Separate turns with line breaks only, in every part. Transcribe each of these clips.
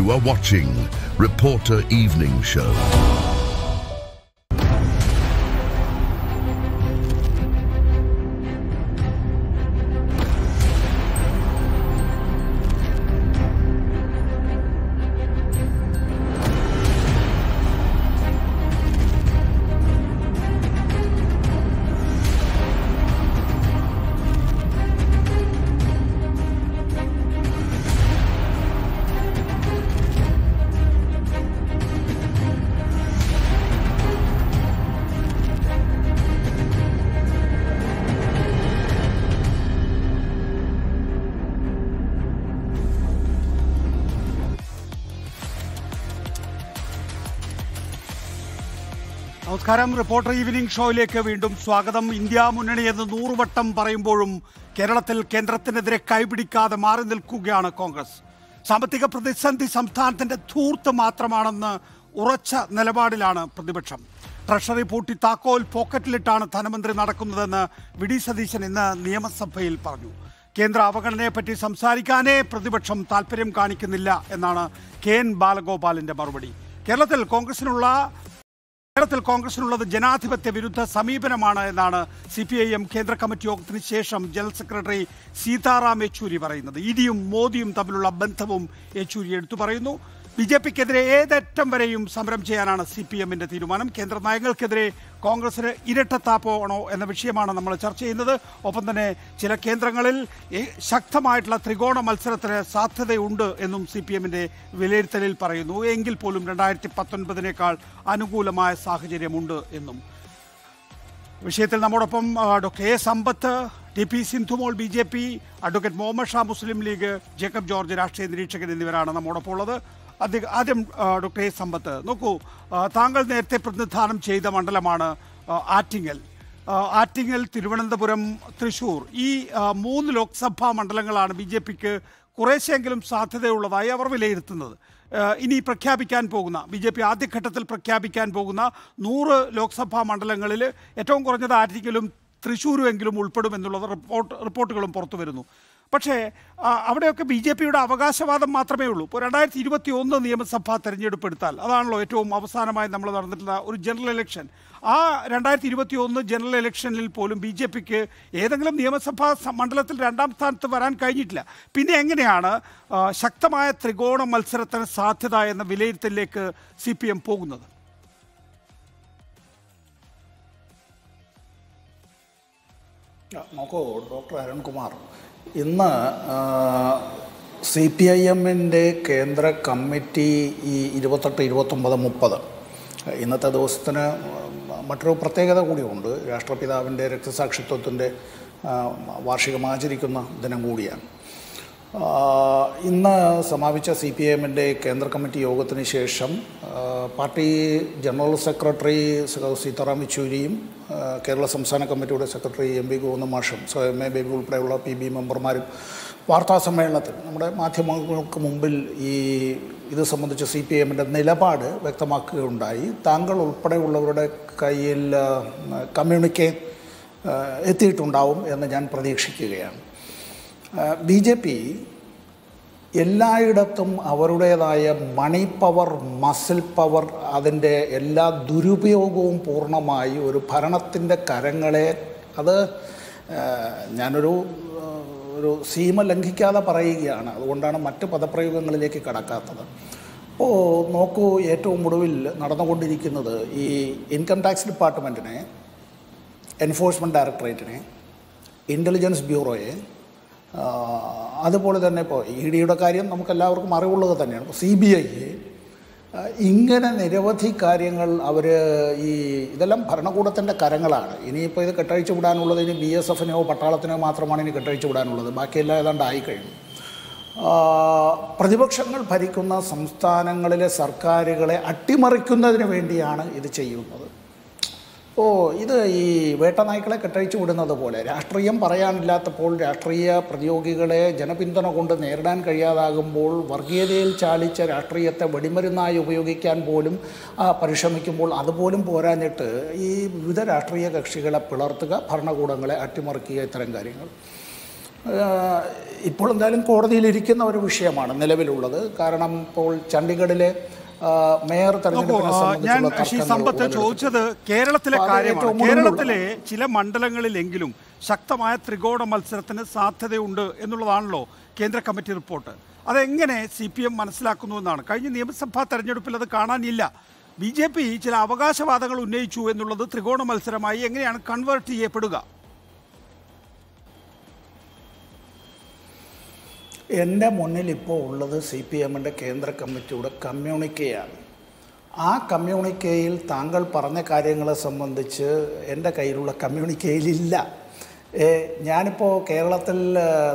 You are watching Reporter Evening Show.
നമസ്കാരം reporter evening ഷോയിലേക്ക് വീണ്ടും സ്വാഗതം ഇന്ത്യ മുന്നണി എന്ന് നൂറുവട്ടം പറയുമ്പോഴും കേരളത്തിൽ കേന്ദ്രത്തിനെതിരെ കൈപിടിക്കാതെ മാറി നിൽക്കുകയാണ് കോൺഗ്രസ് സാമ്പത്തിക പ്രതിസന്ധി സംസ്ഥാനത്തിന്റെ ധൂർത്ത് മാത്രമാണെന്ന് ഉറച്ച നിലപാടിലാണ് പ്രതിപക്ഷം ട്രഷറി പൂട്ടി താക്കോൽ പോക്കറ്റിലിട്ടാണ് ധനമന്ത്രി നടക്കുന്നതെന്ന് വി ഡി സതീശൻ ഇന്ന് നിയമസഭയിൽ പറഞ്ഞു കേന്ദ്ര അവഗണനയെപ്പറ്റി സംസാരിക്കാനേ പ്രതിപക്ഷം താല്പര്യം കാണിക്കുന്നില്ല എന്നാണ് കെ എൻ ബാലഗോപാലിന്റെ മറുപടി കേരളത്തിൽ കോൺഗ്രസിനുള്ള കേരളത്തിൽ കോൺഗ്രസിനുള്ളത് ജനാധിപത്യ വിരുദ്ധ സമീപനമാണ് എന്നാണ് സി പി ഐ എം കേന്ദ്ര കമ്മിറ്റി യോഗത്തിന് ശേഷം ജനറൽ സെക്രട്ടറി സീതാറാം യെച്ചൂരി പറയുന്നത് ഇടിയും മോദിയും തമ്മിലുള്ള ബന്ധവും യെച്ചൂരി എടുത്തു പറയുന്നു ബി ജെ പിക്കെതിരെ ഏതറ്റം വരെയും സമരം ചെയ്യാനാണ് സി പി എമ്മിന്റെ തീരുമാനം കേന്ദ്ര നയങ്ങൾക്കെതിരെ കോൺഗ്രസിന് ഇരട്ടത്താപ്പോണോ എന്ന വിഷയമാണ് നമ്മൾ ചർച്ച ചെയ്യുന്നത് ഒപ്പം തന്നെ ചില കേന്ദ്രങ്ങളിൽ ശക്തമായിട്ടുള്ള ത്രികോണ മത്സരത്തിന് സാധ്യതയുണ്ട് എന്നും സി പി എമ്മിന്റെ വിലയിരുത്തലിൽ പറയുന്നു എങ്കിൽ പോലും രണ്ടായിരത്തി പത്തൊൻപതിനേക്കാൾ അനുകൂലമായ സാഹചര്യമുണ്ട് എന്നും വിഷയത്തിൽ നമ്മോടൊപ്പം doctor A Sampath T P Sindhumol B J P advocate Muhammad Shah Muslim League Jacob George രാഷ്ട്രീയ നിരീക്ഷകൻ എന്നിവരാണ് നമ്മോടൊപ്പം ഉള്ളത് അദ്ദേഹം ആദ്യം ഡോക്ടർ എ സമ്പത്ത് നോക്കൂ താങ്കൾ നേരത്തെ പ്രതിനിധാനം ചെയ്ത മണ്ഡലമാണ് ആറ്റിങ്ങൽ ആറ്റിങ്ങൽ തിരുവനന്തപുരം തൃശൂർ ഈ മൂന്ന് ലോക്സഭാ മണ്ഡലങ്ങളാണ് ബി ജെ പിക്ക് കുറേശ്ശെങ്കിലും സാധ്യതയുള്ളതായി അവർ വിലയിരുത്തുന്നത് ഇനി പ്രഖ്യാപിക്കാൻ പോകുന്ന ബി ജെ പി ആദ്യഘട്ടത്തിൽ പ്രഖ്യാപിക്കാൻ പോകുന്ന നൂറ് ലോക്സഭാ മണ്ഡലങ്ങളിൽ ഏറ്റവും കുറഞ്ഞത് ആറ്റിങ്ങലും തൃശ്ശൂരുമെങ്കിലും ഉൾപ്പെടും റിപ്പോർട്ട് റിപ്പോർട്ടുകളും പുറത്തു വരുന്നു പക്ഷേ അവിടെയൊക്കെ ബി ജെ പിയുടെ അവകാശവാദം മാത്രമേ ഉള്ളൂ ഇപ്പോൾ രണ്ടായിരത്തി ഇരുപത്തി ഒന്ന് നിയമസഭാ തെരഞ്ഞെടുപ്പ് എടുത്താൽ അതാണല്ലോ ഏറ്റവും അവസാനമായി നമ്മൾ നടന്നിട്ടുള്ള ഒരു ജനറൽ ഇലക്ഷൻ ആ രണ്ടായിരത്തി ഇരുപത്തി ഒന്ന് ജനറൽ ഇലക്ഷനിൽ പോലും ബി ജെ പിക്ക് ഏതെങ്കിലും നിയമസഭാ മണ്ഡലത്തിൽ രണ്ടാം സ്ഥാനത്ത് വരാൻ കഴിഞ്ഞിട്ടില്ല പിന്നെ എങ്ങനെയാണ് ശക്തമായ ത്രികോണ മത്സരത്തിന് സാധ്യത എന്ന വിലയിരുത്തലിലേക്ക് സി പി എം പോകുന്നത്
നോക്കൂ ഡോക്ടർ അരുൺകുമാർ ഇന്ന് സി പി ഐ എമ്മിൻ്റെ കേന്ദ്ര കമ്മിറ്റി ഈ ഇരുപത്തെട്ട് ഇരുപത്തൊമ്പത് മുപ്പത് ഇന്നത്തെ ദിവസത്തിന് മറ്റൊരു പ്രത്യേകത കൂടിയുണ്ട് രാഷ്ട്രപിതാവിൻ്റെ രക്തസാക്ഷിത്വത്തിൻ്റെ വാർഷികം ആചരിക്കുന്ന ദിനം കൂടിയാണ് ഇന്ന് സമാപിച്ച സി പി എമ്മിൻ്റെ കേന്ദ്ര കമ്മിറ്റി യോഗത്തിന് ശേഷം പാർട്ടി ജനറൽ സെക്രട്ടറി സീതാറാം യെച്ചൂരിയും കേരള സംസ്ഥാന കമ്മിറ്റിയുടെ സെക്രട്ടറി എം വി ഗോവിന്ദമാഷും സ്വയം എ ബേബി ഉൾപ്പെടെയുള്ള പി ബി മെമ്പർമാരും വാർത്താ സമ്മേളനത്തിൽ നമ്മുടെ മാധ്യമങ്ങൾക്ക് മുമ്പിൽ ഈ ഇത് സംബന്ധിച്ച് സി പി എമ്മിൻ്റെ നിലപാട് വ്യക്തമാക്കുകയുണ്ടായി താങ്കൾ ഉൾപ്പെടെയുള്ളവരുടെ കയ്യിൽ കമ്മ്യൂണിക്കേ എത്തിയിട്ടുണ്ടാവും എന്ന് ഞാൻ പ്രതീക്ഷിക്കുകയാണ് ബി ജെ പി എല്ലായിടത്തും അവരുടേതായ മണി പവർ മസിൽ പവർ അതിൻ്റെ എല്ലാ ദുരുപയോഗവും പൂർണ്ണമായി ഒരു ഭരണത്തിൻ്റെ കരങ്ങളെ അത് ഞാനൊരു ഒരു സീമ ലംഘിക്കാതെ പറയുകയാണ് അതുകൊണ്ടാണ് മറ്റ് പദപ്രയോഗങ്ങളിലേക്ക് കടക്കാത്തത് അപ്പോൾ നോക്കൂ ഏറ്റവും ഒടുവിൽ നടന്നുകൊണ്ടിരിക്കുന്നത് ഈ ഇൻകം ടാക്സ് ഡിപ്പാർട്ട്മെൻറ്റിനെ എൻഫോഴ്സ്മെൻറ്റ് ഡയറക്ടറേറ്റിനെ ഇൻ്റലിജൻസ് ബ്യൂറോയെ അതുപോലെ തന്നെ ഇപ്പോൾ ഇ ഡിയുടെ കാര്യം നമുക്കെല്ലാവർക്കും അറിവുള്ളത് തന്നെയാണ് ഇപ്പോൾ സി ബി ഐ ഇങ്ങനെ നിരവധി കാര്യങ്ങൾ അവർ ഈ ഇതെല്ലാം ഭരണകൂടത്തിൻ്റെ കരങ്ങളാണ് ഇനിയിപ്പോൾ ഇത് കെട്ടഴിച്ചു വിടാനുള്ളത് ഇനി ബി എസ് എഫിനെയോ പട്ടാളത്തിനോ മാത്രമാണ് ഇനി കെട്ടഴിച്ചു വിടാനുള്ളത് ബാക്കിയെല്ലാം ഏതാണ്ട് ആയിക്കഴിഞ്ഞു പ്രതിപക്ഷങ്ങൾ ഭരിക്കുന്ന സംസ്ഥാനങ്ങളിലെ സർക്കാരുകളെ അട്ടിമറിക്കുന്നതിന് വേണ്ടിയാണ് ഇത് ചെയ്യുന്നത് ഓ ഇത് ഈ വേട്ടനായ്ക്കളെ കെട്ടഴിച്ചു വിടുന്നത് പോലെ രാഷ്ട്രീയം പറയാനില്ലാത്തപ്പോൾ രാഷ്ട്രീയ പ്രതിയോഗികളെ ജനപിന്തുണ കൊണ്ട് നേരിടാൻ കഴിയാതാകുമ്പോൾ വർഗീയതയിൽ ചാലിച്ച രാഷ്ട്രീയത്തെ വെടിമരുന്നായി ഉപയോഗിക്കാൻ പോലും പരിശ്രമിക്കുമ്പോൾ അതുപോലും പോരാഞ്ഞിട്ട് ഈ വിവിധ രാഷ്ട്രീയ കക്ഷികളെ പിളർത്തുക ഭരണകൂടങ്ങളെ അട്ടിമറിക്കുക ഇത്തരം കാര്യങ്ങൾ ഇപ്പോൾ എന്തായാലും കോടതിയിലിരിക്കുന്ന ഒരു വിഷയമാണ് നിലവിലുള്ളത് കാരണം ഇപ്പോൾ ചണ്ഡീഗഡിലെ മേയർ ഞാൻ ചോദിച്ചത്
കേരളത്തിലെ കാര്യമാണ് കേരളത്തിലെ ചില മണ്ഡലങ്ങളിലെങ്കിലും ശക്തമായ ത്രികോണ മത്സരത്തിന് സാധ്യതയുണ്ട് എന്നുള്ളതാണല്ലോ കേന്ദ്ര കമ്മിറ്റി റിപ്പോർട്ട് അതെങ്ങനെ സി പി എം മനസ്സിലാക്കുന്നു എന്നാണ് കഴിഞ്ഞ നിയമസഭാ തെരഞ്ഞെടുപ്പിൽ അത് കാണാനില്ല ബി ജെ പി ചില അവകാശവാദങ്ങൾ ഉന്നയിച്ചു എന്നുള്ളത് ത്രികോണ മത്സരമായി എങ്ങനെയാണ് കൺവേർട്ട് ചെയ്യപ്പെടുക
എൻ്റെ മുന്നിൽ ഇപ്പോൾ ഉള്ളത് സി പി എമ്മിൻ്റെ കേന്ദ്ര കമ്മിറ്റിയുടെ കമ്മ്യൂണിക്കയാണ് ആ കമ്മ്യൂണിക്കയിൽ താങ്കൾ പറഞ്ഞ കാര്യങ്ങളെ സംബന്ധിച്ച് എൻ്റെ കയ്യിലുള്ള കമ്മ്യൂണിക്കയിലില്ല ഞാനിപ്പോൾ കേരളത്തിൽ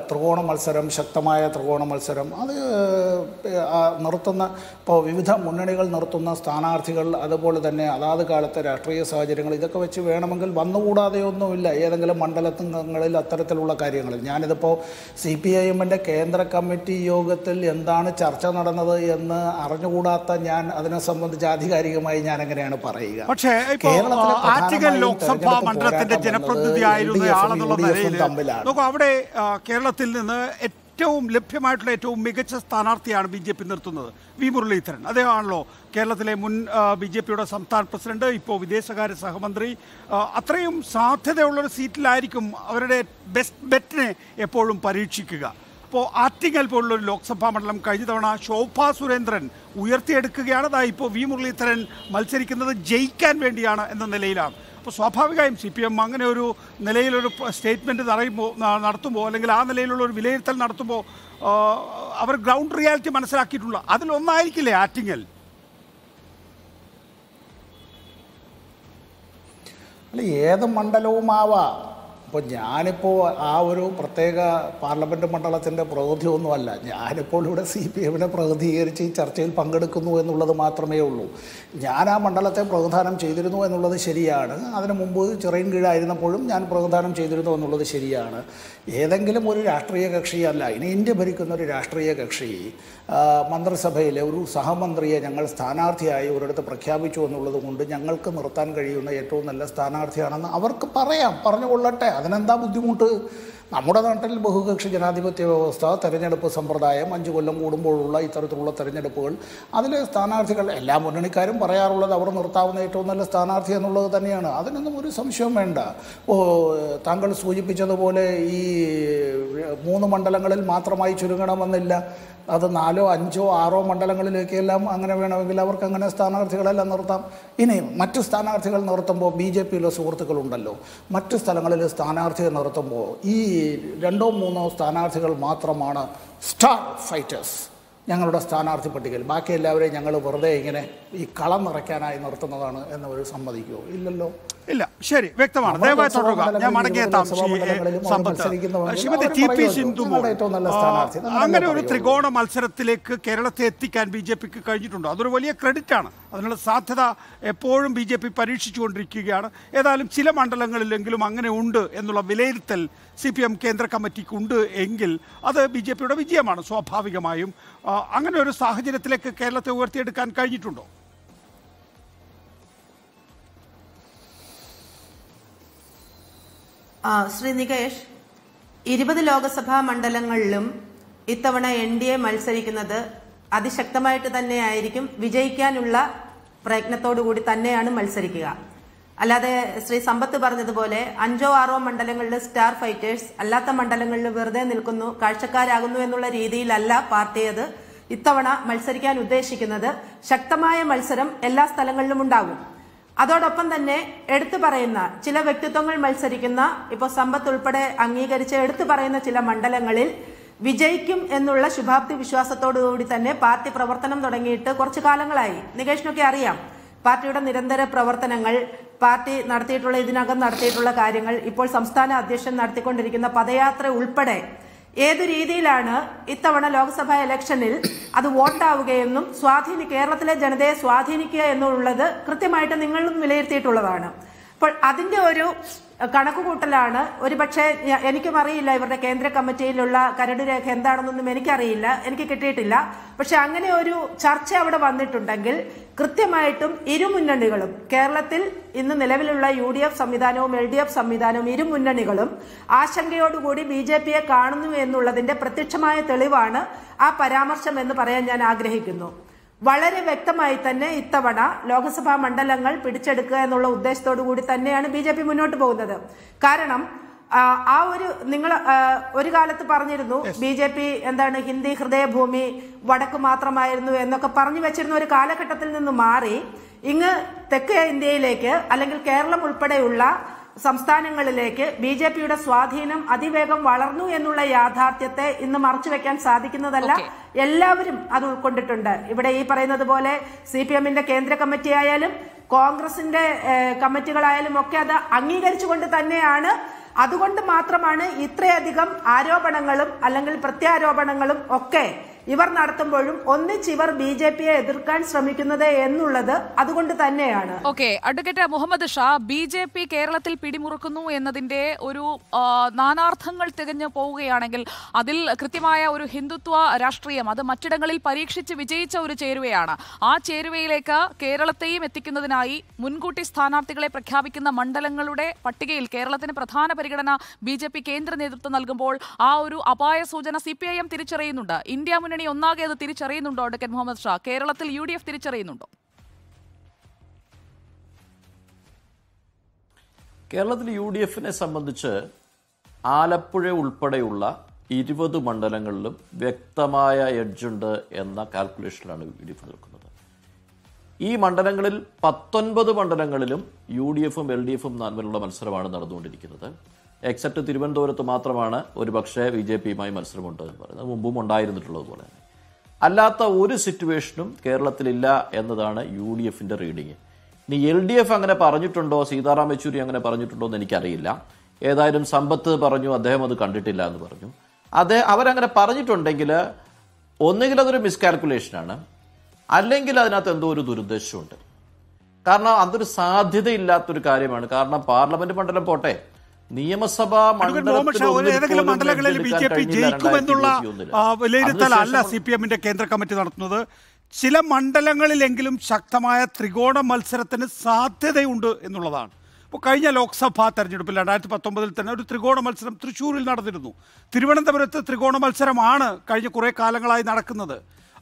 ത്രികോണ മത്സരം ശക്തമായ ത്രികോണ മത്സരം അത് നിർത്തുന്ന ഇപ്പോൾ വിവിധ മുന്നണികൾ നിർത്തുന്ന സ്ഥാനാർത്ഥികൾ അതുപോലെ തന്നെ അതാത് കാലത്തെ രാഷ്ട്രീയ സാഹചര്യങ്ങൾ ഇതൊക്കെ വെച്ച് വേണമെങ്കിൽ വന്നുകൂടാതെയൊന്നുമില്ല ഏതെങ്കിലും മണ്ഡലങ്ങളിൽ അത്തരത്തിലുള്ള കാര്യങ്ങൾ ഞാനിതിപ്പോൾ സി പി ഐ എമ്മിൻ്റെ കേന്ദ്ര കമ്മിറ്റി യോഗത്തിൽ എന്താണ് ചർച്ച നടന്നത് എന്ന് അറിഞ്ഞുകൂടാത്ത ഞാൻ അതിനെ സംബന്ധിച്ച് ആധികാരികമായി ഞാൻ എങ്ങനെയാണ് പറയുക പക്ഷേ കേരളത്തിലെ ലോക്സഭാ
എന്നുള്ള
നോക്കൂ അവിടെ കേരളത്തിൽ നിന്ന് ഏറ്റവും ലഭ്യമായിട്ടുള്ള ഏറ്റവും മികച്ച സ്ഥാനാർത്ഥിയാണ് ബി ജെ പി നിർത്തുന്നത് വി മുരളീധരൻ അദ്ദേഹമാണല്ലോ കേരളത്തിലെ മുൻ ബി ജെ പിയുടെ സംസ്ഥാന പ്രസിഡന്റ് ഇപ്പോൾ വിദേശകാര്യ സഹമന്ത്രി അത്രയും സാധ്യതയുള്ളൊരു സീറ്റിലായിരിക്കും അവരുടെ ബെസ്റ്റ് ബെറ്റിനെ എപ്പോഴും പരീക്ഷിക്കുക അപ്പോൾ ആറ്റിങ്ങൽ പോലുള്ളൊരു ലോക്സഭാ മണ്ഡലം കഴിഞ്ഞ തവണ ശോഭ സുരേന്ദ്രൻ ഉയർത്തിയെടുക്കുകയാണ് അതായത് ഇപ്പോൾ വി മുരളീധരൻ മത്സരിക്കുന്നത് ജയിക്കാൻ വേണ്ടിയാണ് എന്ന നിലയിലാണ് അപ്പോൾ സ്വാഭാവികമായും സി പി എം അങ്ങനെ ഒരു നിലയിലൊരു സ്റ്റേറ്റ്മെൻറ്റ് നിറയുമ്പോൾ നടത്തുമ്പോൾ അല്ലെങ്കിൽ ആ നിലയിലുള്ള ഒരു വിലയിരുത്തൽ നടത്തുമ്പോൾ അവർ ഗ്രൗണ്ട് റിയാലിറ്റി മനസ്സിലാക്കിയിട്ടുള്ള അതിലൊന്നായിരിക്കില്ലേ ആറ്റിങ്ങൽ
അല്ല ഏത് മണ്ഡലവുമാവാം അപ്പോൾ ഞാനിപ്പോൾ ആ ഒരു പ്രത്യേക പാർലമെൻറ്റ് മണ്ഡലത്തിൻ്റെ പ്രകൃതിയൊന്നുമല്ല ഞാനിപ്പോൾ ഇവിടെ സി പി എമ്മിനെ പ്രതിനിധീകരിച്ച് ഈ ചർച്ചയിൽ പങ്കെടുക്കുന്നു എന്നുള്ളത് മാത്രമേ ഉള്ളൂ ഞാൻ ആ മണ്ഡലത്തെ പ്രതിദാനം ചെയ്തിരുന്നു എന്നുള്ളത് ശരിയാണ് അതിനു മുമ്പ് ചെറിയൻ കീഴായിരുന്നപ്പോഴും ഞാൻ പ്രതിദാനം ചെയ്തിരുന്നു എന്നുള്ളത് ശരിയാണ് ഏതെങ്കിലും ഒരു രാഷ്ട്രീയ കക്ഷിയല്ല ഇനി ഇന്ത്യ ഭരിക്കുന്ന ഒരു രാഷ്ട്രീയ കക്ഷി മന്ത്രിസഭയിലെ ഒരു സഹമന്ത്രിയെ ഞങ്ങൾ സ്ഥാനാർത്ഥിയായി ഒരിടത്ത് പ്രഖ്യാപിച്ചു എന്നുള്ളത് കൊണ്ട് ഞങ്ങൾക്ക് നിർത്താൻ കഴിയുന്ന ഏറ്റവും നല്ല സ്ഥാനാർത്ഥിയാണെന്ന് അവർക്ക് പറയാം പറഞ്ഞുകൊള്ളട്ടെ അതിനെന്താ ബുദ്ധിമുട്ട് നമ്മുടെ നാട്ടിൽ ബഹുകക്ഷി ജനാധിപത്യ വ്യവസ്ഥ തെരഞ്ഞെടുപ്പ് സമ്പ്രദായം അഞ്ച് കൊല്ലം കൂടുമ്പോഴുള്ള ഇത്തരത്തിലുള്ള തെരഞ്ഞെടുപ്പുകൾ അതിൽ സ്ഥാനാർത്ഥികൾ എല്ലാ മുന്നണിക്കാരും പറയാറുള്ളത് അവർ നിർത്താവുന്ന ഏറ്റവും നല്ല സ്ഥാനാർത്ഥി എന്നുള്ളത് തന്നെയാണ് അതിനൊന്നും ഒരു സംശയം വേണ്ട താങ്കൾ സൂചിപ്പിച്ചതുപോലെ ഈ മൂന്ന് മണ്ഡലങ്ങളിൽ മാത്രമായി ചുരുങ്ങണമെന്നില്ല അത് നാലോ അഞ്ചോ ആറോ മണ്ഡലങ്ങളിലേക്കെല്ലാം അങ്ങനെ വേണമെങ്കിൽ അവർക്ക് അങ്ങനെ സ്ഥാനാർത്ഥികളെല്ലാം നിർത്താം ഇനി മറ്റ് സ്ഥാനാർത്ഥികൾ നിർത്തുമ്പോൾ ബി ജെ പിയിലെ സുഹൃത്തുക്കളുണ്ടല്ലോ മറ്റ് സ്ഥലങ്ങളിൽ സ്ഥാനാർത്ഥികൾ നിർത്തുമ്പോൾ ഈ രണ്ടോ മൂന്നോ സ്ഥാനാർത്ഥികൾ മാത്രമാണ് സ്റ്റാർ ഫൈറ്റേഴ്സ് ഞങ്ങളുടെ സ്ഥാനാർത്ഥി പട്ടികയിൽ ബാക്കി എല്ലാവരെയും ഞങ്ങൾ വെറുതെ ഇങ്ങനെ ഈ കളം നിറയ്ക്കാനായി നിർത്തുന്നതാണ് എന്നവർ സമ്മതിക്കുമോ ഇല്ലല്ലോ ഇല്ല ശരി വ്യക്തമാണ് ദയവായി തുടരുക ഞാൻ മടങ്ങിയെത്താം സമ്പത്ത് ശ്രീമതി ടി പി സിന്ധു അങ്ങനെ ഒരു ത്രികോണ
മത്സരത്തിലേക്ക് കേരളത്തെ എത്തിക്കാൻ ബി ജെ പിക്ക് കഴിഞ്ഞിട്ടുണ്ടോ അതൊരു വലിയ ക്രെഡിറ്റ് ആണ് അതിനുള്ള സാധ്യത എപ്പോഴും ബി ജെ പി പരീക്ഷിച്ചുകൊണ്ടിരിക്കുകയാണ് ഏതായാലും ചില മണ്ഡലങ്ങളിലെങ്കിലും അങ്ങനെ ഉണ്ട് എന്നുള്ള വിലയിരുത്തൽ സി പി എം കേന്ദ്ര കമ്മിറ്റിക്കുണ്ട് എങ്കിൽ അത് ബി ജെ പിയുടെ വിജയമാണ് സ്വാഭാവികമായും അങ്ങനെ ഒരു സാഹചര്യത്തിലേക്ക് കേരളത്തെ ഉയർത്തിയെടുക്കാൻ കഴിഞ്ഞിട്ടുണ്ടോ
ശ്രീ നികേഷ് ഇരുപത് ലോക്സഭാ മണ്ഡലങ്ങളിലും ഇത്തവണ എൻ ഡി എ മത്സരിക്കുന്നത് അതിശക്തമായിട്ട് തന്നെയായിരിക്കും വിജയിക്കാനുള്ള പ്രയത്നത്തോടുകൂടി തന്നെയാണ് മത്സരിക്കുക അല്ലാതെ ശ്രീ സമ്പത്ത് പറഞ്ഞതുപോലെ അഞ്ചോ ആറോ മണ്ഡലങ്ങളിൽ സ്റ്റാർ ഫൈറ്റേഴ്സ് അല്ലാത്ത മണ്ഡലങ്ങളിൽ വെറുതെ നിൽക്കുന്നു കാഴ്ചക്കാരാകുന്നു എന്നുള്ള രീതിയിലല്ല പാർട്ടി അത് ഇത്തവണ മത്സരിക്കാൻ ഉദ്ദേശിക്കുന്നത് ശക്തമായ മത്സരം എല്ലാ സ്ഥലങ്ങളിലും ഉണ്ടാകും അതോടൊപ്പം തന്നെ എടുത്തു പറയുന്ന ചില വ്യക്തിത്വങ്ങൾ മത്സരിക്കുന്ന ഇപ്പോൾ സമ്പത്ത് ഉൾപ്പെടെ അംഗീകരിച്ച് എടുത്തു പറയുന്ന ചില മണ്ഡലങ്ങളിൽ വിജയിക്കും എന്നുള്ള ശുഭാപ്തി വിശ്വാസത്തോടുകൂടി തന്നെ പാർട്ടി പ്രവർത്തനം തുടങ്ങിയിട്ട് കുറച്ചു കാലങ്ങളായി നികേഷിനൊക്കെ അറിയാം പാർട്ടിയുടെ നിരന്തര പ്രവർത്തനങ്ങൾ പാർട്ടി നടത്തിയിട്ടുള്ള ഇതിനകം നടത്തിയിട്ടുള്ള കാര്യങ്ങൾ ഇപ്പോൾ സംസ്ഥാന അധ്യക്ഷൻ നടത്തിക്കൊണ്ടിരിക്കുന്ന പദയാത്ര ഉൾപ്പെടെ ഏത് രീതിയിലാണ് ഇത്തവണ ലോക്സഭാ ഇലക്ഷനിൽ അത് വോട്ടാവുകയെന്നും സ്വാധീനി കേരളത്തിലെ ജനതയെ സ്വാധീനിക്കുക എന്നുള്ളത് കൃത്യമായിട്ട് നിങ്ങളും വിലയിരുത്തിയിട്ടുള്ളതാണ് അപ്പോൾ അതിന്റെ ഒരു കണക്കുകൂട്ടലാണ് ഒരുപക്ഷെ എനിക്കും അറിയില്ല ഇവരുടെ കേന്ദ്ര കമ്മിറ്റിയിലുള്ള കരട് രേഖ എന്താണെന്നൊന്നും എനിക്കറിയില്ല എനിക്ക് കിട്ടിയിട്ടില്ല പക്ഷെ അങ്ങനെ ഒരു ചർച്ച അവിടെ വന്നിട്ടുണ്ടെങ്കിൽ കൃത്യമായിട്ടും ഇരുമുന്നണികളും കേരളത്തിൽ ഇന്ന് നിലവിലുള്ള യു ഡി എഫ് സംവിധാനവും എൽ ഡി എഫ് സംവിധാനവും ഇരുമുന്നണികളും ആശങ്കയോടുകൂടി ബി ജെ പിയെ കാണുന്നു എന്നുള്ളതിന്റെ പ്രത്യക്ഷമായ തെളിവാണ് ആ പരാമർശം എന്ന് പറയാൻ ഞാൻ ആഗ്രഹിക്കുന്നു വളരെ വ്യക്തമായി തന്നെ ഇത്തവണ ലോക്സഭാ മണ്ഡലങ്ങൾ പിടിച്ചെടുക്കുക എന്നുള്ള ഉദ്ദേശത്തോടു കൂടി തന്നെയാണ് ബി ജെ പി മുന്നോട്ട് പോകുന്നത് കാരണം ആ ഒരു നിങ്ങൾ ഒരു കാലത്ത് പറഞ്ഞിരുന്നു ബി ജെ പി എന്താണ് ഹിന്ദി ഹൃദയഭൂമി വടക്ക് മാത്രമായിരുന്നു എന്നൊക്കെ പറഞ്ഞു വെച്ചിരുന്ന ഒരു കാലഘട്ടത്തിൽ നിന്ന് മാറി ഇങ്ങ് തെക്കേ ഇന്ത്യയിലേക്ക് അല്ലെങ്കിൽ കേരളം ഉൾപ്പെടെയുള്ള സംസ്ഥാനങ്ങളിലേക്ക് ബി ജെ പിയുടെ സ്വാധീനം അതിവേഗം വളർന്നു എന്നുള്ള യാഥാർത്ഥ്യത്തെ ഇന്ന് വെക്കാൻ സാധിക്കുന്നതല്ല എല്ലാവരും അത് ഉൾക്കൊണ്ടിട്ടുണ്ട് ഇവിടെ ഈ പറയുന്നത് പോലെ സി പി എമ്മിന്റെ കേന്ദ്ര കമ്മിറ്റി ആയാലും കോൺഗ്രസിന്റെ കമ്മിറ്റികളായാലും ഒക്കെ അത് അംഗീകരിച്ചുകൊണ്ട് തന്നെയാണ് അതുകൊണ്ട് മാത്രമാണ് ഇത്രയധികം ആരോപണങ്ങളും അല്ലെങ്കിൽ പ്രത്യാരോപണങ്ങളും ഒക്കെ ഇവർ നടത്തുമ്പോഴും ഒന്നിച്ച് ഇവർ ബി ജെ പിയെ എതിർക്കാൻ ശ്രമിക്കുന്നത് എന്നുള്ളത് അതുകൊണ്ട് തന്നെയാണ്
okay advocate Muhammad Shah B J P കേരളത്തിൽ പിടിമുറുക്കുന്നു എന്നതിന്റെ ഒരു നാനാർത്ഥങ്ങൾ തികഞ്ഞു പോവുകയാണെങ്കിൽ അതിൽ കൃത്യമായ ഒരു ഹിന്ദുത്വ രാഷ്ട്രീയം അത് മറ്റിടങ്ങളിൽ പരീക്ഷിച്ച് വിജയിച്ച ഒരു ചേരുവയാണ് ആ ചേരുവയിലേക്ക് കേരളത്തെയും എത്തിക്കുന്നതിനായി മുൻകൂട്ടി സ്ഥാനാർത്ഥികളെ പ്രഖ്യാപിക്കുന്ന മണ്ഡലങ്ങളുടെ പട്ടികയിൽ കേരളത്തിന് പ്രധാന പരിഗണന ബി കേന്ദ്ര നേതൃത്വം നൽകുമ്പോൾ ആ ഒരു അപായ സൂചന സി തിരിച്ചറിയുന്നുണ്ട് ഇന്ത്യ മുന്നണി മുന്നണി ഒന്നാകെ അത് തിരിച്ചറിയുന്നുണ്ടോ ഡെക്കൻ മുഹമ്മദ് ഷാ കേരളത്തിൽ യു തിരിച്ചറിയുന്നുണ്ടോ
കേരളത്തിൽ യു ഡി എഫിനെ സംബന്ധിച്ച് ആലപ്പുഴ ഉൾപ്പെടെയുള്ള ഇരുപത് മണ്ഡലങ്ങളിലും വ്യക്തമായ എഡ്ജുണ്ട് എന്ന കാൽക്കുലേഷനിലാണ് യു ഡി എഫ് നിൽക്കുന്നത് ഈ മണ്ഡലങ്ങളിൽ പത്തൊൻപത് മണ്ഡലങ്ങളിലും യു ഡി എഫും എൽ ഡി എഫും തമ്മിലുള്ള മത്സരമാണ് നടന്നുകൊണ്ടിരിക്കുന്നത് എക്സെപ്റ്റ് തിരുവനന്തപുരത്ത് മാത്രമാണ് ഒരു പക്ഷേ ബി ജെ പിയുമായി മത്സരമുണ്ടെന്ന് പറയുന്നത് മുമ്പും ഉണ്ടായിരുന്നിട്ടുള്ളത് പോലെ തന്നെ അല്ലാത്ത ഒരു സിറ്റുവേഷനും കേരളത്തിലില്ല എന്നതാണ് യു ഡി എഫിൻ്റെ റീഡിങ് ഇനി എൽ ഡി എഫ് അങ്ങനെ പറഞ്ഞിട്ടുണ്ടോ സീതാറാം യെച്ചൂരി അങ്ങനെ പറഞ്ഞിട്ടുണ്ടോ എന്ന് എനിക്കറിയില്ല ഏതായാലും സമ്പത്ത് പറഞ്ഞു അദ്ദേഹം അത് കണ്ടിട്ടില്ല എന്ന് പറഞ്ഞു അദ്ദേഹം അവരങ്ങനെ പറഞ്ഞിട്ടുണ്ടെങ്കിൽ ഒന്നുകിൽ അതൊരു മിസ്കാൽക്കുലേഷനാണ് അല്ലെങ്കിൽ അതിനകത്ത് എന്തോ ഒരു ദുരുദ്ദേശമുണ്ട് കാരണം അതൊരു സാധ്യതയില്ലാത്തൊരു കാര്യമാണ് കാരണം പാർലമെന്റ് മണ്ഡലം പോട്ടെ നിയമസഭാ ഏതെങ്കിലും മണ്ഡലങ്ങളിൽ ബി ജെ പി ജയിക്കുമെന്നുള്ള വിലയിരുത്തൽ അല്ല സി പി എമ്മിന്റെ കേന്ദ്ര
കമ്മിറ്റി നടത്തുന്നത് ചില മണ്ഡലങ്ങളിലെങ്കിലും ശക്തമായ ത്രികോണ മത്സരത്തിന് സാധ്യതയുണ്ട് എന്നുള്ളതാണ് ഇപ്പോൾ കഴിഞ്ഞ ലോക്സഭാ തെരഞ്ഞെടുപ്പിൽ രണ്ടായിരത്തി പത്തൊമ്പതിൽ തന്നെ ഒരു ത്രികോണ മത്സരം തൃശ്ശൂരിൽ നടന്നിരുന്നു തിരുവനന്തപുരത്ത് ത്രികോണ മത്സരമാണ് കഴിഞ്ഞ കുറേ കാലങ്ങളായി നടക്കുന്നത്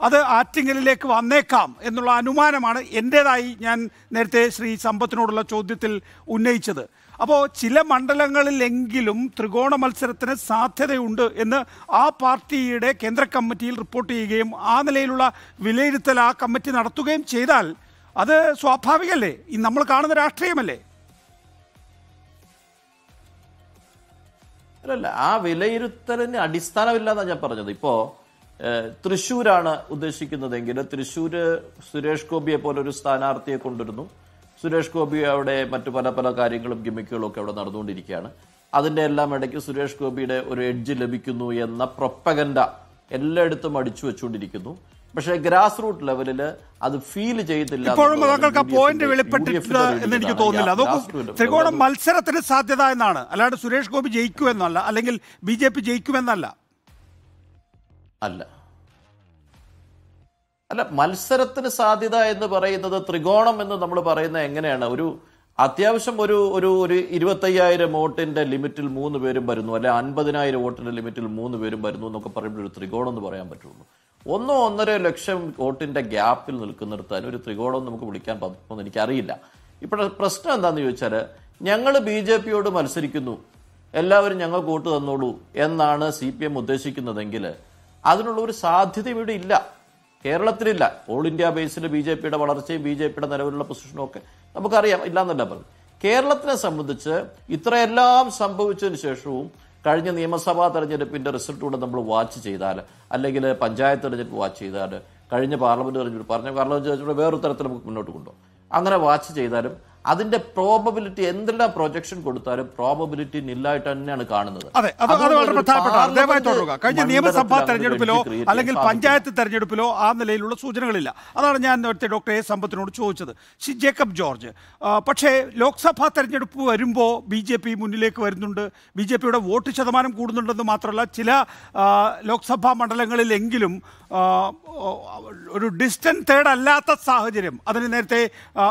അത് ആറ്റിങ്ങലിലേക്ക് വന്നേക്കാം എന്നുള്ള അനുമാനമാണ് എൻ്റേതായി ഞാൻ നേരത്തെ ശ്രീ സമ്പത്തിനോടുള്ള ചോദ്യത്തിൽ ഉന്നയിച്ചത് അപ്പോൾ ചില മണ്ഡലങ്ങളിലെങ്കിലും ത്രികോണ മത്സരത്തിന് സാധ്യതയുണ്ട് എന്ന് ആ പാർട്ടിയുടെ കേന്ദ്ര കമ്മിറ്റിയിൽ റിപ്പോർട്ട് ചെയ്യുകയും ആ നിലയിലുള്ള വിലയിരുത്തൽ ആ കമ്മിറ്റി നടത്തുകയും ചെയ്താൽ അത് സ്വാഭാവികമല്ലേ ഈ നമ്മൾ കാണുന്ന രാഷ്ട്രീയമല്ലേ
അല്ലല്ല ആ വിലയിരുത്തലിന് അടിസ്ഥാനമില്ലാന്നാണ് ഞാൻ പറഞ്ഞത് ഇപ്പോ തൃശ്ശൂരാണ് ഉദ്ദേശിക്കുന്നതെങ്കിൽ തൃശ്ശൂര് സുരേഷ് ഗോപിയെ പോലെ ഒരു സ്ഥാനാർത്ഥിയെ കൊണ്ടുവരുന്നു സുരേഷ് ഗോപി അവിടെ മറ്റു പല പല കാര്യങ്ങളും ഗിമിക്കുകളും ഒക്കെ അവിടെ നടന്നുകൊണ്ടിരിക്കുകയാണ് അതിൻ്റെ എല്ലാം ഇടയ്ക്ക് സുരേഷ് ഗോപിയുടെ ഒരു എഡ്ജ് ലഭിക്കുന്നു എന്ന പ്രൊപ്പകൻഡ എല്ലായിടത്തും അടിച്ചു വെച്ചുകൊണ്ടിരിക്കുന്നു പക്ഷേ ഗ്രാസ് റൂട്ട് ലെവലിൽ അത് ഫീൽ ചെയ്തില്ല ഇപ്പോഴും ആ പോയിന്റ് എന്ന് എനിക്ക് തോന്നുന്നില്ല ത്രികോണ
മത്സരത്തിന് സാധ്യത എന്നാണ് അല്ലാണ്ട് സുരേഷ് ഗോപി ജയിക്കുമെന്നല്ല അല്ലെങ്കിൽ
ബി ജെ പി ജയിക്കുമെന്നല്ല അല്ല അല്ല മത്സരത്തിന് സാധ്യത എന്ന് പറയുന്നത് ത്രികോണം എന്ന് നമ്മൾ പറയുന്നത് എങ്ങനെയാണ് ഒരു അത്യാവശ്യം ഒരു ഒരു ഒരു ഇരുപത്തയ്യായിരം വോട്ടിന്റെ ലിമിറ്റിൽ മൂന്ന് പേരും വരുന്നു അല്ലെ അൻപതിനായിരം വോട്ടിന്റെ ലിമിറ്റിൽ മൂന്ന് പേരും വരുന്നു എന്നൊക്കെ പറയുമ്പോൾ ഒരു ത്രികോണം എന്ന് പറയാൻ പറ്റുള്ളൂ ഒന്നോ ഒന്നര ലക്ഷം വോട്ടിന്റെ ഗ്യാപ്പിൽ നിൽക്കുന്നിടത്താൻ ഒരു ത്രികോണം നമുക്ക് വിളിക്കാൻ പറ്റുമെന്ന് എനിക്കറിയില്ല ഇപ്പോഴത്തെ പ്രശ്നം എന്താണെന്ന് ചോദിച്ചാൽ ഞങ്ങൾ ബി ജെ പിയോട് മത്സരിക്കുന്നു എല്ലാവരും ഞങ്ങൾക്ക് വോട്ട് തന്നോളൂ എന്നാണ് സി പി എം ഉദ്ദേശിക്കുന്നതെങ്കിൽ അതിനുള്ള ഒരു സാധ്യത ഇവിടെ ഇല്ല കേരളത്തിലില്ല ഓൾ ഇന്ത്യ ബേസിൽ ബി ജെ പിയുടെ വളർച്ചയും ബി ജെ പിയുടെ നിലവിലുള്ള പൊസിഷനും ഒക്കെ നമുക്കറിയാം ഇല്ലാന്നല്ല പറഞ്ഞു കേരളത്തിനെ സംബന്ധിച്ച് ഇത്രയെല്ലാം സംഭവിച്ചതിന് ശേഷവും കഴിഞ്ഞ നിയമസഭാ തെരഞ്ഞെടുപ്പിന്റെ റിസൾട്ട് കൂടെ നമ്മൾ വാച്ച് ചെയ്താൽ അല്ലെങ്കിൽ പഞ്ചായത്ത് തെരഞ്ഞെടുപ്പ് വാച്ച് ചെയ്താൽ കഴിഞ്ഞ പാർലമെന്റ് തെരഞ്ഞെടുപ്പ് പറഞ്ഞ പാർലമെന്റ് തെരഞ്ഞെടുപ്പ് വേറൊരു തരത്തിൽ നമുക്ക് മുന്നോട്ട് കൊണ്ടുപോകും അങ്ങനെ വാച്ച് ചെയ്താലും അതിന്റെ പ്രോബബിലിറ്റി എന്തെല്ലാം പ്രൊജക്ഷൻ കൊടുത്താലും പ്രോബബിലിറ്റി നില്ലായിട്ട് തന്നെയാണ് കാണുന്നത് അതെ
അത് വളരെ കഴിഞ്ഞ നിയമസഭാ തെരഞ്ഞെടുപ്പിലോ അല്ലെങ്കിൽ പഞ്ചായത്ത് തെരഞ്ഞെടുപ്പിലോ ആ നിലയിലുള്ള സൂചനകളില്ല അതാണ് ഞാൻ നേരത്തെ ഡോക്ടർ എ സമ്പത്തിനോട് ചോദിച്ചത് ശ്രീ ജേക്കബ് ജോർജ് പക്ഷേ ലോക്സഭാ തെരഞ്ഞെടുപ്പ് വരുമ്പോൾ ബി ജെ പി മുന്നിലേക്ക് വരുന്നുണ്ട് ബി ജെ പിയുടെ വോട്ട് ശതമാനം കൂടുന്നുണ്ടെന്ന് മാത്രമല്ല ചില ലോക്സഭാ മണ്ഡലങ്ങളിലെങ്കിലും ഒരു ഡിസ്റ്റൻസ് തേർഡ് അല്ലാത്ത സാഹചര്യം അതിന് നേരത്തെ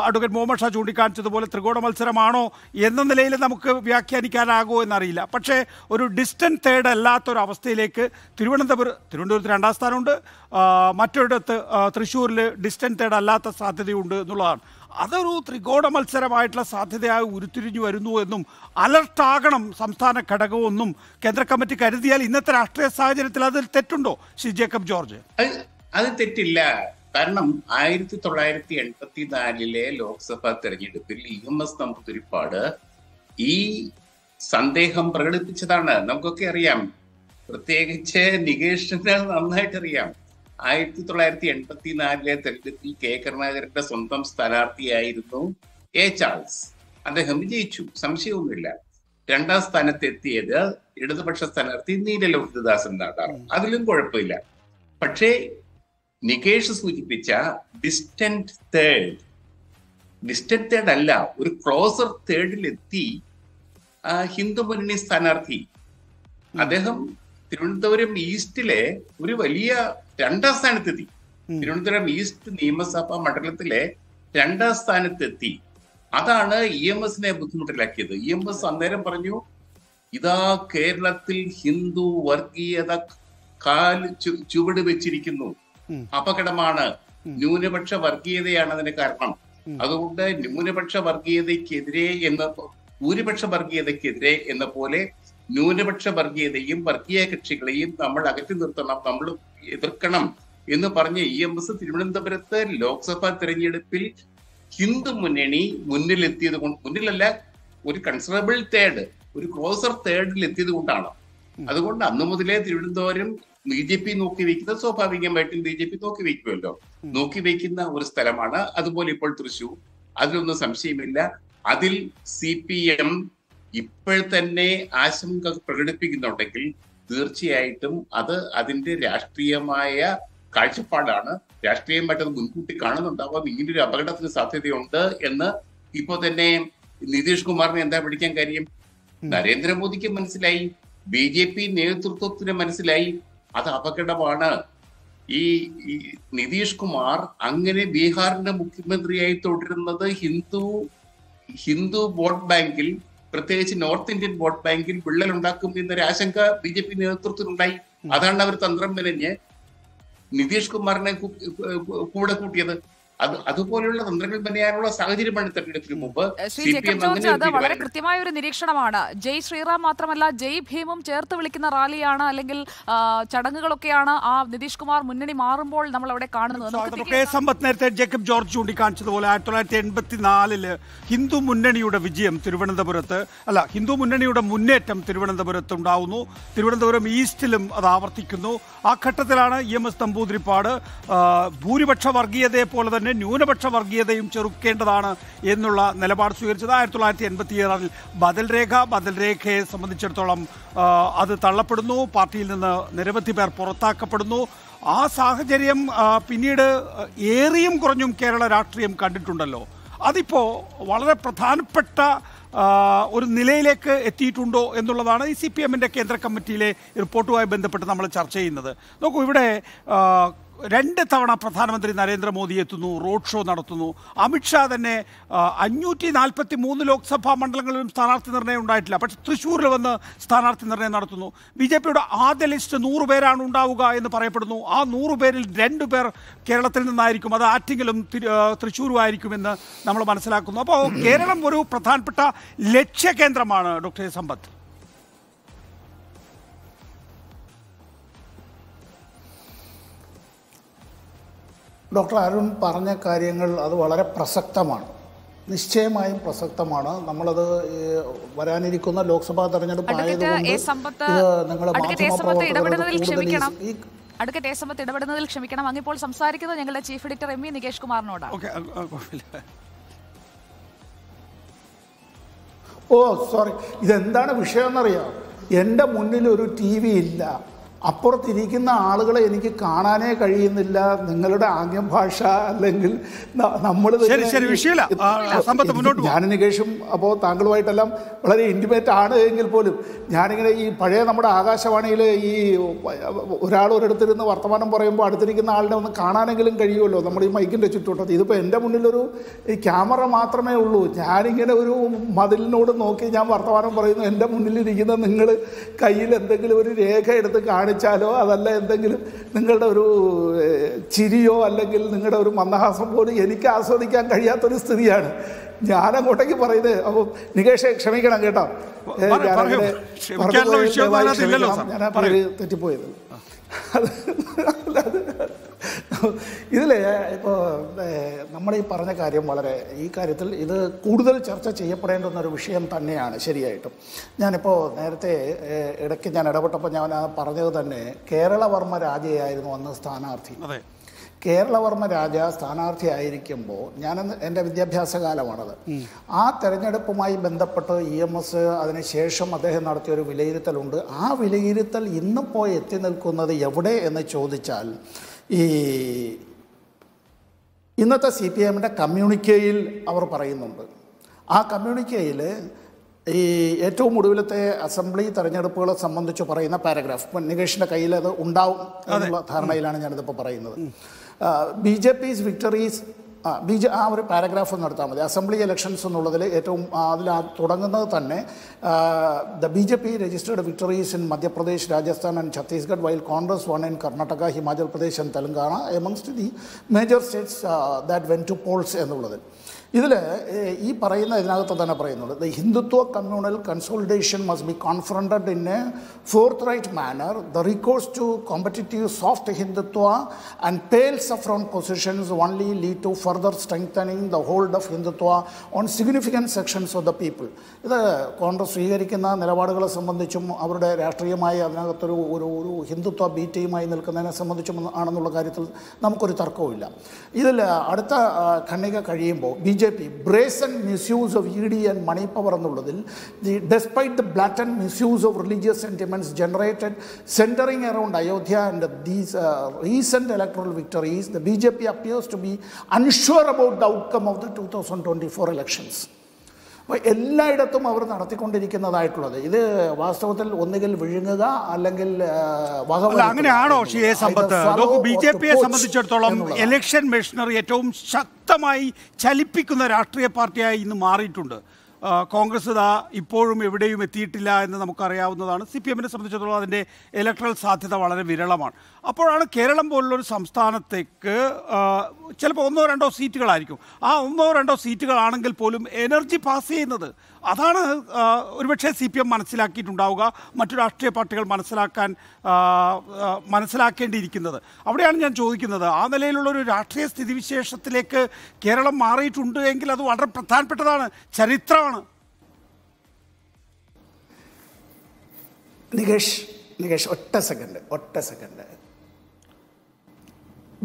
അഡ്വക്കേറ്റ് മുഹമ്മദ് ഷാ ചൂണ്ടിക്കാണിച്ചു സൂചിപ്പിച്ചതുപോലെ ത്രികോണ മത്സരമാണോ എന്ന നിലയിൽ നമുക്ക് വ്യാഖ്യാനിക്കാനാകുമോ എന്നറിയില്ല പക്ഷേ ഒരു ഡിസ്റ്റൻസ് തേർഡ് അല്ലാത്തൊരവസ്ഥയിലേക്ക് തിരുവനന്തപുരം തിരുവനന്തപുരത്ത് രണ്ടാം സ്ഥാനമുണ്ട് മറ്റൊരിടത്ത് തൃശ്ശൂരിൽ ഡിസ്റ്റൻസ് തേർഡ് അല്ലാത്ത സാധ്യതയുണ്ട് എന്നുള്ളതാണ് അതൊരു ത്രികോണ മത്സരമായിട്ടുള്ള സാധ്യതയായി ഉരുത്തിരിഞ്ഞു വരുന്നു എന്നും അലർട്ടാകണം സംസ്ഥാന ഘടകമെന്നും കേന്ദ്ര കമ്മിറ്റി കരുതിയാൽ ഇന്നത്തെ രാഷ്ട്രീയ സാഹചര്യത്തിൽ അതിൽ തെറ്റുണ്ടോ സി ജേക്കബ് ജോർജ്
അത് തെറ്റില്ല കാരണം ആയിരത്തി തൊള്ളായിരത്തി എൺപത്തി നാലിലെ ലോക്സഭാ തെരഞ്ഞെടുപ്പിൽ ഇ എം എസ് നമ്പൂതിരിപ്പാട് ഈ സന്ദേഹം പ്രകടിപ്പിച്ചതാണ് നമുക്കൊക്കെ അറിയാം പ്രത്യേകിച്ച് നികേഷിന് നന്നായിട്ട് അറിയാം ആയിരത്തി തൊള്ളായിരത്തി എൺപത്തി നാലിലെ തെരഞ്ഞെടുപ്പിൽ കെ കരുണാകരന്റെ സ്വന്തം സ്ഥാനാർത്ഥിയായിരുന്നു എ ചാൾസ് അദ്ദേഹം വിജയിച്ചു സംശയവുമില്ല രണ്ടാം സ്ഥാനത്തെത്തിയത് ഇടതുപക്ഷ സ്ഥാനാർത്ഥി നീലലോഹിതദാസൻ നാടാണ് അതിലും കുഴപ്പമില്ല പക്ഷേ നികേഷ് സൂചിപ്പിച്ച ഡിസ്റ്റന്റ് തേർഡ് ഡിസ്റ്റന്റ് തേർഡ് അല്ല ഒരു ക്ലോസർ എത്തി ഹിന്ദു മുന്നണി സ്ഥാനാർത്ഥി അദ്ദേഹം തിരുവനന്തപുരം ഈസ്റ്റിലെ ഒരു വലിയ രണ്ടാം സ്ഥാനത്തെത്തി തിരുവനന്തപുരം ഈസ്റ്റ് നിയമസഭാ മണ്ഡലത്തിലെ രണ്ടാം സ്ഥാനത്തെത്തി അതാണ് ഇ എം എസിനെ ബുദ്ധിമുട്ടിലാക്കിയത് ഇ എം എസ് അന്നേരം പറഞ്ഞു ഇതാ കേരളത്തിൽ ഹിന്ദു വർഗീയത കാല് ചുവട് വെച്ചിരിക്കുന്നു അപകടമാണ് ന്യൂനപക്ഷ വർഗീയതയാണ് അതിന് കാരണം അതുകൊണ്ട് ന്യൂനപക്ഷ വർഗീയതയ്ക്കെതിരെ എന്ന ഭൂരിപക്ഷ വർഗീയതയ്ക്കെതിരെ എന്ന പോലെ ന്യൂനപക്ഷ വർഗീയതയും വർഗീയ കക്ഷികളെയും നമ്മൾ അകറ്റി നിർത്തണം നമ്മൾ എതിർക്കണം എന്ന് പറഞ്ഞ് ഇ എം എസ് തിരുവനന്തപുരത്ത് ലോക്സഭാ തെരഞ്ഞെടുപ്പിൽ ഹിന്ദു മുന്നണി മുന്നിലെത്തിയത് കൊണ്ട് മുന്നിലല്ല ഒരു കൺസിഡറബിൾ തേർഡ് ഒരു ക്ലോസർ തേർഡിൽ എത്തിയത് കൊണ്ടാണ് അതുകൊണ്ട് അന്നു മുതലേ തിരുവനന്തപുരം ബി ജെ പി നോക്കി വയ്ക്കുന്നത് സ്വാഭാവികമായിട്ടും ബി ജെ പി നോക്കി വയ്ക്കുമല്ലോ നോക്കി വയ്ക്കുന്ന ഒരു സ്ഥലമാണ് അതുപോലെ ഇപ്പോൾ തൃശൂർ അതിലൊന്നും സംശയമില്ല അതിൽ സി പി എം ഇപ്പോൾ തന്നെ ആശങ്ക പ്രകടിപ്പിക്കുന്നുണ്ടെങ്കിൽ തീർച്ചയായിട്ടും അത് അതിന്റെ രാഷ്ട്രീയമായ കാഴ്ചപ്പാടാണ് രാഷ്ട്രീയമായിട്ട് അത് മുൻകൂട്ടി കാണുന്നുണ്ടാവാം ഇങ്ങനൊരു അപകടത്തിന് സാധ്യതയുണ്ട് എന്ന് ഇപ്പോ തന്നെ നിതീഷ് കുമാറിനെ എന്താ പിടിക്കാൻ കാര്യം നരേന്ദ്രമോദിക്ക് മനസ്സിലായി ബി ജെ പി നേതൃത്വത്തിന് മനസ്സിലായി അത് അപകടമാണ് ഈ നിതീഷ് കുമാർ അങ്ങനെ ബീഹാറിന്റെ മുഖ്യമന്ത്രിയായി തുടരുന്നത് ഹിന്ദു ഹിന്ദു വോട്ട് ബാങ്കിൽ പ്രത്യേകിച്ച് നോർത്ത് ഇന്ത്യൻ വോട്ട് ബാങ്കിൽ വിള്ളൽ ഉണ്ടാക്കും എന്നൊരു ആശങ്ക ബി ജെ പി നേതൃത്വത്തിനുണ്ടായി അതാണ് അവർ തന്ത്രം മെനഞ്ഞ് നിതീഷ് കുമാറിനെ കൂടെ കൂട്ടിയത് അതുപോലെയുള്ള തന്ത്രങ്ങൾ തന്നെയാണുള്ള സാഹചര്യമാണ് തെരഞ്ഞെടുപ്പിന് മുമ്പ് വളരെ
കൃത്യമായ ഒരു നിരീക്ഷണമാണ് ജയ് ശ്രീറാം മാത്രമല്ല ജയ് ഭീമും ചേർത്ത് വിളിക്കുന്ന റാലിയാണ് അല്ലെങ്കിൽ ചടങ്ങുകളൊക്കെയാണ് ആ നിതീഷ് കുമാർ മുന്നണി മാറുമ്പോൾ നമ്മൾ അവിടെ കാണുന്നത്
സമ്പത്ത് നേരത്തെ ജേക്കബ് ജോർജ് ചൂണ്ടിക്കാണിച്ചതുപോലെ ആയിരത്തി തൊള്ളായിരത്തി എൺപത്തിനാലില് ഹിന്ദു മുന്നണിയുടെ വിജയം തിരുവനന്തപുരത്ത് അല്ല ഹിന്ദു മുന്നണിയുടെ മുന്നേറ്റം തിരുവനന്തപുരത്ത് ഉണ്ടാവുന്നു തിരുവനന്തപുരം ഈസ്റ്റിലും അത് ആവർത്തിക്കുന്നു ആ ഘട്ടത്തിലാണ് ഇ എം എസ് തമ്പൂതിരിപ്പാട് ഭൂരിപക്ഷ വർഗീയതയെ പോലെ തന്നെ ന്യൂനപക്ഷ വർഗീയതയും ചെറുക്കേണ്ടതാണ് എന്നുള്ള നിലപാട് സ്വീകരിച്ചത് ആയിരത്തി തൊള്ളായിരത്തി എൺപത്തിയേഴിൽ ബദൽ രേഖ ബദൽ രേഖയെ സംബന്ധിച്ചിടത്തോളം അത് തള്ളപ്പെടുന്നു പാർട്ടിയിൽ നിന്ന് നിരവധി പേർ പുറത്താക്കപ്പെടുന്നു ആ സാഹചര്യം പിന്നീട് ഏറിയും കുറഞ്ഞും കേരള രാഷ്ട്രീയം കണ്ടിട്ടുണ്ടല്ലോ അതിപ്പോൾ വളരെ പ്രധാനപ്പെട്ട ഒരു നിലയിലേക്ക് എത്തിയിട്ടുണ്ടോ എന്നുള്ളതാണ് ഈ സി പി എമ്മിൻ്റെ കേന്ദ്ര കമ്മിറ്റിയിലെ റിപ്പോർട്ടുമായി ബന്ധപ്പെട്ട് നമ്മൾ ചർച്ച ചെയ്യുന്നത് നോക്കൂ ഇവിടെ രണ്ട് തവണ പ്രധാനമന്ത്രി നരേന്ദ്രമോദി എത്തുന്നു റോഡ് ഷോ നടത്തുന്നു അമിത്ഷാ തന്നെ അഞ്ഞൂറ്റി നാൽപ്പത്തി മൂന്ന് ലോക്സഭാ മണ്ഡലങ്ങളിലും സ്ഥാനാർത്ഥി നിർണ്ണയം ഉണ്ടായിട്ടില്ല പക്ഷെ തൃശ്ശൂരിൽ വന്ന് സ്ഥാനാർത്ഥി നിർണ്ണയം നടത്തുന്നു ബി ജെ പിയുടെ ആദ്യ ലിസ്റ്റ് നൂറുപേരാണ് ഉണ്ടാവുക എന്ന് പറയപ്പെടുന്നു ആ നൂറുപേരിൽ പേരിൽ രണ്ടു പേർ കേരളത്തിൽ നിന്നായിരിക്കും അത് ആറ്റിങ്ങിലും തൃശ്ശൂരുമായിരിക്കുമെന്ന് നമ്മൾ മനസ്സിലാക്കുന്നു അപ്പോൾ കേരളം ഒരു പ്രധാനപ്പെട്ട ലക്ഷ്യ കേന്ദ്രമാണ് ഡോക്ടർ സമ്പത്ത്
ഡോക്ടർ അരുൺ പറഞ്ഞ കാര്യങ്ങൾ അത് വളരെ പ്രസക്തമാണ് നിശ്ചയമായും പ്രസക്തമാണ് നമ്മളത് വരാനിരിക്കുന്ന ലോക്സഭാ തെരഞ്ഞെടുപ്പ് ആയതുകൊണ്ട് ഇത് നിങ്ങളെ മാധ്യമപ്രവർത്തകരോട്
ഈ അടുക്കറ്റ് ഇടപെടുന്നതിൽ ക്ഷമിക്കണം അങ്ങിപ്പോൾ സംസാരിക്കുന്നത് ഞങ്ങളുടെ chief editor M V Nikesh കുമാറിനോടാണ്
ഓ സോറി ഇതെന്താണ് വിഷയം എന്നറിയാം എൻ്റെ മുന്നിൽ ഒരു ടി വി ഇല്ല അപ്പുറത്തിരിക്കുന്ന ആളുകളെ എനിക്ക് കാണാനേ കഴിയുന്നില്ല നിങ്ങളുടെ ആംഗ്യഭാഷ അല്ലെങ്കിൽ നമ്മൾ ഞാൻ അപ്പോൾ താങ്കളുമായിട്ടെല്ലാം വളരെ ഇൻറ്റിമേറ്റ് ആണ് എങ്കിൽ പോലും ഞാനിങ്ങനെ ഈ പഴയ നമ്മുടെ ആകാശവാണിയിൽ ഈ ഒരാൾ ഒരിടത്തിരുന്ന് വർത്തമാനം പറയുമ്പോൾ അടുത്തിരിക്കുന്ന ആളിനെ ഒന്ന് കാണാനെങ്കിലും കഴിയുമല്ലോ നമ്മുടെ ഈ മൈക്കിൻ്റെ ചുറ്റുവട്ടത്ത് ഇതിപ്പോൾ എൻ്റെ മുന്നിലൊരു ഈ ക്യാമറ മാത്രമേ ഉള്ളൂ ഞാനിങ്ങനെ ഒരു മതിലിനോട് നോക്കി ഞാൻ വർത്തമാനം പറയുന്നു എൻ്റെ മുന്നിലിരിക്കുന്ന നിങ്ങൾ കയ്യിൽ എന്തെങ്കിലും ഒരു രേഖ എടുത്ത് കാണിച്ചു കാണിച്ചാലോ അതല്ല എന്തെങ്കിലും നിങ്ങളുടെ ഒരു ചിരിയോ അല്ലെങ്കിൽ നിങ്ങളുടെ ഒരു മന്ദഹാസം പോലും എനിക്ക് ആസ്വദിക്കാൻ കഴിയാത്തൊരു സ്ഥിതിയാണ് ഞാൻ പറയുന്നത് അപ്പോൾ നികേഷെ ക്ഷമിക്കണം കേട്ടോ ഞാൻ തെറ്റിപ്പോയത് അത് ഇതിൽ ഇപ്പോൾ നമ്മുടെ ഈ പറഞ്ഞ കാര്യം വളരെ ഈ കാര്യത്തിൽ ഇത് കൂടുതൽ ചർച്ച ചെയ്യപ്പെടേണ്ടുന്ന ഒരു വിഷയം തന്നെയാണ് ശരിയായിട്ടും ഞാനിപ്പോൾ നേരത്തെ ഇടയ്ക്ക് ഞാൻ ഇടപെട്ടപ്പോൾ ഞാൻ പറഞ്ഞത് തന്നെ കേരളവർമ്മ രാജയായിരുന്നു അന്ന് സ്ഥാനാർത്ഥി കേരളവർമ്മ രാജ സ്ഥാനാർത്ഥി ആയിരിക്കുമ്പോൾ ഞാൻ എൻ്റെ വിദ്യാഭ്യാസ കാലമാണത് ആ തെരഞ്ഞെടുപ്പുമായി ബന്ധപ്പെട്ട് ഇ എം എസ് അതിനുശേഷം അദ്ദേഹം നടത്തിയ ഒരു വിലയിരുത്തലുണ്ട് ആ വിലയിരുത്തൽ ഇന്നിപ്പോൾ എത്തി നിൽക്കുന്നത് എവിടെ എന്ന് ചോദിച്ചാൽ ഈ ഇന്നത്തെ സി പി എമ്മിൻ്റെ കമ്മ്യൂണിക്കേയിൽ അവർ പറയുന്നുണ്ട് ആ കമ്മ്യൂണിക്കേയിൽ ഈ ഏറ്റവും ഒടുവിലത്തെ അസംബ്ലി തെരഞ്ഞെടുപ്പുകളെ സംബന്ധിച്ച് പറയുന്ന പാരഗ്രാഫ് നികേഷിൻ്റെ കയ്യിൽ അത് ഉണ്ടാവും എന്നുള്ള ധാരണയിലാണ് ഞാനിതിപ്പോൾ പറയുന്നത് ബി ജെ പിസ് വിക്ടറീസ് ആ ബി ജെ ആ ഒരു പാരഗ്രാഫ് ഒന്ന് എടുത്താൽ മതി അസംബ്ലി ഇലക്ഷൻസ് എന്നുള്ളതിൽ ഏറ്റവും അതിൽ തുടങ്ങുന്നത് തന്നെ the B J P registered victories in Madhya Pradesh Rajasthan and Chhattisgarh while Congress won in Karnataka Himachal Pradesh and Telangana amongst the major states that went to polls എന്നുള്ളത് ഇതിൽ ഈ പറയുന്ന ഇതിനകത്ത് തന്നെ പറയുന്നുണ്ട് the Hindutva communal consolidation must be confronted in a forthright manner the recourse to competitive soft Hindutva and of saffron positions only lead to further strengthening the hold of Hindutva on significant sections of the people ഇത് കോൺഗ്രസ് സ്വീകരിക്കുന്ന നിലപാടുകളെ സംബന്ധിച്ചും അവരുടെ രാഷ്ട്രീയമായി അതിനകത്തൊരു ഒരു ഒരു Hindutva B ടീമായി നിൽക്കുന്നതിനെ സംബന്ധിച്ചും ആണെന്നുള്ള കാര്യത്തിൽ നമുക്കൊരു തർക്കവുമില്ല ഇതിൽ അടുത്ത ഖണ്ഡിക കഴിയുമ്പോൾ B BJP, brazen misuse of ED and money power, the, despite the blatant misuse of religious sentiments generated centering around Ayodhya and these uh, recent electoral victories, the BJP appears to be unsure about the outcome of the 2024 elections. അപ്പോൾ എല്ലായിടത്തും അവർ നടത്തിക്കൊണ്ടിരിക്കുന്നതായിട്ടുള്ളത് ഇത് വാസ്തവത്തിൽ ഒന്നുകിൽ വിഴുങ്ങുക അല്ലെങ്കിൽ അങ്ങനെയാണോ സമ്പത്ത് B J പിയെ സംബന്ധിച്ചിടത്തോളം
election machinery ഏറ്റവും ശക്തമായി ചലിപ്പിക്കുന്ന രാഷ്ട്രീയ പാർട്ടിയായി ഇന്ന് മാറിയിട്ടുണ്ട് കോൺഗ്രസ് ഇതാ ഇപ്പോഴും എവിടെയും എത്തിയിട്ടില്ല എന്ന് നമുക്കറിയാവുന്നതാണ് സി പി എമ്മിനെ സംബന്ധിച്ചിടത്തോളം അതിൻ്റെ ഇലക്ട്രൽ സാധ്യത വളരെ വിരളമാണ് അപ്പോഴാണ് കേരളം പോലുള്ളൊരു സംസ്ഥാനത്തേക്ക് ചിലപ്പോൾ ഒന്നോ രണ്ടോ സീറ്റുകളായിരിക്കും ആ ഒന്നോ രണ്ടോ സീറ്റുകളാണെങ്കിൽ പോലും എനർജി പാസ് ചെയ്യുന്നത് അതാണ് ഒരുപക്ഷെ സി പി എം മനസ്സിലാക്കിയിട്ടുണ്ടാവുക മറ്റു രാഷ്ട്രീയ പാർട്ടികൾ മനസ്സിലാക്കാൻ മനസ്സിലാക്കേണ്ടിയിരിക്കുന്നത് അവിടെയാണ് ഞാൻ ചോദിക്കുന്നത് ആ നിലയിലുള്ള ഒരു രാഷ്ട്രീയ സ്ഥിതിവിശേഷത്തിലേക്ക് കേരളം മാറിയിട്ടുണ്ട് എങ്കിൽ അത് വളരെ പ്രധാനപ്പെട്ടതാണ് ചരിത്രമാണ്
നികേഷ് നികേഷ് ഒറ്റ സെക്കൻഡ് ഒറ്റ സെക്കൻഡ്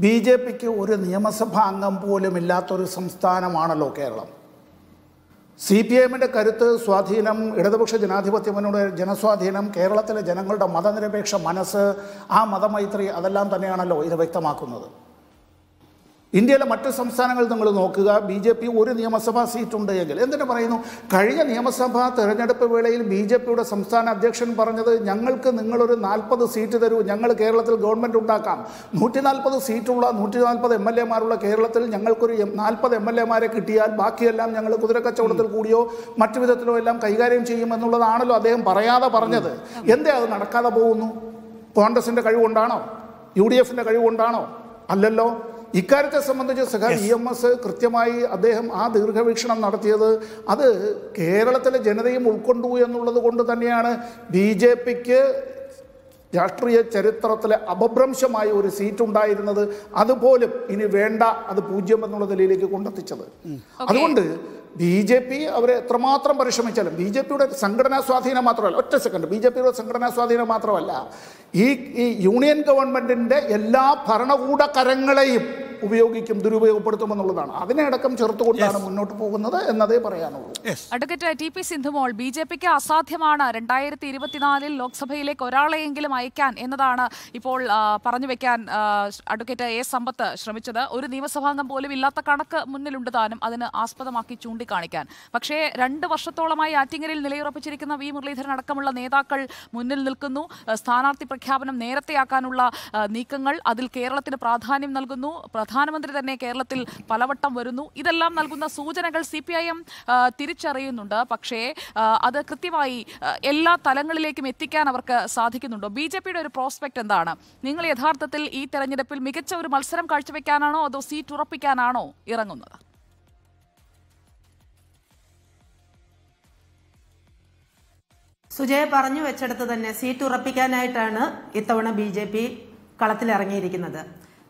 ബി ജെ പിക്ക് ഒരു നിയമസഭാ അംഗം പോലും ഇല്ലാത്തൊരു സംസ്ഥാനമാണല്ലോ കേരളം സി പി എമ്മിൻ്റെ കരുത്ത് സ്വാധീനം ഇടതുപക്ഷ ജനാധിപത്യ ജനസ്വാധീനം കേരളത്തിലെ ജനങ്ങളുടെ മതനിരപേക്ഷ മനസ്സ് ആ മതമൈത്രി അതെല്ലാം തന്നെയാണല്ലോ ഇത് വ്യക്തമാക്കുന്നത് ഇന്ത്യയിലെ മറ്റ് സംസ്ഥാനങ്ങൾ നിങ്ങൾ നോക്കുക ബി ജെ പി ഒരു നിയമസഭാ സീറ്റുണ്ട് എങ്കിൽ എന്തിനു പറയുന്നു കഴിഞ്ഞ നിയമസഭാ തെരഞ്ഞെടുപ്പ് വേളയിൽ ബി ജെ പിയുടെ സംസ്ഥാന അധ്യക്ഷൻ പറഞ്ഞത് ഞങ്ങൾക്ക് നിങ്ങളൊരു നാൽപ്പത് സീറ്റ് തരൂ ഞങ്ങൾ കേരളത്തിൽ ഗവൺമെൻറ് ഉണ്ടാക്കാം നൂറ്റി നാൽപ്പത് സീറ്റുള്ള നൂറ്റി നാൽപ്പത് എം എൽ മാരുള്ള കേരളത്തിൽ ഞങ്ങൾക്കൊരു നാൽപ്പത് എം എൽ മാരെ കിട്ടിയാൽ ബാക്കിയെല്ലാം ഞങ്ങൾ കുതിരക്കച്ചവടത്തിൽ കൂടിയോ മറ്റു വിധത്തിലോ എല്ലാം കൈകാര്യം ചെയ്യുമെന്നുള്ളതാണല്ലോ അദ്ദേഹം പറയാതെ പറഞ്ഞത് എന്തേ അത് നടക്കാതെ പോകുന്നു കോൺഗ്രസിൻ്റെ കഴിവുണ്ടാണോ യു ഡി എഫിൻ്റെ കഴിവുണ്ടാണോ അല്ലല്ലോ ഇക്കാര്യത്തെ സംബന്ധിച്ച് സഖാ ഇ എം എസ് കൃത്യമായി അദ്ദേഹം ആ ദീർഘവീക്ഷണം നടത്തിയത് അത് കേരളത്തിലെ ജനതയും ഉൾക്കൊണ്ടു എന്നുള്ളത് കൊണ്ട് തന്നെയാണ് ബി ജെ പിക്ക് രാഷ്ട്രീയ ചരിത്രത്തിലെ അപഭ്രംശമായ ഒരു സീറ്റ് ഉണ്ടായിരുന്നത് അതുപോലും ഇനി വേണ്ട അത് പൂജ്യം എന്നുള്ള നിലയിലേക്ക് കൊണ്ടെത്തിച്ചത് അതുകൊണ്ട് ബി ജെ പി അവർ എത്രമാത്രം പരിശ്രമിച്ചാലും ബി ജെ പിയുടെ സംഘടനാ സ്വാധീനം മാത്രമല്ല ഒറ്റ സെക്കൻഡ് ബി ജെ പിയുടെ സംഘടനാ സ്വാധീനം മാത്രമല്ല ഈ ഈ യൂണിയൻ ഗവൺമെൻറ്റിൻ്റെ എല്ലാ ഭരണകൂട കരങ്ങളെയും ഉപയോഗിക്കും ദുരുപയോഗപ്പെടുത്തും എന്നുള്ളതാണ് അതിനടക്കം ചെറുത്തുകൊണ്ടാണ് മുന്നോട്ട് പോകുന്നത് എന്നതേ പറയാനുള്ളൂ
advocate T P Sindhumol B J പിക്ക് അസാധ്യമാണ് രണ്ടായിരത്തി ഇരുപത്തിനാലിൽ ലോക്സഭയിലേക്ക് ഒരാളെയെങ്കിലും അയക്കാൻ എന്നതാണ് ഇപ്പോൾ പറഞ്ഞു വെക്കാൻ അഡ്വക്കേറ്റ് എ സമ്പത്ത് ശ്രമിച്ചത് ഒരു നിയമസഭാംഗം പോലും ഇല്ലാത്ത കണക്ക് മുന്നിലുണ്ട് താനും അതിന് ആസ്പദമാക്കി ചൂണ്ടിക്കാണിക്കാൻ പക്ഷേ രണ്ട് വർഷത്തോളമായി ആറ്റിങ്ങലിൽ നിലയുറപ്പിച്ചിരിക്കുന്ന വി മുരളീധരൻ അടക്കമുള്ള നേതാക്കൾ മുന്നിൽ നിൽക്കുന്നു സ്ഥാനാർത്ഥി പ്രഖ്യാപനം നേരത്തെയാക്കാനുള്ള നീക്കങ്ങൾ അതിൽ കേരളത്തിന് പ്രാധാന്യം നൽകുന്നു പ്രധാനമന്ത്രി തന്നെ കേരളത്തിൽ പലവട്ടം വരുന്നു ഇതെല്ലാം നൽകുന്ന സൂചനകൾ സി പി ഐ എം തിരിച്ചറിയുന്നുണ്ട് പക്ഷേ അത് കൃത്യമായി എല്ലാ തലങ്ങളിലേക്കും എത്തിക്കാൻ അവർക്ക് സാധിക്കുന്നുണ്ടോ ബി ജെ പിയുടെ ഒരു പ്രോസ്പെക്ട് എന്താണ് നിങ്ങൾ യഥാർത്ഥത്തിൽ ഈ തെരഞ്ഞെടുപ്പിൽ മികച്ച ഒരു മത്സരം കാഴ്ചവെക്കാനാണോ അതോ സീറ്റ് ഉറപ്പിക്കാനാണോ ഇറങ്ങുന്നത്
സുജയ പറഞ്ഞു വെച്ചെടുത്ത് തന്നെ സീറ്റ് ഉറപ്പിക്കാനായിട്ടാണ് ഇത്തവണ ബി ജെ പി കളത്തിലിറങ്ങിയിരിക്കുന്നത്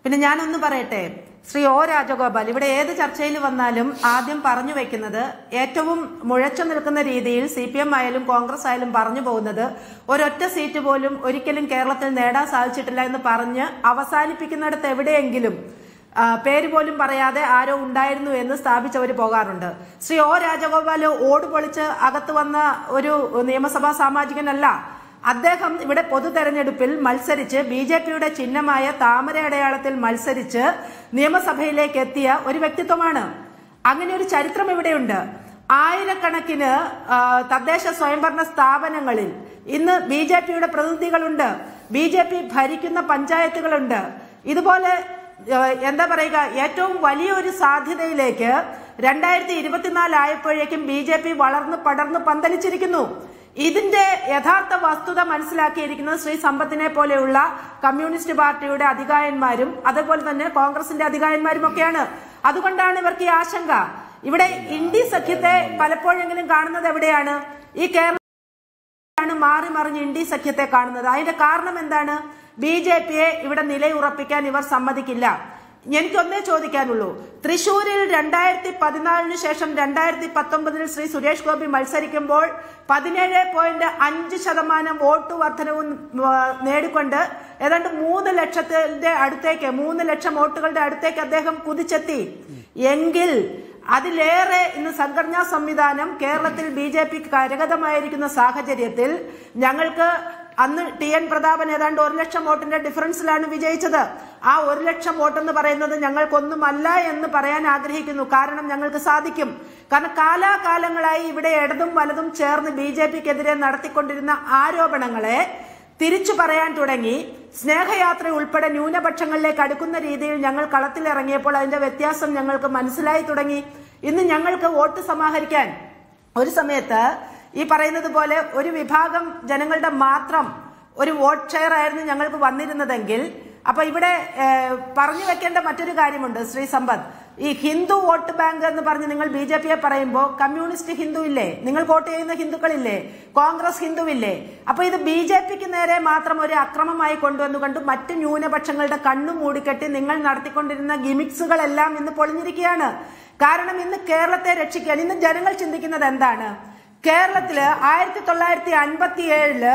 പിന്നെ ഞാനൊന്ന് പറയട്ടെ ശ്രീ ഒ രാജഗോപാൽ ഇവിടെ ഏത് ചർച്ചയിൽ വന്നാലും ആദ്യം പറഞ്ഞു വെക്കുന്നത് ഏറ്റവും മുഴച്ചു നിൽക്കുന്ന രീതിയിൽ സി പി എം ആയാലും കോൺഗ്രസ് ആയാലും പറഞ്ഞു പോകുന്നത് ഒരൊറ്റ സീറ്റ് പോലും ഒരിക്കലും കേരളത്തിൽ നേടാൻ സാധിച്ചിട്ടില്ല എന്ന് പറഞ്ഞ് അവസാനിപ്പിക്കുന്നിടത്ത് എവിടെയെങ്കിലും പേര് പോലും പറയാതെ ആരോ ഉണ്ടായിരുന്നു എന്ന് സ്ഥാപിച്ചവർ പോകാറുണ്ട് ശ്രീ ഒ രാജഗോപാൽ ഓട് പൊളിച്ച് അകത്ത് വന്ന ഒരു നിയമസഭാ സാമാജികനല്ല അദ്ദേഹം ഇവിടെ പൊതു തെരഞ്ഞെടുപ്പിൽ മത്സരിച്ച് ബി ജെ പിയുടെ ചിഹ്നമായ താമര അടയാളത്തിൽ മത്സരിച്ച് നിയമസഭയിലേക്ക് എത്തിയ ഒരു വ്യക്തിത്വമാണ് അങ്ങനെ ഒരു ചരിത്രം ഇവിടെയുണ്ട് ആയിരക്കണക്കിന് തദ്ദേശ സ്വയംഭരണ സ്ഥാപനങ്ങളിൽ ഇന്ന് ബി ജെ പിയുടെ പ്രതിനിധികളുണ്ട് ബി ജെ പി ഭരിക്കുന്ന പഞ്ചായത്തുകളുണ്ട് ഇതുപോലെ എന്താ പറയുക ഏറ്റവും വലിയൊരു സാധ്യതയിലേക്ക് രണ്ടായിരത്തി ഇരുപത്തിനാലായപ്പോഴേക്കും ആയപ്പോഴേക്കും ബി ജെ പി വളർന്ന് പടർന്ന് പന്തലിച്ചിരിക്കുന്നു ഇതിന്റെ യഥാർത്ഥ വസ്തുത മനസ്സിലാക്കിയിരിക്കുന്നത് ശ്രീ സമ്പത്തിനെ പോലെയുള്ള കമ്മ്യൂണിസ്റ്റ് പാർട്ടിയുടെ അധികായന്മാരും അതുപോലെ തന്നെ കോൺഗ്രസിന്റെ അധികായന്മാരും ഒക്കെയാണ് അതുകൊണ്ടാണ് ഇവർക്ക് ഈ ആശങ്ക ഇവിടെ ഇന്ത്യ സഖ്യത്തെ പലപ്പോഴെങ്കിലും കാണുന്നത് എവിടെയാണ് ഈ കേരളമാണ് മാറി മറിഞ്ഞ് ഇന്ത്യ സഖ്യത്തെ കാണുന്നത് അതിന്റെ കാരണം എന്താണ് ബി ഇവിടെ നിലയുറപ്പിക്കാൻ ഇവർ സമ്മതിക്കില്ല എനിക്കൊന്നേ ചോദിക്കാനുള്ളൂ തൃശൂരിൽ രണ്ടായിരത്തി പതിനാലിന് ശേഷം രണ്ടായിരത്തി പത്തൊമ്പതിൽ ശ്രീ സുരേഷ് ഗോപി മത്സരിക്കുമ്പോൾ പതിനേഴ് പോയിന്റ് അഞ്ച് ശതമാനം വോട്ട് വർധനവും നേടിക്കൊണ്ട് ഏതാണ്ട് മൂന്ന് ലക്ഷത്തിന്റെ അടുത്തേക്ക് മൂന്ന് ലക്ഷം വോട്ടുകളുടെ അടുത്തേക്ക് അദ്ദേഹം കുതിച്ചെത്തി എങ്കിൽ അതിലേറെ ഇന്ന് സംഘടനാ സംവിധാനം കേരളത്തിൽ ബി ജെ പിക്ക് കരഗതമായിരിക്കുന്ന സാഹചര്യത്തിൽ ഞങ്ങൾക്ക് അന്ന് ടി എൻ പ്രതാപൻ ഏതാണ്ട് ഒരു ലക്ഷം വോട്ടിന്റെ ഡിഫറൻസിലാണ് വിജയിച്ചത് ആ ഒരു ലക്ഷം വോട്ടെന്ന് പറയുന്നത് ഞങ്ങൾക്കൊന്നുമല്ല എന്ന് പറയാൻ ആഗ്രഹിക്കുന്നു കാരണം ഞങ്ങൾക്ക് സാധിക്കും കാരണം കാലാകാലങ്ങളായി ഇവിടെ ഇടതും വലതും ചേർന്ന് ബി ജെ പിക്കെതിരെ നടത്തിക്കൊണ്ടിരുന്ന ആരോപണങ്ങളെ തിരിച്ചു പറയാൻ തുടങ്ങി സ്നേഹയാത്ര ഉൾപ്പെടെ ന്യൂനപക്ഷങ്ങളിലേക്ക് അടുക്കുന്ന രീതിയിൽ ഞങ്ങൾ കളത്തിലിറങ്ങിയപ്പോൾ അതിന്റെ വ്യത്യാസം ഞങ്ങൾക്ക് മനസ്സിലായി തുടങ്ങി ഇന്ന് ഞങ്ങൾക്ക് വോട്ട് സമാഹരിക്കാൻ ഒരു സമയത്ത് ഈ പറയുന്നത് പോലെ ഒരു വിഭാഗം ജനങ്ങളുടെ മാത്രം ഒരു വോട്ട് ഷെയർ ആയിരുന്നു ഞങ്ങൾക്ക് വന്നിരുന്നതെങ്കിൽ അപ്പൊ ഇവിടെ പറഞ്ഞു വെക്കേണ്ട മറ്റൊരു കാര്യമുണ്ട് ശ്രീ സമ്പത്ത് ഈ ഹിന്ദു വോട്ട് ബാങ്ക് എന്ന് പറഞ്ഞ് നിങ്ങൾ ബി ജെ പിയെ പറയുമ്പോൾ കമ്മ്യൂണിസ്റ്റ് ഹിന്ദു ഇല്ലേ നിങ്ങൾ വോട്ട് ചെയ്യുന്ന ഹിന്ദുക്കളില്ലേ കോൺഗ്രസ് ഹിന്ദുവില്ലേ അപ്പൊ ഇത് ബി ജെ പിക്ക് നേരെ മാത്രം ഒരു അക്രമമായി കൊണ്ടുവന്നു കണ്ടു മറ്റ് ന്യൂനപക്ഷങ്ങളുടെ കണ്ണു മൂടിക്കെട്ടി നിങ്ങൾ നടത്തിക്കൊണ്ടിരുന്ന ഗിമിക്സുകളെല്ലാം ഇന്ന് പൊളിഞ്ഞിരിക്കുകയാണ് കാരണം ഇന്ന് കേരളത്തെ രക്ഷിക്കാൻ ഇന്ന് ജനങ്ങൾ ചിന്തിക്കുന്നത് എന്താണ് കേരളത്തിൽ ആയിരത്തി തൊള്ളായിരത്തി അൻപത്തി ഏഴില്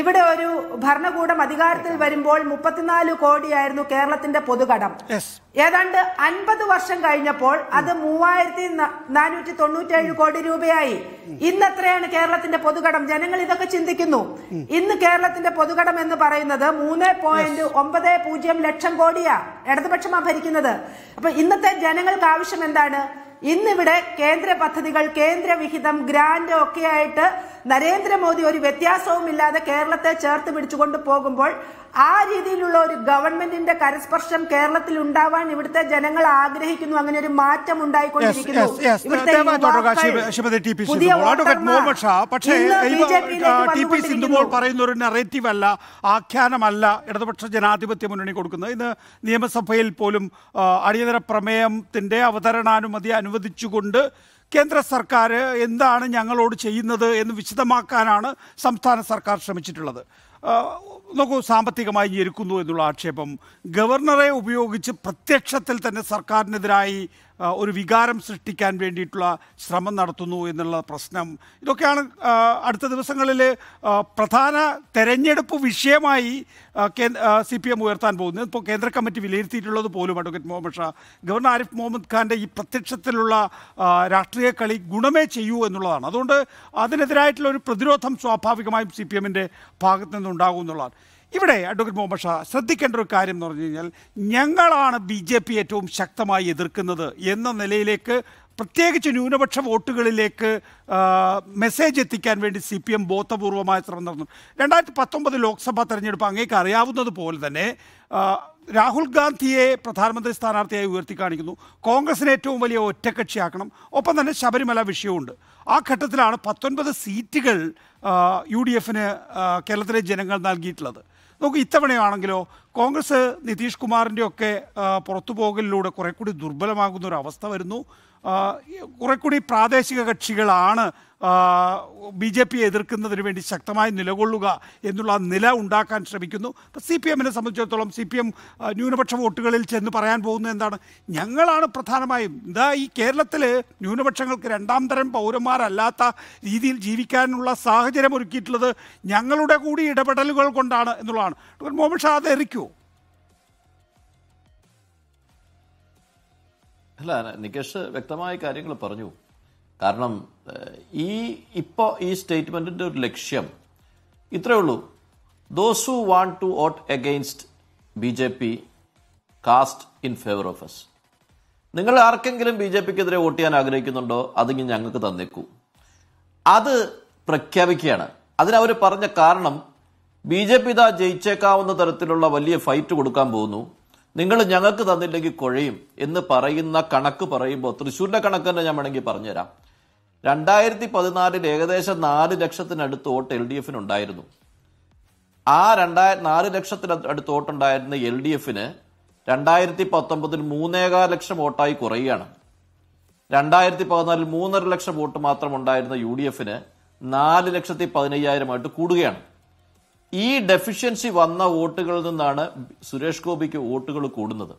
ഇവിടെ ഒരു ഭരണകൂടം അധികാരത്തിൽ വരുമ്പോൾ മുപ്പത്തിനാല് കോടിയായിരുന്നു കേരളത്തിന്റെ പൊതുകടം ഏതാണ്ട് അൻപത് വർഷം കഴിഞ്ഞപ്പോൾ അത് മൂവായിരത്തി നാനൂറ്റി തൊണ്ണൂറ്റേഴ് കോടി രൂപയായി ഇന്ന് എത്രയാണ് കേരളത്തിന്റെ പൊതുകടം ജനങ്ങൾ ഇതൊക്കെ ചിന്തിക്കുന്നു ഇന്ന് കേരളത്തിന്റെ പൊതുകടം എന്ന് പറയുന്നത് മൂന്ന് പോയിന്റ് ഒമ്പത് പൂജ്യം ലക്ഷം കോടിയാ ഇടതുപക്ഷമാ ഭരിക്കുന്നത് അപ്പൊ ഇന്നത്തെ ജനങ്ങൾക്ക് ആവശ്യം എന്താണ് ഇന്നിവിടെ കേന്ദ്ര പദ്ധതികൾ കേന്ദ്രവിഹിതം ഗ്രാൻഡ് ഒക്കെ ആയിട്ട് നരേന്ദ്രമോദി ഒരു വ്യത്യാസവും ഇല്ലാതെ കേരളത്തെ ചേർത്ത് പിടിച്ചുകൊണ്ട് പോകുമ്പോൾ ആ രീതിയിലുള്ള ഒരു ഗവൺമെന്റിന്റെ കരസ്പർശം കേരളത്തിൽ ഉണ്ടാവാൻ ഇവിടുത്തെ ജനങ്ങൾ ആഗ്രഹിക്കുന്നു അങ്ങനെ ഒരു മാറ്റം ഉണ്ടായിക്കൊണ്ടിരിക്കുന്നു
പറയുന്ന ഒരു നറേറ്റീവ് അല്ല ആഖ്യാനമല്ല ഇടതുപക്ഷ ജനാധിപത്യ മുന്നണി കൊടുക്കുന്നത് ഇന്ന് നിയമസഭയിൽ പോലും അടിയന്തര പ്രമേയത്തിന്റെ അവതരണാനുമതി അനുവദിച്ചുകൊണ്ട് കേന്ദ്ര സർക്കാർ എന്താണ് ഞങ്ങളോട് ചെയ്യുന്നത് എന്ന് വിശദമാക്കാനാണ് സംസ്ഥാന സർക്കാർ ശ്രമിച്ചിട്ടുള്ളത് നോക്കൂ സാമ്പത്തികമായി ഞെരുക്കുന്നു എന്നുള്ള ആക്ഷേപം ഗവർണറെ ഉപയോഗിച്ച് പ്രത്യക്ഷത്തിൽ തന്നെ സർക്കാരിനെതിരായി ഒരു വികാരം സൃഷ്ടിക്കാൻ വേണ്ടിയിട്ടുള്ള ശ്രമം നടത്തുന്നു എന്നുള്ള പ്രശ്നം ഇതൊക്കെയാണ് അടുത്ത ദിവസങ്ങളിൽ പ്രധാന തെരഞ്ഞെടുപ്പ് വിഷയമായി സി പി എം ഉയർത്താൻ പോകുന്നത് ഇപ്പോൾ കേന്ദ്ര കമ്മിറ്റി വിലയിരുത്തിയിട്ടുള്ളത് പോലും അഡ്വക്കേറ്റ് മുഹമ്മദ് ഷാ ഗവർണർ ആരിഫ് മുഹമ്മദ് ഖാൻ്റെ ഈ പ്രത്യക്ഷത്തിലുള്ള രാഷ്ട്രീയ കളി ഗുണമേ ചെയ്യൂ എന്നുള്ളതാണ് അതുകൊണ്ട് അതിനെതിരായിട്ടുള്ള ഒരു പ്രതിരോധം സ്വാഭാവികമായും സി പി എമ്മിൻ്റെ ഭാഗത്തു നിന്നുണ്ടാകും എന്നുള്ളതാണ് ഇവിടെ അഡ്വക്കേറ്റ് മുഹമ്മദ് ഷാ ശ്രദ്ധിക്കേണ്ട ഒരു കാര്യം എന്ന് പറഞ്ഞു കഴിഞ്ഞാൽ ഞങ്ങളാണ് ബി ജെ പി ഏറ്റവും ശക്തമായി എതിർക്കുന്നത് എന്ന നിലയിലേക്ക് പ്രത്യേകിച്ച് ന്യൂനപക്ഷ വോട്ടുകളിലേക്ക് മെസ്സേജ് എത്തിക്കാൻ വേണ്ടി സി പി എം ബോധപൂർവമായ ശ്രമം നടന്നു രണ്ടായിരത്തി പത്തൊമ്പത് ലോക്സഭാ തെരഞ്ഞെടുപ്പ് അങ്ങേക്ക് അറിയാവുന്നത് പോലെ തന്നെ രാഹുൽ ഗാന്ധിയെ പ്രധാനമന്ത്രി സ്ഥാനാർത്ഥിയായി ഉയർത്തി കാണിക്കുന്നു കോൺഗ്രസിന് ഏറ്റവും വലിയ ഒറ്റക്കക്ഷിയാക്കണം ഒപ്പം തന്നെ ശബരിമല വിഷയമുണ്ട് ആ ഘട്ടത്തിലാണ് പത്തൊൻപത് സീറ്റുകൾ യു ഡി എഫിന് കേരളത്തിലെ ജനങ്ങൾ നൽകിയിട്ടുള്ളത് നമുക്ക് ഇത്തവണയാണെങ്കിലോ കോൺഗ്രസ് നിതീഷ് കുമാറിൻ്റെ ഒക്കെ പുറത്തു പോകലിലൂടെ കുറെ കൂടി ദുർബലമാകുന്ന ഒരു അവസ്ഥ വരുന്നു കുറെ കൂടി പ്രാദേശിക കക്ഷികളാണ് ബി ജെ പിയെ എതിർക്കുന്നതിന് വേണ്ടി ശക്തമായി നിലകൊള്ളുക എന്നുള്ള നില ഉണ്ടാക്കാൻ ശ്രമിക്കുന്നു ഇപ്പം സി പി എമ്മിനെ സംബന്ധിച്ചിടത്തോളം സി പി എം ന്യൂനപക്ഷ വോട്ടുകളിൽ ചെന്ന് പറയാൻ പോകുന്നത് എന്താണ് ഞങ്ങളാണ് പ്രധാനമായും ഇതാ ഈ കേരളത്തിൽ ന്യൂനപക്ഷങ്ങൾക്ക് രണ്ടാം തരം പൗരന്മാരല്ലാത്ത രീതിയിൽ ജീവിക്കാനുള്ള സാഹചര്യം ഒരുക്കിയിട്ടുള്ളത് ഞങ്ങളുടെ കൂടി ഇടപെടലുകൾ കൊണ്ടാണ് എന്നുള്ളതാണ് മുഹമ്മദ് ഷാ അത് എറിക്കു
അല്ല നികേഷ് വ്യക്തമായ കാര്യങ്ങൾ പറഞ്ഞു കാരണം ഈ ഇപ്പോൾ ഈ സ്റ്റേറ്റ്മെന്റിന്റെ ഒരു ലക്ഷ്യം ഇത്രയേ ഉള്ളൂ those who want to vote against B J P cast in favour of us നിങ്ങൾ ആർക്കെങ്കിലും ബി ജെ പിക്കെതിരെ വോട്ട് ചെയ്യാൻ ആഗ്രഹിക്കുന്നുണ്ടോ അതിങ്ങി ഞങ്ങൾക്ക് തന്നേക്കൂ അത് പ്രഖ്യാപിക്കുകയാണ് അതിനവർ പറഞ്ഞ കാരണം ബി ജെ പി ഇതാ ജയിച്ചേക്കാവുന്ന തരത്തിലുള്ള വലിയ ഫൈറ്റ് കൊടുക്കാൻ പോകുന്നു നിങ്ങൾ ഞങ്ങൾക്ക് തന്നില്ലെങ്കിൽ കൊഴയും എന്ന് പറയുന്ന കണക്ക് പറയുമ്പോൾ തൃശ്ശൂരിന്റെ കണക്ക് തന്നെ ഞാൻ വേണമെങ്കിൽ പറഞ്ഞുതരാം രണ്ടായിരത്തി പതിനാലിൽ ഏകദേശം നാല് ലക്ഷത്തിനടുത്ത് വോട്ട് എൽ ഡി എഫിന് ഉണ്ടായിരുന്നു ആ രണ്ടായി നാല് ലക്ഷത്തിനടുത്ത് വോട്ടുണ്ടായിരുന്ന എൽ ഡി എഫിന് രണ്ടായിരത്തി പത്തൊമ്പതിൽ മൂന്നേകാൽ ലക്ഷം വോട്ടായി കുറയുകയാണ് രണ്ടായിരത്തി പതിനാലിൽ മൂന്നര ലക്ഷം വോട്ട് മാത്രം ഉണ്ടായിരുന്ന യു ഡി എഫിന് നാല് ലക്ഷത്തി പതിനയ്യായിരമായിട്ട് കൂടുകയാണ് ഈ ഡെഫിഷ്യൻസി വന്ന വോട്ടുകളിൽ നിന്നാണ് സുരേഷ് ഗോപിക്ക് വോട്ടുകൾ കൂടുന്നത്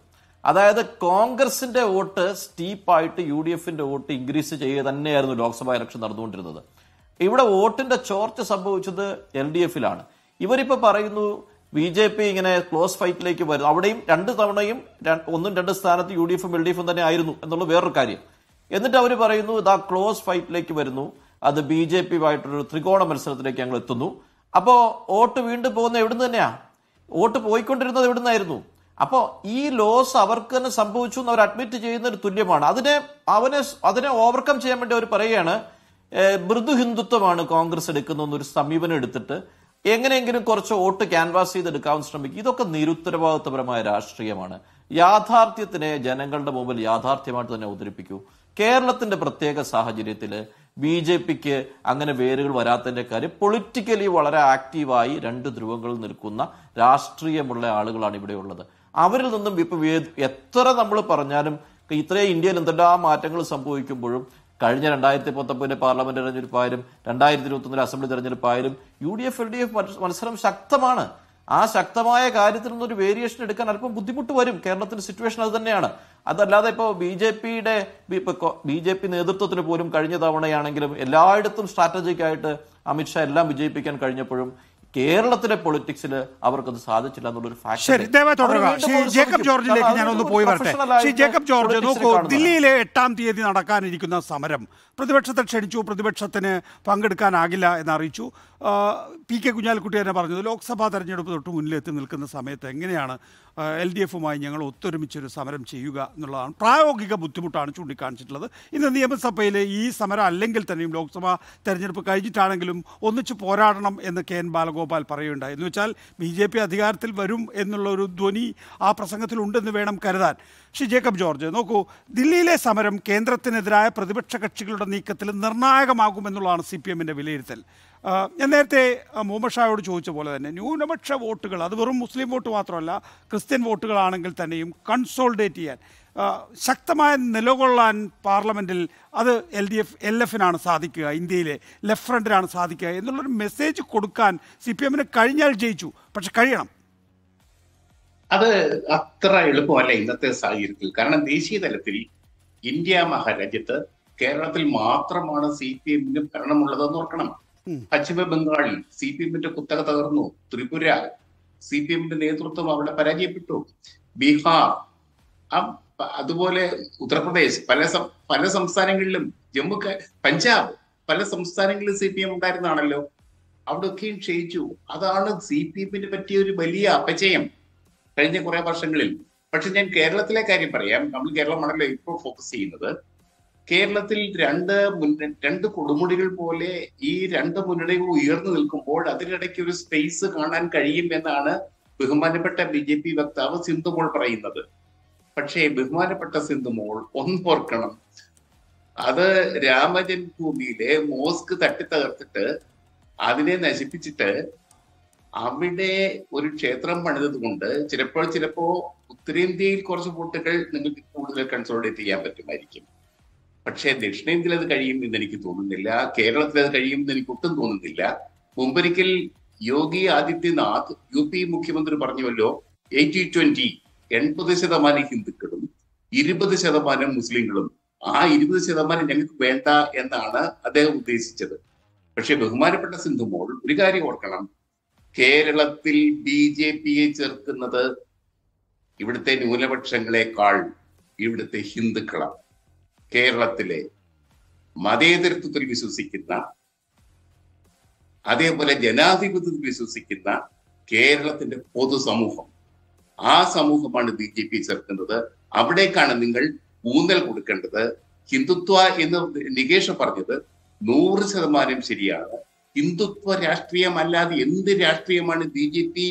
അതായത് കോൺഗ്രസിന്റെ വോട്ട് സ്റ്റീപ്പായിട്ട് യു ഡി എഫിന്റെ വോട്ട് ഇൻക്രീസ് ചെയ്യുക തന്നെയായിരുന്നു ലോക്സഭാ ഇലക്ഷൻ നടന്നുകൊണ്ടിരുന്നത് ഇവിടെ വോട്ടിന്റെ ചോർച്ച സംഭവിച്ചത് എൽ ഡി എഫിലാണ് ഇവരിപ്പോ പറയുന്നു ബി ജെ പി ഇങ്ങനെ ക്ലോസ് ഫൈറ്റിലേക്ക് വരുന്നു അവിടെയും രണ്ട് തവണയും ഒന്നും രണ്ട് സ്ഥാനത്ത് യു ഡി എഫും എൽ ഡി എഫും തന്നെ ആയിരുന്നു എന്നുള്ള വേറൊരു കാര്യം എന്നിട്ട് അവർ പറയുന്നു ഇതാ ക്ലോസ് ഫൈറ്റിലേക്ക് വരുന്നു അത് ബി ജെ പിയുമായിട്ടൊരു ത്രികോണ മത്സരത്തിലേക്ക് ഞങ്ങൾ എത്തുന്നു അപ്പോ വോട്ട് വീണ്ടും പോകുന്നത് എവിടുന്ന് തന്നെയാ വോട്ട് പോയിക്കൊണ്ടിരുന്നത് എവിടുന്നായിരുന്നു അപ്പോ ഈ ലോസ് അവർക്ക് തന്നെ സംഭവിച്ചു എന്ന് അവർ അഡ്മിറ്റ് ചെയ്യുന്ന ഒരു തുല്യമാണ് അതിനെ അവനെ അതിനെ ഓവർകം ചെയ്യാൻ വേണ്ടി അവർ പറയുകയാണ് മൃദു ഹിന്ദുത്വമാണ് കോൺഗ്രസ് ഒരു സമീപനം എടുത്തിട്ട് എങ്ങനെയെങ്കിലും കുറച്ച് വോട്ട് ക്യാൻവാസ് ചെയ്തെടുക്കാൻ ശ്രമിക്കും ഇതൊക്കെ നിരുത്തരവാദിത്വപരമായ രാഷ്ട്രീയമാണ് യാഥാർത്ഥ്യത്തിനെ ജനങ്ങളുടെ മുമ്പിൽ യാഥാർത്ഥ്യമായിട്ട് തന്നെ അവതരിപ്പിക്കൂ കേരളത്തിന്റെ പ്രത്യേക സാഹചര്യത്തിൽ ബി ജെ പിക്ക് അങ്ങനെ വേരുകൾ വരാത്തതിൻ്റെ കാര്യം പൊളിറ്റിക്കലി വളരെ ആക്റ്റീവായി രണ്ട് ധ്രുവങ്ങൾ നിൽക്കുന്ന രാഷ്ട്രീയമുള്ള ആളുകളാണ് ഇവിടെ ഉള്ളത് അവരിൽ നിന്നും ഇപ്പൊ എത്ര നമ്മൾ പറഞ്ഞാലും ഇത്രയും ഇന്ത്യയിൽ എന്തെല്ലാം മാറ്റങ്ങൾ സംഭവിക്കുമ്പോഴും കഴിഞ്ഞ രണ്ടായിരത്തി പത്തൊമ്പതിന്റെ പാർലമെന്റ് തെരഞ്ഞെടുപ്പായാലും രണ്ടായിരത്തി ഇരുപത്തി ഒന്നിലെ അസംബ്ലി തെരഞ്ഞെടുപ്പായാലും U D F L D F മത്സരം ശക്തമാണ് ആ ശക്തമായ കാര്യത്തിൽ നിന്നൊരു വേരിയേഷൻ എടുക്കാൻ അല്പം ബുദ്ധിമുട്ട് വരും കേരളത്തിന്റെ സിറ്റുവേഷൻ അത് തന്നെയാണ് അതല്ലാതെ ഇപ്പോൾ ബി ജെ പിയുടെ ബി ജെ പി നേതൃത്വത്തിന് പോലും കഴിഞ്ഞ തവണയാണെങ്കിലും എല്ലായിടത്തും സ്ട്രാറ്റജിക്കായിട്ട് അമിത്ഷാ എല്ലാം വിജയിപ്പിക്കാൻ കഴിഞ്ഞപ്പോഴും കേരളത്തിലെ പൊളിറ്റിക്സിൽ അവർക്കത് സാധിച്ചില്ല എന്നുള്ളൊരു ശരി ജേക്കബ് ജോർജിലേക്ക് ഞാൻ ഒന്ന് പോയി വരട്ടെ ശ്രീ ജേക്കബ് ജോർജ് നോക്കൂ
ദില്ലിയിലെ എട്ടാം തീയതി നടക്കാനിരിക്കുന്ന സമരം പ്രതിപക്ഷത്തെ ക്ഷണിച്ചു പ്രതിപക്ഷത്തിന് പങ്കെടുക്കാനാകില്ല എന്നറിയിച്ചു പി കെ കുഞ്ഞാലിക്കുട്ടി തന്നെ പറഞ്ഞത് ലോക്സഭാ തെരഞ്ഞെടുപ്പ് തൊട്ട് മുന്നിലെത്തി നിൽക്കുന്ന സമയത്ത് എങ്ങനെയാണ് എൽ ഡി എഫുമായി ഞങ്ങൾ ഒത്തൊരുമിച്ചൊരു സമരം ചെയ്യുക എന്നുള്ളതാണ് പ്രായോഗിക ബുദ്ധിമുട്ടാണ് ചൂണ്ടിക്കാണിച്ചിട്ടുള്ളത് ഇന്ന് നിയമസഭയിൽ ഈ സമരം അല്ലെങ്കിൽ തന്നെയും ലോക്സഭാ തെരഞ്ഞെടുപ്പ് കഴിഞ്ഞിട്ടാണെങ്കിലും ഒന്നിച്ച് പോരാടണം എന്ന് കെ എൻ ബാലഗോപാൽ പറയുകയുണ്ടായി എന്ന് വെച്ചാൽ ബി ജെ പി അധികാരത്തിൽ വരും എന്നുള്ള ഒരു ധ്വനി ആ പ്രസംഗത്തിലുണ്ടെന്ന് വേണം കരുതാൻ ശ്രീ ജേക്കബ് ജോർജ് നോക്കൂ ദില്ലിയിലെ സമരം കേന്ദ്രത്തിനെതിരായ പ്രതിപക്ഷ കക്ഷികളുടെ നീക്കത്തിൽ നിർണായകമാകുമെന്നുള്ളതാണ് സി പി എമ്മിൻ്റെ വിലയിരുത്തൽ ഞാൻ നേരത്തെ മുഹമ്മദ് ചോദിച്ച പോലെ തന്നെ ന്യൂനപക്ഷ വോട്ടുകൾ അത് വെറും മുസ്ലിം വോട്ട് മാത്രമല്ല ക്രിസ്ത്യൻ വോട്ടുകളാണെങ്കിൽ തന്നെയും കൺസോൾഡേറ്റ് ചെയ്യാൻ ശക്തമായ നിലകൊള്ളാൻ പാർലമെൻറ്റിൽ അത് എൽ ഡി എഫ് എൽ എഫിനാണ് സാധിക്കുക ഇന്ത്യയിലെ ലെഫ്റ്റ് ഫ്രണ്ടിനാണ് സാധിക്കുക എന്നുള്ളൊരു മെസ്സേജ് കൊടുക്കാൻ സി പി എമ്മിന് കഴിഞ്ഞാൽ ജയിച്ചു പക്ഷെ കഴിയണം
അത് അത്ര എളുപ്പമല്ല ഇന്നത്തെ സാഹചര്യത്തിൽ കാരണം ദേശീയ തലത്തിൽ ഇന്ത്യ മഹാരാജ്യത്ത് കേരളത്തിൽ മാത്രമാണ് സി പി എമ്മിന് ഭരണമുള്ളതെന്ന് ഓർക്കണം പശ്ചിമ ബംഗാളിൽ സി പി എമ്മിന്റെ കുത്തക തകർന്നു ത്രിപുര സി പി എമ്മിന്റെ നേതൃത്വം അവിടെ പരാജയപ്പെട്ടു ബീഹാർ അതുപോലെ ഉത്തർപ്രദേശ് പല പല സംസ്ഥാനങ്ങളിലും ജമ്മു പഞ്ചാബ് പല സംസ്ഥാനങ്ങളിലും സി പി എം ഉണ്ടായിരുന്നാണല്ലോ അവിടെയൊക്കെയും ക്ഷയിച്ചു അതാണ് സി പി എമ്മിന് പറ്റിയ ഒരു വലിയ അപചയം കഴിഞ്ഞ കുറെ വർഷങ്ങളിൽ പക്ഷെ ഞാൻ കേരളത്തിലെ കാര്യം പറയാം നമ്മൾ കേരളമാണല്ലോ ഇപ്പോൾ ഫോക്കസ് ചെയ്യുന്നത് കേരളത്തിൽ രണ്ട് രണ്ട് കൊടുമുടികൾ പോലെ ഈ രണ്ട് മുന്നണികൾ ഉയർന്നു നിൽക്കുമ്പോൾ അതിനിടയ്ക്ക് ഒരു സ്പേസ് കാണാൻ കഴിയുമെന്നാണ് ബഹുമാനപ്പെട്ട ബി ജെ പി വക്താവ് സിന്ധുമോൾ പറയുന്നത് പക്ഷേ ബഹുമാനപ്പെട്ട സിന്ധുമോൾ ഓർക്കണം അത് രാമജന്മഭൂമിയിലെ മോസ്ക് തട്ടിത്തകർത്തിട്ട് അതിനെ നശിപ്പിച്ചിട്ട് അവിടെ ഒരു ക്ഷേത്രം പണിതത് കൊണ്ട് ചിലപ്പോൾ ചിലപ്പോ ഉത്തരേന്ത്യയിൽ കുറച്ച് വോട്ടുകൾ നിങ്ങൾക്ക് കൂടുതൽ കൺസോളിഡേറ്റ് ചെയ്യാൻ പറ്റുമായിരിക്കും പക്ഷേ ദക്ഷിണേന്ത്യയിൽ അത് കഴിയും എന്ന് എനിക്ക് തോന്നുന്നില്ല കേരളത്തിൽ അത് കഴിയും എന്ന് എനിക്ക് ഒട്ടും തോന്നുന്നില്ല മുമ്പൊരിക്കൽ യോഗി ആദിത്യനാഥ് യു പി മുഖ്യമന്ത്രി പറഞ്ഞുവല്ലോ എയ്റ്റി ട്വന്റി എൺപത് ശതമാനം ഹിന്ദുക്കളും ഇരുപത് ശതമാനം മുസ്ലിങ്ങളും ആ ഇരുപത് ശതമാനം ഞങ്ങൾക്ക് വേണ്ട എന്നാണ് അദ്ദേഹം ഉദ്ദേശിച്ചത് പക്ഷെ ബഹുമാനപ്പെട്ട സിന്ധുമോൾ ഒരു കാര്യം ഓർക്കണം കേരളത്തിൽ ബി ജെ പിയെ ചേർക്കുന്നത് ഇവിടുത്തെ ന്യൂനപക്ഷങ്ങളെക്കാൾ ഇവിടുത്തെ ഹിന്ദുക്കളാണ് കേരളത്തിലെ മതേതരത്വത്തിൽ വിശ്വസിക്കുന്ന അതേപോലെ ജനാധിപത്യത്തിൽ വിശ്വസിക്കുന്ന കേരളത്തിന്റെ പൊതുസമൂഹം ആ സമൂഹമാണ് ബി ജെ പി ചേർക്കുന്നത് അവിടേക്കാണ് നിങ്ങൾ ഊന്നൽ കൊടുക്കേണ്ടത് ഹിന്ദുത്വ എന്ന് നികേഷ പറഞ്ഞത് നൂറ് ശതമാനം ശരിയാണ് ഹിന്ദുത്വ രാഷ്ട്രീയമല്ലാതെ എന്ത് രാഷ്ട്രീയമാണ് ബി ജെ പി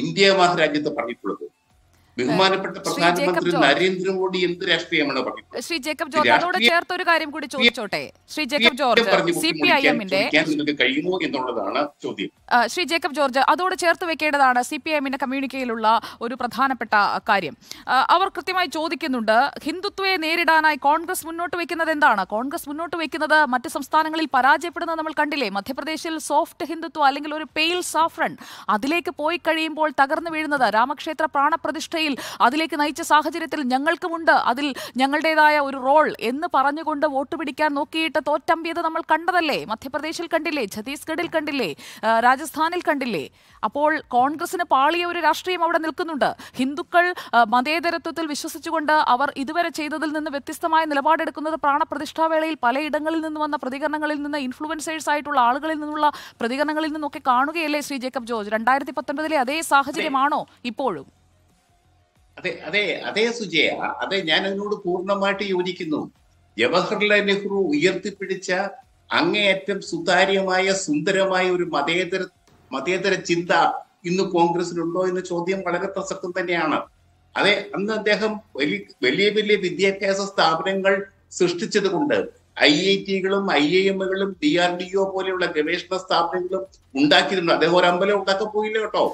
ഇന്ത്യ മഹാരാജ്യത്ത് പറഞ്ഞിട്ടുള്ളത് ബഹുമാനപ്പെട്ട പ്രധാനമന്ത്രി
ശ്രീ ജേക്കബ് ജോർജ് അതോട് ചേർത്ത് ഒരു കാര്യം കൂടി ചോദിച്ചോട്ടെ Shri Jacob George C P I എമ്മിന്റെ
എന്നുള്ളതാണ് ചോദ്യം
ശ്രീ ജേക്കബ് ജോർജ് അതോട് ചേർത്ത് വെക്കേണ്ടതാണ് സി പി ഐ എമ്മിന്റെ കമ്മ്യൂണിക്കയിലുള്ള ഒരു പ്രധാനപ്പെട്ട കാര്യം അവർ കൃത്യമായി ചോദിക്കുന്നുണ്ട് ഹിന്ദുത്വയെ നേരിടാനായി കോൺഗ്രസ് മുന്നോട്ട് വെക്കുന്നത് എന്താണ് കോൺഗ്രസ് മുന്നോട്ട് വെക്കുന്നത് മറ്റ് സംസ്ഥാനങ്ങളിൽ പരാജയപ്പെടുന്നത് നമ്മൾ കണ്ടില്ലേ മധ്യപ്രദേശിൽ സോഫ്റ്റ് ഹിന്ദുത്വ അല്ലെങ്കിൽ ഒരു പെയിൽ സാഫ്രൺ അതിലേക്ക് പോയി കഴിയുമ്പോൾ തകർന്നു വീഴുന്നത് രാമക്ഷേത്ര പ്രാണപ്രതിഷ്ഠ അവസ്ഥയിൽ അതിലേക്ക് നയിച്ച സാഹചര്യത്തിൽ ഞങ്ങൾക്കുമുണ്ട് അതിൽ ഞങ്ങളുടേതായ ഒരു റോൾ എന്ന് പറഞ്ഞുകൊണ്ട് വോട്ട് പിടിക്കാൻ നോക്കിയിട്ട് തോറ്റമ്പിയത് നമ്മൾ കണ്ടതല്ലേ മധ്യപ്രദേശിൽ കണ്ടില്ലേ ഛത്തീസ്ഗഡിൽ കണ്ടില്ലേ രാജസ്ഥാനിൽ കണ്ടില്ലേ അപ്പോൾ കോൺഗ്രസിന് പാളിയ ഒരു രാഷ്ട്രീയം അവിടെ നിൽക്കുന്നുണ്ട് ഹിന്ദുക്കൾ മതേതരത്വത്തിൽ വിശ്വസിച്ചുകൊണ്ട് അവർ ഇതുവരെ ചെയ്തതിൽ നിന്ന് വ്യത്യസ്തമായ നിലപാടെടുക്കുന്നത് പ്രാണപ്രതിഷ്ഠാവേളയിൽ പലയിടങ്ങളിൽ നിന്ന് വന്ന പ്രതികരണങ്ങളിൽ നിന്ന് ഇൻഫ്ലുവൻസേഴ്സ് ആയിട്ടുള്ള ആളുകളിൽ നിന്നുള്ള പ്രതികരണങ്ങളിൽ നിന്നൊക്കെ കാണുകയല്ലേ ശ്രീ ജേക്കബ് ജോർജ് രണ്ടായിരത്തി പത്തൊൻപതിലെ അതേ സാഹചര്യമാണോ ഇപ്പോഴും
അതെ അതെ അതെ സുജയ അതെ ഞാൻ അതിനോട് പൂർണ്ണമായിട്ട് യോജിക്കുന്നു ജവഹർലാൽ നെഹ്റു ഉയർത്തിപ്പിടിച്ച അങ്ങേയറ്റം സുതാര്യമായ സുന്ദരമായ ഒരു മതേതര മതേതര ചിന്ത ഇന്ന് കോൺഗ്രസിനുണ്ടോ എന്ന ചോദ്യം വളരെ പ്രസക്തം തന്നെയാണ് അതെ അന്ന് അദ്ദേഹം വലിയ വലിയ വലിയ വിദ്യാഭ്യാസ സ്ഥാപനങ്ങൾ സൃഷ്ടിച്ചത് കൊണ്ട് ഐ ഐ ടികളും ഐ ഐ എമ്മുകളും ഡി ആർ ഡി ഒ പോലെയുള്ള ഗവേഷണ സ്ഥാപനങ്ങളും ഉണ്ടാക്കിയിട്ടുണ്ട് അദ്ദേഹം ഒരു ഉണ്ടാക്കാൻ പോയില്ല കേട്ടോ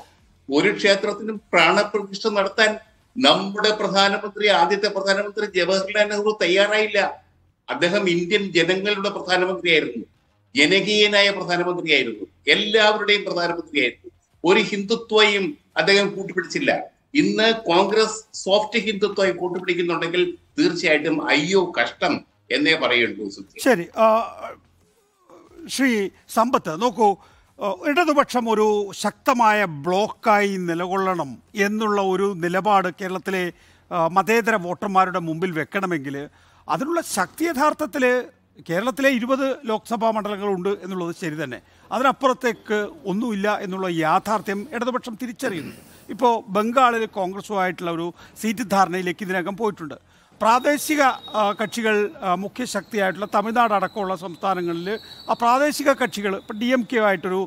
ഒരു ക്ഷേത്രത്തിനും പ്രാണപ്രതിഷ്ഠ നടത്താൻ നമ്മുടെ പ്രധാനമന്ത്രി ആദ്യത്തെ പ്രധാനമന്ത്രി ജവഹർലാൽ നെഹ്റു തയ്യാറായില്ല അദ്ദേഹം ഇന്ത്യൻ ജനങ്ങളുടെ പ്രധാനമന്ത്രിയായിരുന്നു ജനകീയനായ പ്രധാനമന്ത്രിയായിരുന്നു എല്ലാവരുടെയും പ്രധാനമന്ത്രിയായിരുന്നു ഒരു ഹിന്ദുത്വയും അദ്ദേഹം കൂട്ടുപിടിച്ചില്ല ഇന്ന് കോൺഗ്രസ് സോഫ്റ്റ് ഹിന്ദുത്വം കൂട്ടുപിടിക്കുന്നുണ്ടെങ്കിൽ തീർച്ചയായിട്ടും അയ്യോ കഷ്ടം എന്നേ പറയുള്ളൂ
ശരി ശ്രീ സമ്പത്ത് നോക്കൂ ഇടതുപക്ഷം ഒരു ശക്തമായ ബ്ലോക്കായി നിലകൊള്ളണം എന്നുള്ള ഒരു നിലപാട് കേരളത്തിലെ മതേതര വോട്ടർമാരുടെ മുമ്പിൽ വെക്കണമെങ്കിൽ അതിനുള്ള ശക്തി യഥാർത്ഥത്തിൽ കേരളത്തിലെ ഇരുപത് ലോക്സഭാ മണ്ഡലങ്ങളുണ്ട് എന്നുള്ളത് ശരി തന്നെ അതിനപ്പുറത്തേക്ക് ഒന്നുമില്ല എന്നുള്ള യാഥാർത്ഥ്യം ഇടതുപക്ഷം തിരിച്ചറിയുന്നു ഇപ്പോൾ ബംഗാളിൽ കോൺഗ്രസുമായിട്ടുള്ള ഒരു സീറ്റ് ധാരണയിലേക്ക് ഇതിനകം പോയിട്ടുണ്ട് പ്രാദേശിക കക്ഷികൾ ശക്തിയായിട്ടുള്ള തമിഴ്നാട് അടക്കമുള്ള സംസ്ഥാനങ്ങളിൽ ആ പ്രാദേശിക കക്ഷികൾ ഇപ്പം ഡി എം കെ ആയിട്ടൊരു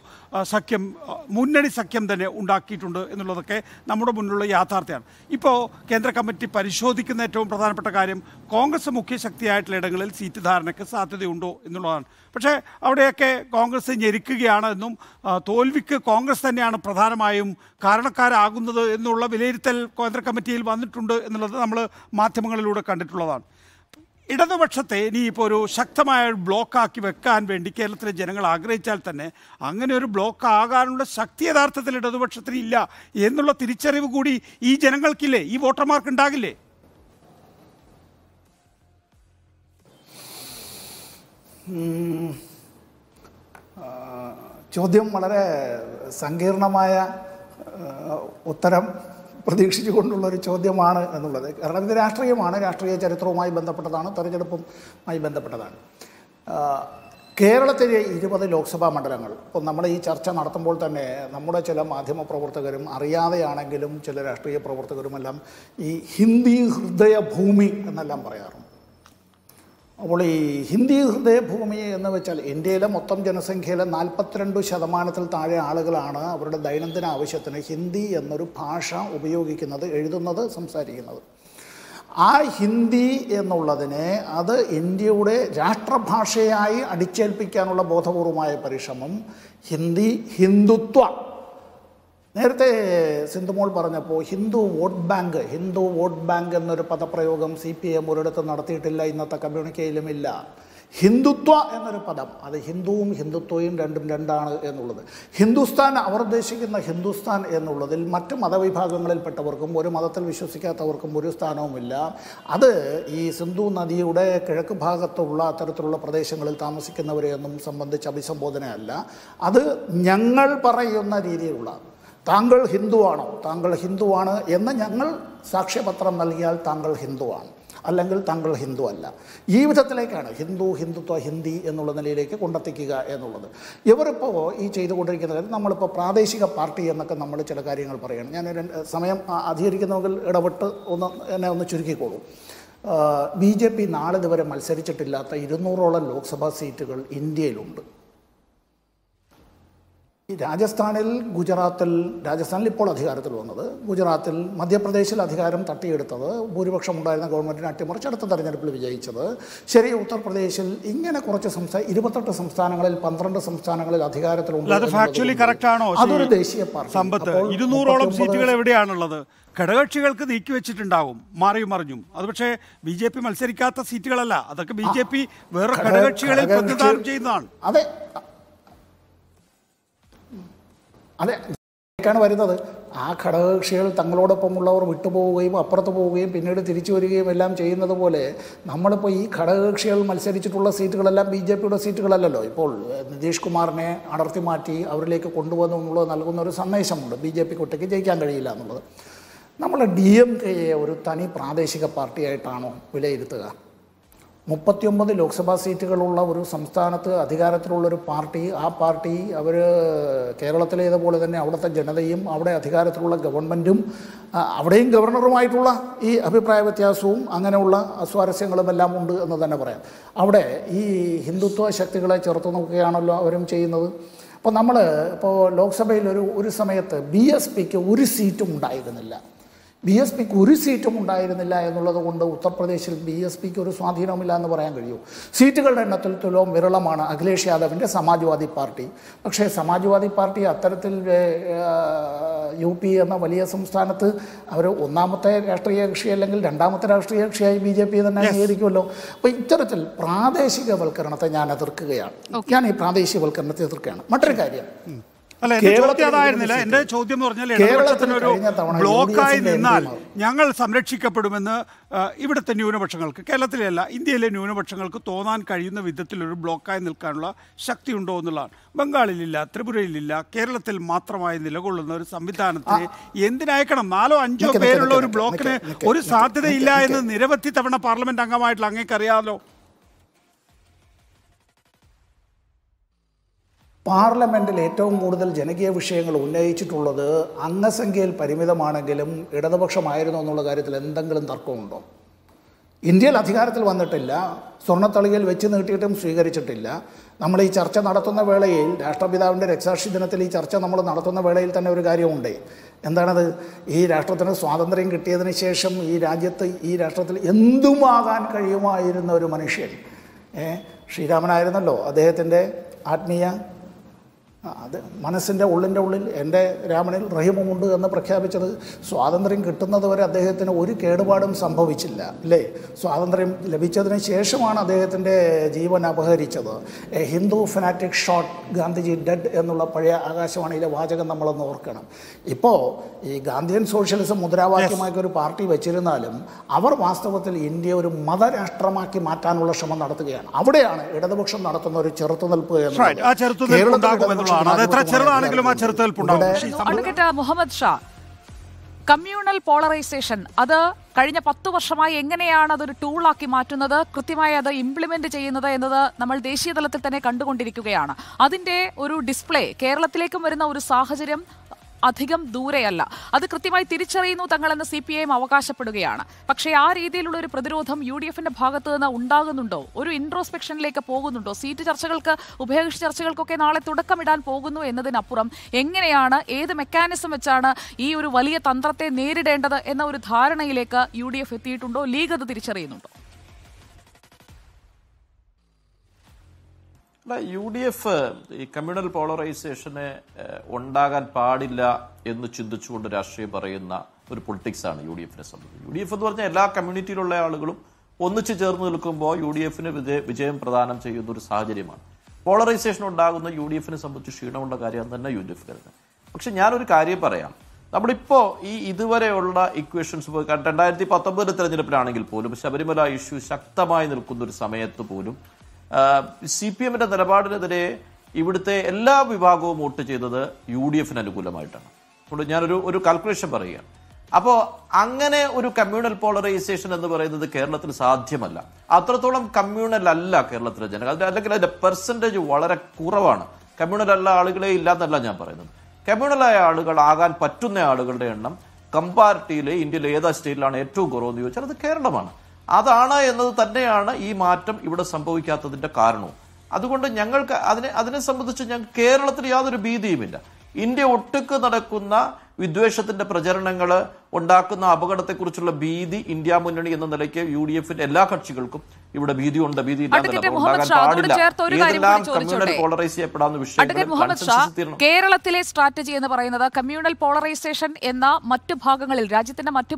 സഖ്യം മുന്നണി സഖ്യം തന്നെ ഉണ്ടാക്കിയിട്ടുണ്ട് എന്നുള്ളതൊക്കെ നമ്മുടെ മുന്നിലുള്ള യാഥാർത്ഥ്യമാണ് ഇപ്പോൾ കേന്ദ്ര കമ്മിറ്റി പരിശോധിക്കുന്ന ഏറ്റവും പ്രധാനപ്പെട്ട കാര്യം കോൺഗ്രസ് മുഖ്യ ശക്തിയായിട്ടുള്ള ഇടങ്ങളിൽ സീറ്റ് ധാരണയ്ക്ക് സാധ്യതയുണ്ടോ എന്നുള്ളതാണ് പക്ഷേ അവിടെയൊക്കെ കോൺഗ്രസ് ഞെരുക്കുകയാണ് എന്നും തോൽവിക്ക് കോൺഗ്രസ് തന്നെയാണ് പ്രധാനമായും കാരണക്കാരാകുന്നത് എന്നുള്ള വിലയിരുത്തൽ കേന്ദ്ര കമ്മിറ്റിയിൽ വന്നിട്ടുണ്ട് എന്നുള്ളത് നമ്മൾ മാധ്യമങ്ങളിലൂടെ കണ്ടിട്ടുള്ളതാണ് ഇടതുപക്ഷത്തെ ഇനിയിപ്പോൾ ഒരു ശക്തമായ ബ്ലോക്കാക്കി വെക്കാൻ വേണ്ടി കേരളത്തിലെ ജനങ്ങൾ ആഗ്രഹിച്ചാൽ തന്നെ അങ്ങനെ ഒരു ബ്ലോക്ക് ആകാനുള്ള ശക്തി യഥാർത്ഥത്തിൽ ഇടതുപക്ഷത്തിന് ഇല്ല എന്നുള്ള തിരിച്ചറിവ് കൂടി ഈ ജനങ്ങൾക്കില്ലേ ഈ വോട്ടർമാർക്ക് ഉണ്ടാകില്ലേ
ചോദ്യം വളരെ സങ്കീർണമായ ഉത്തരം പ്രതീക്ഷിച്ചു കൊണ്ടുള്ളൊരു ചോദ്യമാണ് എന്നുള്ളത് കാരണം ഇത് രാഷ്ട്രീയമാണ് രാഷ്ട്രീയ ചരിത്രവുമായി ബന്ധപ്പെട്ടതാണ് തെരഞ്ഞെടുപ്പുമായി ബന്ധപ്പെട്ടതാണ് കേരളത്തിലെ ഇരുപത് ലോക്സഭാ മണ്ഡലങ്ങൾ ഇപ്പം നമ്മൾ ഈ ചർച്ച നടത്തുമ്പോൾ തന്നെ നമ്മുടെ ചില മാധ്യമ പ്രവർത്തകരും അറിയാതെയാണെങ്കിലും ചില രാഷ്ട്രീയ പ്രവർത്തകരുമെല്ലാം ഈ ഹിന്ദി ഹൃദയഭൂമി എന്നെല്ലാം പറയാറുണ്ട് അപ്പോൾ ഈ ഹിന്ദി ഹൃദയഭൂമി എന്ന് വെച്ചാൽ ഇന്ത്യയിലെ മൊത്തം ജനസംഖ്യയിലെ നാൽപ്പത്തിരണ്ട് ശതമാനത്തിൽ താഴെ ആളുകളാണ് അവരുടെ ദൈനംദിന ആവശ്യത്തിന് ഹിന്ദി എന്നൊരു ഭാഷ ഉപയോഗിക്കുന്നത് എഴുതുന്നത് സംസാരിക്കുന്നത് ആ ഹിന്ദി എന്നുള്ളതിനെ അത് ഇന്ത്യയുടെ രാഷ്ട്രഭാഷയായി അടിച്ചേൽപ്പിക്കാനുള്ള ബോധപൂർവമായ പരിശ്രമം ഹിന്ദി ഹിന്ദുത്വ നേരത്തെ സിന്ധുമോൾ പറഞ്ഞപ്പോൾ Hindu vote bank Hindu vote bank എന്നൊരു പദപ്രയോഗം സി പി എം ഒരിടത്ത് നടത്തിയിട്ടില്ല ഇന്നത്തെ കമ്മ്യൂണിക്കയിലും ഇല്ല ഹിന്ദുത്വ എന്നൊരു പദം അത് ഹിന്ദുവും ഹിന്ദുത്വയും രണ്ടും രണ്ടാണ് എന്നുള്ളത് ഹിന്ദുസ്ഥാൻ അവർ ഉദ്ദേശിക്കുന്ന ഹിന്ദുസ്ഥാൻ എന്നുള്ളതിൽ മറ്റ് മതവിഭാഗങ്ങളിൽപ്പെട്ടവർക്കും ഒരു മതത്തിൽ വിശ്വസിക്കാത്തവർക്കും ഒരു സ്ഥാനവുമില്ല അത് ഈ സിന്ധു നദിയുടെ കിഴക്ക് ഭാഗത്തുള്ള അത്തരത്തിലുള്ള പ്രദേശങ്ങളിൽ താമസിക്കുന്നവരെയൊന്നും സംബന്ധിച്ച് അഭിസംബോധനയല്ല അത് ഞങ്ങൾ പറയുന്ന രീതിയിലുള്ള താങ്കൾ ഹിന്ദുവാണോ താങ്കൾ ഹിന്ദുവാണ് എന്ന് ഞങ്ങൾ സാക്ഷ്യപത്രം നൽകിയാൽ താങ്കൾ ഹിന്ദുവാണ് അല്ലെങ്കിൽ താങ്കൾ ഹിന്ദു അല്ല ഈ വിധത്തിലേക്കാണ് ഹിന്ദു ഹിന്ദുത്വ ഹിന്ദി എന്നുള്ള നിലയിലേക്ക് കൊണ്ടെത്തിക്കുക എന്നുള്ളത് ഇവരിപ്പോൾ ഈ ചെയ്തുകൊണ്ടിരിക്കുന്ന കാര്യം നമ്മളിപ്പോൾ പ്രാദേശിക പാർട്ടി എന്നൊക്കെ നമ്മൾ ചില കാര്യങ്ങൾ പറയണം ഞാൻ സമയം അധികരിക്കുന്നെങ്കിൽ ഇടപെട്ട് ഒന്ന് എന്നെ ഒന്ന് ചുരുക്കിക്കോളൂ ബി ജെ പി നാളിതുവരെ മത്സരിച്ചിട്ടില്ലാത്ത ഇരുന്നൂറോളം ലോക്സഭാ സീറ്റുകൾ ഇന്ത്യയിലുണ്ട് ഈ രാജസ്ഥാനിൽ ഗുജറാത്തിൽ രാജസ്ഥാനിൽ ഇപ്പോൾ അധികാരത്തിൽ വന്നത് ഗുജറാത്തിൽ മധ്യപ്രദേശിൽ അധികാരം തട്ടിയെടുത്തത് ഭൂരിപക്ഷം ഉണ്ടായിരുന്ന ഗവൺമെൻറ്റിനെ അട്ടിമറിച്ച് അടുത്ത തെരഞ്ഞെടുപ്പിൽ വിജയിച്ചത് ശരി ഉത്തർപ്രദേശിൽ ഇങ്ങനെ കുറച്ച് സംസ്ഥാന ഇരുപത്തെട്ട് സംസ്ഥാനങ്ങളിൽ പന്ത്രണ്ട് സംസ്ഥാനങ്ങളിൽ അധികാരത്തിലുണ്ടോ അത് ആണോ അതൊരു ദേശീയ സമ്പത്ത് ഇരുന്നൂറോളം സീറ്റുകൾ
എവിടെയാണുള്ളത് ഘടകകക്ഷികൾക്ക് നീക്കി വെച്ചിട്ടുണ്ടാവും മാറിയും മറിഞ്ഞും അത് പക്ഷേ ബി ജെ പി മത്സരിക്കാത്ത സീറ്റുകളല്ല അതൊക്കെ ബി ജെ പി വേറെ ഘടകകക്ഷികളിൽ പ്രതിദാനം ചെയ്യുന്നതാണ്
അതെ അതെ ാണ് വരുന്നത് ആ ഘടകകക്ഷികൾ തങ്ങളോടൊപ്പമുള്ളവർ വിട്ടുപോവുകയും അപ്പുറത്ത് പോവുകയും പിന്നീട് തിരിച്ചു വരികയും എല്ലാം ചെയ്യുന്നത് പോലെ നമ്മളിപ്പോൾ ഈ ഘടകകക്ഷികൾ മത്സരിച്ചിട്ടുള്ള സീറ്റുകളെല്ലാം ബി ജെ പിയുടെ സീറ്റുകളല്ലല്ലോ ഇപ്പോൾ നിതീഷ് കുമാറിനെ അടർത്തി മാറ്റി അവരിലേക്ക് കൊണ്ടുവന്നു എന്നുള്ളത് നൽകുന്ന ഒരു സന്ദേശമുണ്ട് ബി ജെ പി കുട്ടിക്ക് ജയിക്കാൻ കഴിയില്ല എന്നുള്ളത് നമ്മൾ ഡി എം കെയെ ഒരു തനി പ്രാദേശിക പാർട്ടിയായിട്ടാണോ വിലയിരുത്തുക മുപ്പത്തിയൊമ്പത് ലോക്സഭാ സീറ്റുകളുള്ള ഒരു സംസ്ഥാനത്ത് അധികാരത്തിലുള്ളൊരു പാർട്ടി ആ പാർട്ടി അവർ കേരളത്തിലേതുപോലെ തന്നെ അവിടുത്തെ ജനതയും അവിടെ അധികാരത്തിലുള്ള ഗവൺമെൻറ്റും അവിടെയും ഗവർണറുമായിട്ടുള്ള ഈ അഭിപ്രായ വ്യത്യാസവും അങ്ങനെയുള്ള അസ്വാരസ്യങ്ങളും എല്ലാം ഉണ്ട് എന്ന് തന്നെ പറയാം അവിടെ ഈ ഹിന്ദുത്വ ശക്തികളെ ചേർത്ത് നോക്കുകയാണല്ലോ അവരും ചെയ്യുന്നത് അപ്പോൾ നമ്മൾ ഇപ്പോൾ ലോക്സഭയിൽ ഒരു ഒരു സമയത്ത് ബി എസ് പിക്ക് ഒരു സീറ്റും ഉണ്ടായിരുന്നില്ല ബി എസ് പിക്ക് ഒരു സീറ്റും ഉണ്ടായിരുന്നില്ല എന്നുള്ളത് കൊണ്ട് ഉത്തർപ്രദേശിൽ ബി എസ് പിക്ക് ഒരു സ്വാധീനവുമില്ല എന്ന് പറയാൻ കഴിയൂ സീറ്റുകളുടെ എണ്ണത്തിൽ തുലവും വിരളമാണ് അഖിലേഷ് യാദവിൻ്റെ സമാജ്വാദി പാർട്ടി പക്ഷേ സമാജ്വാദി പാർട്ടി അത്തരത്തിൽ യു പി എന്ന വലിയ സംസ്ഥാനത്ത് അവർ ഒന്നാമത്തെ രാഷ്ട്രീയ കക്ഷി അല്ലെങ്കിൽ രണ്ടാമത്തെ രാഷ്ട്രീയ കക്ഷിയായി ബി ജെ പി തന്നെ അംഗീകരിക്കുമല്ലോ അപ്പോൾ ഇത്തരത്തിൽ പ്രാദേശികവൽക്കരണത്തെ ഞാൻ എതിർക്കുകയാണ് ഞാൻ ഈ പ്രാദേശികവൽക്കരണത്തെ എതിർക്കുകയാണ് മറ്റൊരു കാര്യം അതായിരുന്നില്ല എന്റെ
ചോദ്യം എന്ന് പറഞ്ഞാൽ ഒരു ബ്ലോക്കായി നിന്നാൽ ഞങ്ങൾ സംരക്ഷിക്കപ്പെടുമെന്ന് ഇവിടുത്തെ ന്യൂനപക്ഷങ്ങൾക്ക് കേരളത്തിലല്ല ഇന്ത്യയിലെ ന്യൂനപക്ഷങ്ങൾക്ക് തോന്നാൻ കഴിയുന്ന വിധത്തിലൊരു ബ്ലോക്കായി നിൽക്കാനുള്ള ശക്തി ഉണ്ടോ എന്നുള്ളതാണ് ബംഗാളിലില്ല ത്രിപുരയിലില്ല കേരളത്തിൽ മാത്രമായി നിലകൊള്ളുന്ന ഒരു സംവിധാനത്തിന് എന്തിനയക്കണം നാലോ അഞ്ചോ പേരുള്ള ഒരു ബ്ലോക്കിന് ഒരു സാധ്യതയില്ല എന്ന് നിരവധി തവണ പാർലമെന്റ് അംഗമായിട്ടുള്ള അങ്ങേക്കറിയാമല്ലോ
പാർലമെൻറ്റിൽ ഏറ്റവും കൂടുതൽ ജനകീയ വിഷയങ്ങൾ ഉന്നയിച്ചിട്ടുള്ളത് അംഗസംഖ്യയിൽ പരിമിതമാണെങ്കിലും ഇടതുപക്ഷമായിരുന്നു എന്നുള്ള കാര്യത്തിൽ എന്തെങ്കിലും തർക്കമുണ്ടോ ഇന്ത്യയിൽ അധികാരത്തിൽ വന്നിട്ടില്ല സ്വർണ്ണത്തളികയിൽ വെച്ച് നീട്ടിയിട്ടും സ്വീകരിച്ചിട്ടില്ല നമ്മൾ ഈ ചർച്ച നടത്തുന്ന വേളയിൽ രാഷ്ട്രപിതാവിൻ്റെ രക്ഷാക്ഷി ദിനത്തിൽ ഈ ചർച്ച നമ്മൾ നടത്തുന്ന വേളയിൽ തന്നെ ഒരു കാര്യമുണ്ട് എന്താണത് ഈ രാഷ്ട്രത്തിന് സ്വാതന്ത്ര്യം കിട്ടിയതിന് ശേഷം ഈ രാജ്യത്ത് ഈ രാഷ്ട്രത്തിൽ എന്തുമാകാൻ കഴിയുമായിരുന്ന ഒരു മനുഷ്യൻ ശ്രീരാമനായിരുന്നല്ലോ അദ്ദേഹത്തിൻ്റെ ആത്മീയ അത് മനസ്സിൻ്റെ ഉള്ളിൻ്റെ ഉള്ളിൽ എൻ്റെ രാമനിൽ റഹിമുണ്ട് എന്ന് പ്രഖ്യാപിച്ചത് സ്വാതന്ത്ര്യം കിട്ടുന്നത് വരെ അദ്ദേഹത്തിന് ഒരു കേടുപാടും സംഭവിച്ചില്ല അല്ലേ സ്വാതന്ത്ര്യം ലഭിച്ചതിന് ശേഷമാണ് അദ്ദേഹത്തിൻ്റെ ജീവൻ അപഹരിച്ചത് a Hindu fanatic shot Gandhiji dead എന്നുള്ള പഴയ ആകാശവാണിയിലെ വാചകം നമ്മളൊന്ന് ഓർക്കണം ഇപ്പോൾ ഈ ഗാന്ധിയൻ സോഷ്യലിസം മുദ്രാവാക്യമാക്കി ഒരു പാർട്ടി വെച്ചിരുന്നാലും അവർ വാസ്തവത്തിൽ ഇന്ത്യ ഒരു മതരാഷ്ട്രമാക്കി മാറ്റാനുള്ള ശ്രമം നടത്തുകയാണ് അവിടെയാണ് ഇടതുപക്ഷം നടത്തുന്ന ഒരു ചെറുത്തുനിൽപ്പ് എന്ന് കേരളത്തിൽ ചെറുതാണ് ചെറുതാണെങ്കിലും ആ
ചെറുത്തേൽപ്പുണ്ടാവും
മുഹമ്മദ് ഷാ കമ്മ്യൂണൽ പോളറൈസേഷൻ അത് കഴിഞ്ഞ പത്തു വർഷമായി എങ്ങനെയാണ് അതൊരു ടൂളാക്കി മാറ്റുന്നത് കൃത്യമായി അത് ഇംപ്ലിമെന്റ് ചെയ്യുന്നത് എന്നത് നമ്മൾ ദേശീയ തലത്തിൽ തന്നെ കണ്ടുകൊണ്ടിരിക്കുകയാണ് അതിന്റെ ഒരു ഡിസ്പ്ലേ കേരളത്തിലേക്കും വരുന്ന ഒരു സാഹചര്യം അധികം ദൂരെയല്ല അത് കൃത്യമായി തിരിച്ചറിയുന്നു തങ്ങളെന്ന് സി പി ഐ അവകാശപ്പെടുകയാണ് പക്ഷേ ആ രീതിയിലുള്ള ഒരു പ്രതിരോധം യു ഡി എഫിന്റെ ഭാഗത്ത് നിന്ന് ഉണ്ടാകുന്നുണ്ടോ ഒരു ഇൻട്രോസ്പെക്ഷനിലേക്ക് പോകുന്നുണ്ടോ സീറ്റ് ചർച്ചകൾക്ക് ഉഭയകക്ഷി ചർച്ചകൾക്കൊക്കെ നാളെ തുടക്കമിടാൻ പോകുന്നു എന്നതിനപ്പുറം എങ്ങനെയാണ് ഏത് മെക്കാനിസം വെച്ചാണ് ഈ ഒരു വലിയ തന്ത്രത്തെ നേരിടേണ്ടത് എന്ന ഒരു ധാരണയിലേക്ക് യു ഡി എഫ് എത്തിയിട്ടുണ്ടോ ലീഗ് അത് തിരിച്ചറിയുന്നുണ്ടോ
അല്ല യു ഡി എഫ് ഈ കമ്മ്യൂണൽ പോളറൈസേഷനെ ഉണ്ടാകാൻ പാടില്ല എന്ന് ചിന്തിച്ചുകൊണ്ട് രാഷ്ട്രീയം പറയുന്ന ഒരു പൊളിറ്റിക്സ് ആണ് യു ഡി എഫിനെ സംബന്ധിച്ച് യു ഡി എഫ് എന്ന് പറഞ്ഞാൽ എല്ലാ കമ്മ്യൂണിറ്റിയിലുള്ള ആളുകളും ഒന്നിച്ചു ചേർന്ന് നിൽക്കുമ്പോൾ യു ഡി എഫിന് വിജയം പ്രദാനം ചെയ്യുന്ന ഒരു സാഹചര്യമാണ് പോളറൈസേഷൻ ഉണ്ടാകുന്ന യു ഡി എഫിനെ സംബന്ധിച്ച് ക്ഷീണമുള്ള കാര്യം തന്നെ യു ഡി എഫ് കരുതുന്നത് പക്ഷെ ഞാനൊരു കാര്യം പറയാം നമ്മളിപ്പോൾ ഈ ഇതുവരെയുള്ള ഇക്വേഷൻസ് രണ്ടായിരത്തി പത്തൊമ്പതിലെ തെരഞ്ഞെടുപ്പിലാണെങ്കിൽ പോലും ശബരിമല ഇഷ്യൂ ശക്തമായി നിൽക്കുന്ന ഒരു സമയത്ത് പോലും സി പി എമ്മിന്റെ നിലപാടിനെതിരെ ഇവിടുത്തെ എല്ലാ വിഭാഗവും വോട്ട് ചെയ്തത് യു ഡി എഫിന് അനുകൂലമായിട്ടാണ് അതുകൊണ്ട് ഞാനൊരു ഒരു കാൽക്കുലേഷൻ പറയുകയാണ് അപ്പോ അങ്ങനെ ഒരു കമ്മ്യൂണൽ പോളറൈസേഷൻ എന്ന് പറയുന്നത് കേരളത്തിൽ സാധ്യമല്ല അത്രത്തോളം കമ്മ്യൂണൽ അല്ല കേരളത്തിലെ ജനങ്ങൾ അതിൻ്റെ അല്ലെങ്കിൽ അതിന്റെ പെർസെൻറ്റേജ് വളരെ കുറവാണ് കമ്മ്യൂണൽ അല്ല ആളുകളെ ഇല്ലാന്നല്ല ഞാൻ പറയുന്നത് കമ്മ്യൂണലായ ആളുകൾ ആകാൻ പറ്റുന്ന ആളുകളുടെ എണ്ണം കമ്പാരിറ്റീവിലെ ഇന്ത്യയിലെ ഏതാ സ്റ്റേറ്റിലാണ് ഏറ്റവും കുറവെന്ന് ചോദിച്ചാൽ അത് കേരളമാണ് അതാണ് എന്നത് തന്നെയാണ് ഈ മാറ്റം ഇവിടെ സംഭവിക്കാത്തതിന്റെ കാരണവും അതുകൊണ്ട് ഞങ്ങൾക്ക് അതിനെ അതിനെ സംബന്ധിച്ച് ഞങ്ങൾ കേരളത്തിൽ യാതൊരു ഭീതിയുമില്ല ഇന്ത്യ ഒട്ടുക്ക് നടക്കുന്ന വിദ്വേഷത്തിന്റെ പ്രചരണങ്ങൾ ഉണ്ടാക്കുന്ന അപകടത്തെക്കുറിച്ചുള്ള ഭീതി ഇന്ത്യ മുന്നണി എന്ന നിലയ്ക്ക് യു എല്ലാ കക്ഷികൾക്കും ഇവിടെ ഭീതിയുണ്ട് ഭീതി പോളറൈസ് ചെയ്യപ്പെടാവുന്ന
കേരളത്തിലെ സ്ട്രാറ്റജി എന്ന് പറയുന്നത് കമ്മ്യൂണൽ പോളറൈസേഷൻ എന്ന മറ്റു ഭാഗങ്ങളിൽ രാജ്യത്തിന്റെ മറ്റു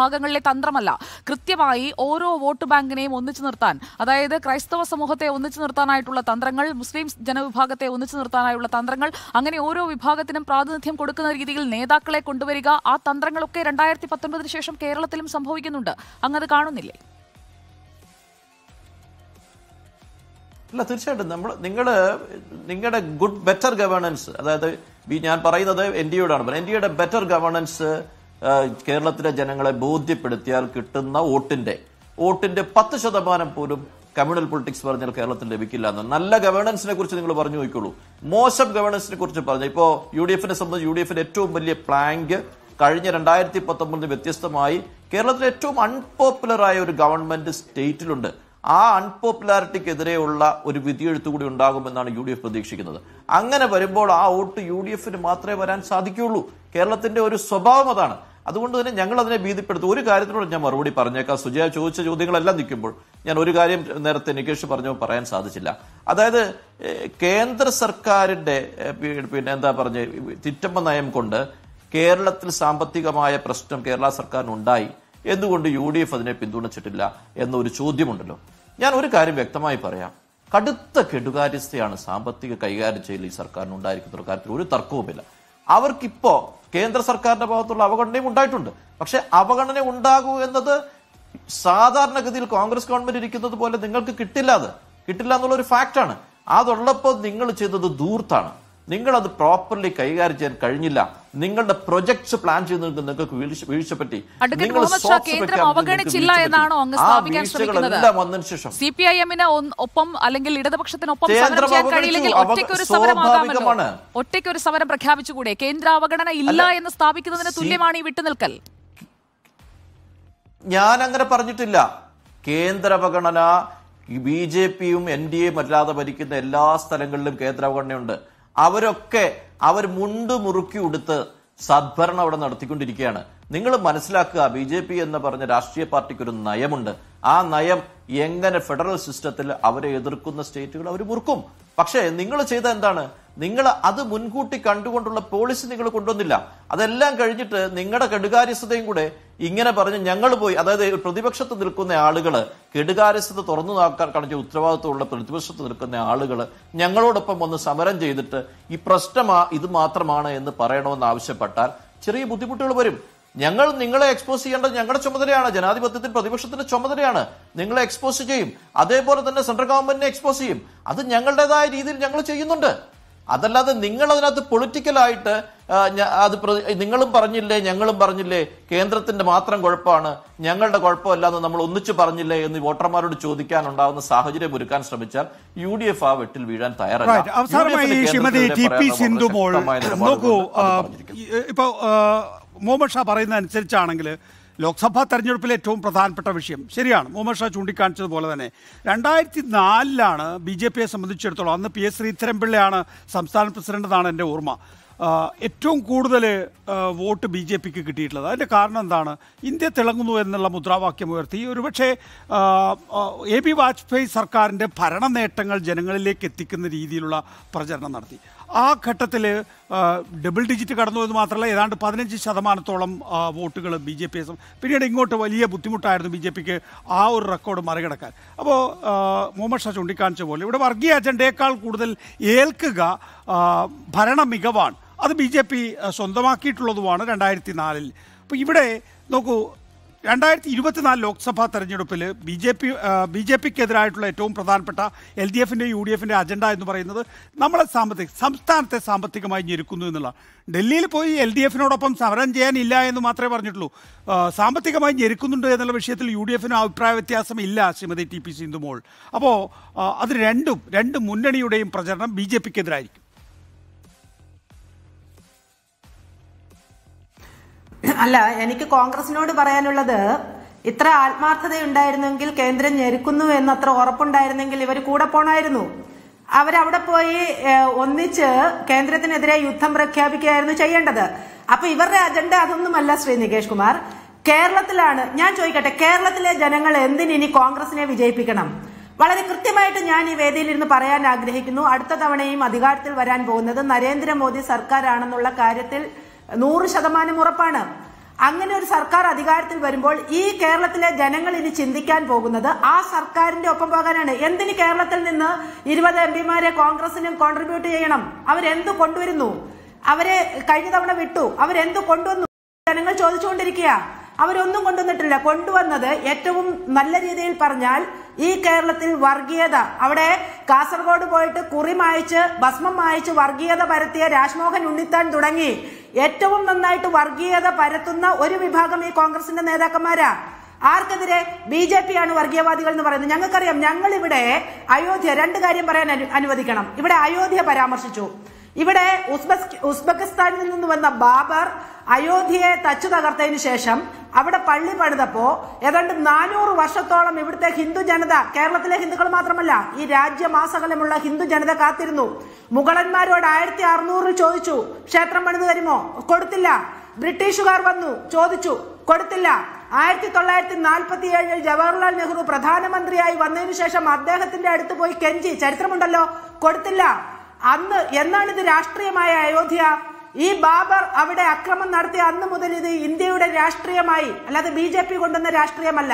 ഭാഗങ്ങളിലെ തന്ത്രമല്ല കൃത്യമായി ഓരോ വോട്ട് ബാങ്കിനെയും ഒന്നിച്ചു നിർത്താൻ അതായത് ക്രൈസ്തവ സമൂഹത്തെ ഒന്നിച്ചു നിർത്താനായിട്ടുള്ള തന്ത്രങ്ങൾ മുസ്ലിം ജനവിഭാഗത്തെ ഒന്നിച്ചു നിർത്താനായുള്ള തന്ത്രങ്ങൾ അങ്ങനെ ഓരോ വിഭാഗത്തിനും പ്രാതിനിധ്യം കൊടുക്കുന്ന രീതിയിൽ നേതാക്കളെ കൊണ്ടുവരിക ആ തന്ത്രങ്ങളൊക്കെ രണ്ടായിരത്തി പത്തൊൻപതിനു ശേഷം കേരളത്തിലും സംഭവിക്കുന്നുണ്ട് അങ്ങനെ കാണുന്നില്ലേ
അല്ല തീർച്ചയായിട്ടും നമ്മൾ നിങ്ങൾ നിങ്ങളുടെ ഗുഡ് ബെറ്റർ ഗവേണൻസ് അതായത് ഞാൻ പറയുന്നത് എൻ ഡി ആണ് എൻ ഡി എയുടെ ബെറ്റർ ഗവേണൻസ് കേരളത്തിലെ ജനങ്ങളെ ബോധ്യപ്പെടുത്തിയാൽ കിട്ടുന്ന വോട്ടിന്റെ വോട്ടിന്റെ പത്ത് ശതമാനം പോലും കമ്മ്യൂണൽ പൊളിറ്റിക്സ് പറഞ്ഞാൽ കേരളത്തിൽ ലഭിക്കില്ല എന്ന് നല്ല ഗവേണൻസിനെ കുറിച്ച് നിങ്ങൾ പറഞ്ഞു നോക്കിക്കോളൂ മോശം ഗവേണൻസിനെ കുറിച്ച് പറഞ്ഞു ഇപ്പോൾ യു ഡി എഫിനെ സംബന്ധിച്ച് യു ഡി എഫിന്റെ ഏറ്റവും വലിയ പ്ലാങ്ക് കഴിഞ്ഞ രണ്ടായിരത്തി പത്തൊമ്പതിന് വ്യത്യസ്തമായി കേരളത്തിലെ ഏറ്റവും അൺപോപ്പുലറായ ഒരു ഗവൺമെന്റ് സ്റ്റേറ്റിലുണ്ട് ആ അൺപോപ്പുലാരിറ്റിക്കെതിരെയുള്ള ഒരു വിധിയെഴുത്ത് കൂടി ഉണ്ടാകുമെന്നാണ് യു ഡി എഫ് പ്രതീക്ഷിക്കുന്നത് അങ്ങനെ വരുമ്പോൾ ആ വോട്ട് യു ഡി എഫിന് മാത്രമേ വരാൻ സാധിക്കുകയുള്ളൂ കേരളത്തിന്റെ ഒരു സ്വഭാവം അതാണ് അതുകൊണ്ട് തന്നെ ഞങ്ങൾ അതിനെ ഭീതിപ്പെടുത്തും ഒരു കാര്യത്തിനോട് ഞാൻ മറുപടി പറഞ്ഞേക്കാം സുജയ ചോദിച്ച ചോദ്യങ്ങളെല്ലാം നിൽക്കുമ്പോൾ ഞാൻ ഒരു കാര്യം നേരത്തെ നികേഷ് പറഞ്ഞു പറയാൻ സാധിച്ചില്ല അതായത് കേന്ദ്ര സർക്കാരിന്റെ പിന്നെ എന്താ പറഞ്ഞ തിറ്റമ്മ നയം കൊണ്ട് കേരളത്തിൽ സാമ്പത്തികമായ പ്രശ്നം കേരള സർക്കാരിനുണ്ടായി എന്തുകൊണ്ട് യു ഡി എഫ് അതിനെ പിന്തുണച്ചിട്ടില്ല എന്നൊരു ചോദ്യമുണ്ടല്ലോ ഞാൻ ഒരു കാര്യം വ്യക്തമായി പറയാം കടുത്ത കെടുകാര്യസ്ഥയാണ് സാമ്പത്തിക കൈകാര്യം ചെയ്യൽ ഈ സർക്കാരിന് ഉണ്ടായിരിക്കുന്ന കാര്യത്തിൽ ഒരു തർക്കവുമില്ല അവർക്കിപ്പോ കേന്ദ്ര സർക്കാരിന്റെ ഭാഗത്തുള്ള അവഗണനയും ഉണ്ടായിട്ടുണ്ട് പക്ഷെ അവഗണന ഉണ്ടാകൂ എന്നത് സാധാരണഗതിയിൽ കോൺഗ്രസ് ഗവൺമെന്റ് ഇരിക്കുന്നത് പോലെ നിങ്ങൾക്ക് കിട്ടില്ല അത് കിട്ടില്ല എന്നുള്ള ഒരു ഫാക്റ്റാണ് അതുള്ളപ്പോൾ നിങ്ങൾ ചെയ്തത് ദൂർത്താണ് നിങ്ങളത് പ്രോപ്പർലി കൈകാര്യം ചെയ്യാൻ കഴിഞ്ഞില്ല നിങ്ങളുടെ പ്രൊജക്ട്സ് പ്ലാൻ ചെയ്ത് നിങ്ങൾക്ക് വീഴ്ച പറ്റി നിങ്ങൾ അവഗണിച്ചില്ല എന്നാണോ അങ്ങ് സ്ഥാപിക്കാൻ ശ്രമിക്കുന്നത് സി
പി ഐ എമ്മിന് ഒപ്പം അല്ലെങ്കിൽ ഇടതുപക്ഷത്തിനൊപ്പം സമരം ചെയ്യാൻ കഴിയില്ലെങ്കിൽ ഒറ്റയ്ക്കൊരു സമരമാകാമല്ലോ ഒറ്റയ്ക്കൊരു സമരം പ്രഖ്യാപിച്ചുകൂടെ കേന്ദ്ര അവഗണന ഇല്ല എന്ന് സ്ഥാപിക്കുന്നതിന് തുല്യമാണ് ഈ വിട്ടുനിൽക്കൽ
ഞാൻ അങ്ങനെ പറഞ്ഞിട്ടില്ല കേന്ദ്ര അവഗണന ബി ജെ പിയും എൻ ഡി എയും അല്ലാതെ ഭരിക്കുന്ന എല്ലാ സ്ഥലങ്ങളിലും കേന്ദ്ര അവഗണനയുണ്ട് അവരൊക്കെ അവർ മുണ്ട് മുറുക്കി ഉടുത്ത് സദ്ഭരണം അവിടെ നടത്തിക്കൊണ്ടിരിക്കുകയാണ് നിങ്ങൾ മനസ്സിലാക്കുക ബി ജെ പി എന്ന് പറഞ്ഞ രാഷ്ട്രീയ പാർട്ടിക്ക് ഒരു നയമുണ്ട് ആ നയം എങ്ങനെ ഫെഡറൽ സിസ്റ്റത്തിൽ അവരെ എതിർക്കുന്ന സ്റ്റേറ്റുകൾ അവർ മുറുക്കും പക്ഷേ നിങ്ങൾ ചെയ്ത എന്താണ് നിങ്ങൾ അത് മുൻകൂട്ടി കണ്ടുകൊണ്ടുള്ള പോളിസി നിങ്ങൾ കൊണ്ടുവന്നില്ല അതെല്ലാം കഴിഞ്ഞിട്ട് നിങ്ങളുടെ കെടുകാര്യസ്ഥതയും കൂടെ ഇങ്ങനെ പറഞ്ഞ് ഞങ്ങൾ പോയി അതായത് പ്രതിപക്ഷത്ത് നിൽക്കുന്ന ആളുകൾ കെടുകാരസ്ഥത തുറന്നു നോക്കാൻ കാണിച്ച ഉത്തരവാദിത്വമുള്ള പ്രതിപക്ഷത്ത് നിൽക്കുന്ന ആളുകൾ ഞങ്ങളോടൊപ്പം വന്ന് സമരം ചെയ്തിട്ട് ഈ പ്രശ്നമാ ഇത് മാത്രമാണ് എന്ന് പറയണമെന്ന് ആവശ്യപ്പെട്ടാൽ ചെറിയ ബുദ്ധിമുട്ടുകൾ വരും ഞങ്ങൾ നിങ്ങളെ എക്സ്പോസ് ചെയ്യേണ്ടത് ഞങ്ങളുടെ ചുമതലയാണ് ജനാധിപത്യത്തിൽ പ്രതിപക്ഷത്തിന്റെ ചുമതലയാണ് നിങ്ങളെ എക്സ്പോസ് ചെയ്യും അതേപോലെ തന്നെ സെൻട്രൽ ഗവൺമെന്റിനെ എക്സ്പോസ് ചെയ്യും അത് ഞങ്ങളുടേതായ രീതിയിൽ ഞങ്ങൾ ചെയ്യുന്നുണ്ട് അതല്ലാതെ നിങ്ങൾ അതിനകത്ത് പൊളിറ്റിക്കലായിട്ട് അത് നിങ്ങളും പറഞ്ഞില്ലേ ഞങ്ങളും പറഞ്ഞില്ലേ കേന്ദ്രത്തിന്റെ മാത്രം കുഴപ്പമാണ് ഞങ്ങളുടെ കുഴപ്പമല്ലാന്ന് നമ്മൾ ഒന്നിച്ചു പറഞ്ഞില്ലേ എന്ന് വോട്ടർമാരോട് ചോദിക്കാനുണ്ടാവുന്ന സാഹചര്യം ഒരുക്കാൻ ശ്രമിച്ചാൽ യു ഡി എഫ് ആ വെട്ടിൽ വീഴാൻ തയ്യാറല്ല മോൾ നോക്കൂ
മുഹമ്മദ് ഷാ പറയുന്ന അനുസരിച്ചാണെങ്കിൽ ലോക്സഭാ തെരഞ്ഞെടുപ്പിലെ ഏറ്റവും പ്രധാനപ്പെട്ട വിഷയം ശരിയാണ് മുഹമ്മദ് ഷാ ചൂണ്ടിക്കാണിച്ചതുപോലെ തന്നെ രണ്ടായിരത്തി നാലിലാണ് ബി ജെ പിയെ സംബന്ധിച്ചിടത്തോളം അന്ന് പി എസ് ശ്രീധരൻപിള്ളയാണ് സംസ്ഥാന പ്രസിഡന്റ് എന്നാണ് എൻ്റെ ഓർമ്മ ഏറ്റവും കൂടുതൽ വോട്ട് ബി ജെ പിക്ക് കിട്ടിയിട്ടുള്ളത് അതിൻ്റെ കാരണം എന്താണ് ഇന്ത്യ തിളങ്ങുന്നു എന്നുള്ള മുദ്രാവാക്യം ഉയർത്തി ഒരുപക്ഷെ എ ബി വാജ്പേയി സർക്കാരിൻ്റെ ഭരണ നേട്ടങ്ങൾ ജനങ്ങളിലേക്ക് എത്തിക്കുന്ന രീതിയിലുള്ള പ്രചരണം നടത്തി ആ ഘട്ടത്തിൽ ഡബിൾ ഡിജിറ്റ് കടന്നു എന്ന് മാത്രമല്ല ഏതാണ്ട് പതിനഞ്ച് ശതമാനത്തോളം വോട്ടുകൾ ബി ജെ പി പിന്നീട് ഇങ്ങോട്ട് വലിയ ബുദ്ധിമുട്ടായിരുന്നു ബി ജെ പിക്ക് ആ ഒരു റെക്കോർഡ് മറികടക്കാൻ അപ്പോൾ മുഹമ്മദ് ഷാ ചൂണ്ടിക്കാണിച്ച പോലെ ഇവിടെ വർഗീയ അജണ്ടയേക്കാൾ കൂടുതൽ ഏൽക്കുക ഭരണ മികവാണ് അത് ബി ജെ പി സ്വന്തമാക്കിയിട്ടുള്ളതുമാണ് രണ്ടായിരത്തി നാലിൽ അപ്പോൾ ഇവിടെ നോക്കൂ രണ്ടായിരത്തി ഇരുപത്തിനാല് ലോക്സഭാ തെരഞ്ഞെടുപ്പിൽ B J P B J പിക്കെതിരായിട്ടുള്ള ഏറ്റവും പ്രധാനപ്പെട്ട എൽ ഡി എഫിൻ്റെ യു ഡി എഫിൻ്റെ അജണ്ട എന്ന് പറയുന്നത് നമ്മളെ സാമ്പത്തിക സംസ്ഥാനത്തെ സാമ്പത്തികമായി ഞെരുക്കുന്നു എന്നുള്ള ഡൽഹിയിൽ പോയി എൽ ഡി എഫിനോടൊപ്പം സമരം ചെയ്യാനില്ല എന്ന് മാത്രമേ പറഞ്ഞിട്ടുള്ളൂ സാമ്പത്തികമായി ഞെരുക്കുന്നുണ്ട് എന്നുള്ള വിഷയത്തിൽ യു ഡി എഫിന് അഭിപ്രായ വ്യത്യാസം ഇല്ല ശ്രീമതി ടി പി സിന്ധുമോൾ അപ്പോൾ അത് രണ്ടും രണ്ട് മുന്നണിയുടെയും പ്രചരണം ബി ജെ പിക്കെതിരായിരിക്കും
അല്ല എനിക്ക് കോൺഗ്രസിനോട് പറയാനുള്ളത് ഇത്ര ഉണ്ടായിരുന്നെങ്കിൽ കേന്ദ്രം ഞെരുക്കുന്നു എന്നത്ര ഉറപ്പുണ്ടായിരുന്നെങ്കിൽ ഇവർ കൂടെ പോണായിരുന്നു അവരവിടെ പോയി ഒന്നിച്ച് കേന്ദ്രത്തിനെതിരെ യുദ്ധം പ്രഖ്യാപിക്കുകയായിരുന്നു ചെയ്യേണ്ടത് അപ്പൊ ഇവരുടെ അജണ്ട അതൊന്നുമല്ല ശ്രീ നികേഷ് കുമാർ കേരളത്തിലാണ് ഞാൻ ചോദിക്കട്ടെ കേരളത്തിലെ ജനങ്ങൾ എന്തിനി കോൺഗ്രസിനെ വിജയിപ്പിക്കണം വളരെ കൃത്യമായിട്ട് ഞാൻ ഈ വേദിയിൽ ഇരുന്ന് പറയാൻ ആഗ്രഹിക്കുന്നു അടുത്ത തവണയും അധികാരത്തിൽ വരാൻ പോകുന്നത് നരേന്ദ്രമോദി സർക്കാരാണെന്നുള്ള കാര്യത്തിൽ നൂറ് ശതമാനം ഉറപ്പാണ് അങ്ങനെ ഒരു സർക്കാർ അധികാരത്തിൽ വരുമ്പോൾ ഈ കേരളത്തിലെ ജനങ്ങൾ ഇനി ചിന്തിക്കാൻ പോകുന്നത് ആ സർക്കാരിന്റെ ഒപ്പം പോകാനാണ് എന്തിന് കേരളത്തിൽ നിന്ന് ഇരുപത് എം പിമാരെ കോൺഗ്രസിനും കോൺട്രിബ്യൂട്ട് ചെയ്യണം അവരെന്ത് കൊണ്ടുവരുന്നു അവരെ കഴിഞ്ഞ തവണ വിട്ടു അവരെന്ത് കൊണ്ടുവന്നു ജനങ്ങൾ ചോദിച്ചുകൊണ്ടിരിക്കുക അവരൊന്നും കൊണ്ടുവന്നിട്ടില്ല കൊണ്ടുവന്നത് ഏറ്റവും നല്ല രീതിയിൽ പറഞ്ഞാൽ ഈ കേരളത്തിൽ വർഗീയത അവിടെ കാസർഗോഡ് പോയിട്ട് കുറി മായച്ച് ഭസ്മം മായച്ച് വർഗീയത പരത്തിയ രാജ്മോഹൻ ഉണ്ണിത്താൻ തുടങ്ങി ഏറ്റവും നന്നായിട്ട് വർഗീയത പരത്തുന്ന ഒരു വിഭാഗം ഈ കോൺഗ്രസിന്റെ നേതാക്കന്മാരാ ആർക്കെതിരെ ബി ജെ പി ആണ് വർഗീയവാദികൾ എന്ന് പറയുന്നത് ഞങ്ങൾക്കറിയാം ഞങ്ങൾ ഇവിടെ അയോധ്യ രണ്ട് കാര്യം പറയാൻ അനുവദിക്കണം ഇവിടെ അയോധ്യ പരാമർശിച്ചു ഇവിടെ ഉസ്ബെക്കിസ്ഥാനിൽ നിന്ന് വന്ന ബാബർ അയോധ്യയെ തച്ചു തകർത്തതിനു ശേഷം അവിടെ പള്ളി പണിതപ്പോ ഏതാണ്ട് നാനൂറ് വർഷത്തോളം ഇവിടുത്തെ ഹിന്ദു ജനത കേരളത്തിലെ ഹിന്ദുക്കൾ മാത്രമല്ല ഈ രാജ്യമാസകലമുള്ള ഹിന്ദു ജനത കാത്തിരുന്നു മുഗളന്മാരോട് ആയിരത്തി അറുന്നൂറിൽ ചോദിച്ചു ക്ഷേത്രം പണിത് തരുമോ കൊടുത്തില്ല ബ്രിട്ടീഷുകാർ വന്നു ചോദിച്ചു കൊടുത്തില്ല ആയിരത്തി തൊള്ളായിരത്തി നാൽപ്പത്തി ഏഴിൽ ജവഹർലാൽ നെഹ്റു പ്രധാനമന്ത്രിയായി വന്നതിനു ശേഷം അദ്ദേഹത്തിന്റെ അടുത്ത് പോയി കെഞ്ചി ചരിത്രമുണ്ടല്ലോ കൊടുത്തില്ല അന്ന് എന്നാണ് ഇത് രാഷ്ട്രീയമായ അയോധ്യ ഈ ബാബർ അവിടെ അക്രമം നടത്തിയ അന്ന് മുതൽ ഇത് ഇന്ത്യയുടെ രാഷ്ട്രീയമായി അല്ലാതെ ബി ജെ പി കൊണ്ടുവന്ന രാഷ്ട്രീയമല്ല